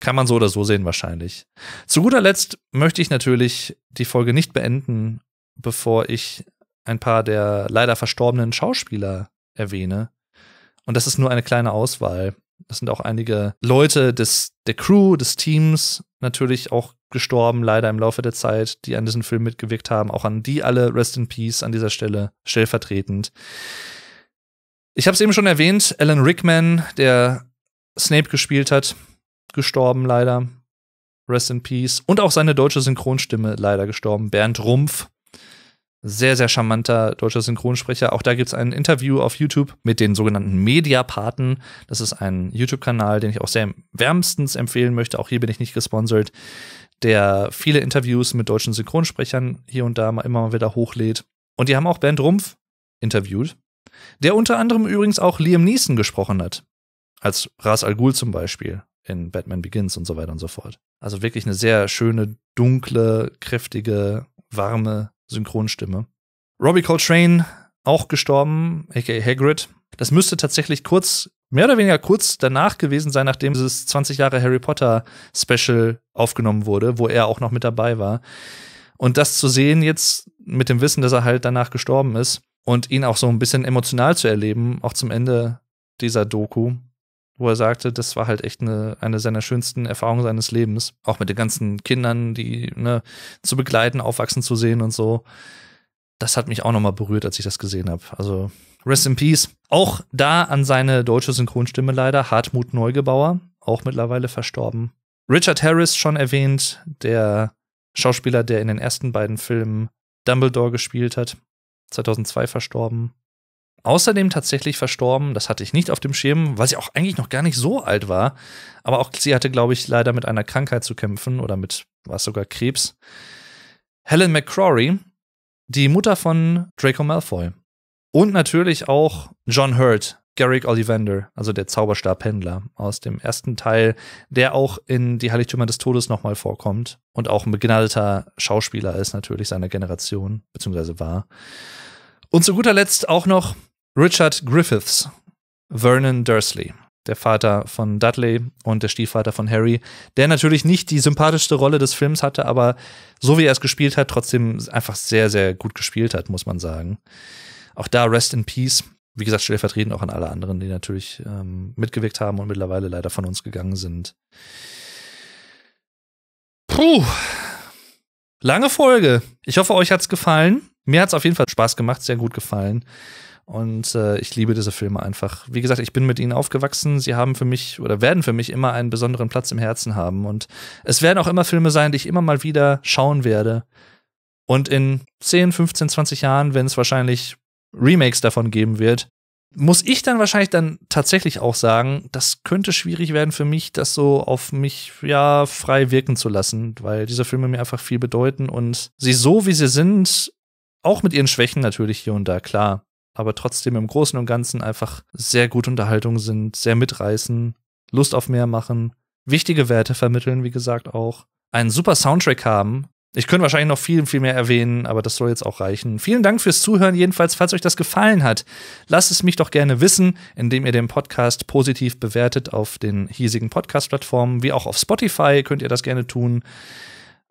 kann man so oder so sehen wahrscheinlich. Zu guter Letzt möchte ich natürlich die Folge nicht beenden, bevor ich ein paar der leider verstorbenen Schauspieler erwähne. Und das ist nur eine kleine Auswahl. Das sind auch einige Leute des, der Crew, des Teams, natürlich auch gestorben, leider im Laufe der Zeit, die an diesem Film mitgewirkt haben. Auch an die alle Rest in Peace an dieser Stelle stellvertretend. Ich habe es eben schon erwähnt, Alan Rickman, der Snape gespielt hat, gestorben leider. Rest in Peace. Und auch seine deutsche Synchronstimme leider gestorben. Bernd Rumpf, sehr, sehr charmanter deutscher Synchronsprecher. Auch da gibt es ein Interview auf YouTube mit den sogenannten Mediapaten. Das ist ein YouTube-Kanal, den ich auch sehr wärmstens empfehlen möchte. Auch hier bin ich nicht gesponsert, der viele Interviews mit deutschen Synchronsprechern hier und da mal immer mal wieder hochlädt. Und die haben auch Bernd Rumpf interviewt, der unter anderem übrigens auch Liam Neeson gesprochen hat. Als Ras Al Ghul zum Beispiel in Batman Begins und so weiter und so fort. Also wirklich eine sehr schöne, dunkle, kräftige, warme Synchronstimme. Robbie Coltrane, auch gestorben, aka Hagrid. Das müsste tatsächlich kurz, mehr oder weniger kurz danach gewesen sein, nachdem dieses 20 Jahre Harry Potter Special aufgenommen wurde, wo er auch noch mit dabei war. Und das zu sehen jetzt mit dem Wissen, dass er halt danach gestorben ist und ihn auch so ein bisschen emotional zu erleben, auch zum Ende dieser Doku, wo er sagte, das war halt echt eine, eine seiner schönsten Erfahrungen seines Lebens. Auch mit den ganzen Kindern, die ne, zu begleiten, aufwachsen zu sehen und so. Das hat mich auch nochmal berührt, als ich das gesehen habe. Also Rest in Peace. Auch da an seine deutsche Synchronstimme leider Hartmut Neugebauer, auch mittlerweile verstorben. Richard Harris schon erwähnt, der Schauspieler, der in den ersten beiden Filmen Dumbledore gespielt hat, 2002 verstorben. Außerdem tatsächlich verstorben, das hatte ich nicht auf dem Schirm, weil sie auch eigentlich noch gar nicht so alt war. Aber auch sie hatte, glaube ich, leider mit einer Krankheit zu kämpfen oder mit, was sogar Krebs. Helen McCrory, die Mutter von Draco Malfoy. Und natürlich auch John Hurt, Garrick Ollivander, also der Zauberstabhändler aus dem ersten Teil, der auch in Die Heiligtümer des Todes nochmal vorkommt und auch ein begnadeter Schauspieler ist natürlich seiner Generation, beziehungsweise war. Und zu guter Letzt auch noch Richard Griffiths, Vernon Dursley, der Vater von Dudley und der Stiefvater von Harry, der natürlich nicht die sympathischste Rolle des Films hatte, aber so wie er es gespielt hat, trotzdem einfach sehr, sehr gut gespielt hat, muss man sagen. Auch da Rest in Peace. Wie gesagt, stellvertretend auch an alle anderen, die natürlich ähm, mitgewirkt haben und mittlerweile leider von uns gegangen sind. Puh. Lange Folge. Ich hoffe, euch hat's gefallen. Mir hat's auf jeden Fall Spaß gemacht, sehr gut gefallen. Und äh, ich liebe diese Filme einfach. Wie gesagt, ich bin mit ihnen aufgewachsen. Sie haben für mich oder werden für mich immer einen besonderen Platz im Herzen haben. Und es werden auch immer Filme sein, die ich immer mal wieder schauen werde. Und in 10, 15, 20 Jahren, wenn es wahrscheinlich Remakes davon geben wird, muss ich dann wahrscheinlich dann tatsächlich auch sagen, das könnte schwierig werden für mich, das so auf mich ja frei wirken zu lassen, weil diese Filme mir einfach viel bedeuten und sie so wie sie sind, auch mit ihren Schwächen natürlich hier und da klar, aber trotzdem im Großen und Ganzen einfach sehr gut Unterhaltung sind, sehr mitreißen, Lust auf mehr machen, wichtige Werte vermitteln, wie gesagt auch, einen super Soundtrack haben. Ich könnte wahrscheinlich noch viel, viel mehr erwähnen, aber das soll jetzt auch reichen. Vielen Dank fürs Zuhören. Jedenfalls, falls euch das gefallen hat, lasst es mich doch gerne wissen, indem ihr den Podcast positiv bewertet auf den hiesigen Podcast-Plattformen, wie auch auf Spotify könnt ihr das gerne tun.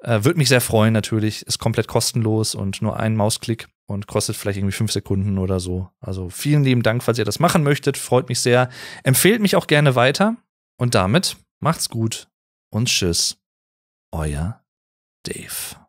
Äh, Würde mich sehr freuen, natürlich. Ist komplett kostenlos und nur ein Mausklick und kostet vielleicht irgendwie fünf Sekunden oder so. Also vielen lieben Dank, falls ihr das machen möchtet. Freut mich sehr. Empfehlt mich auch gerne weiter. Und damit macht's gut und tschüss. Euer Dave.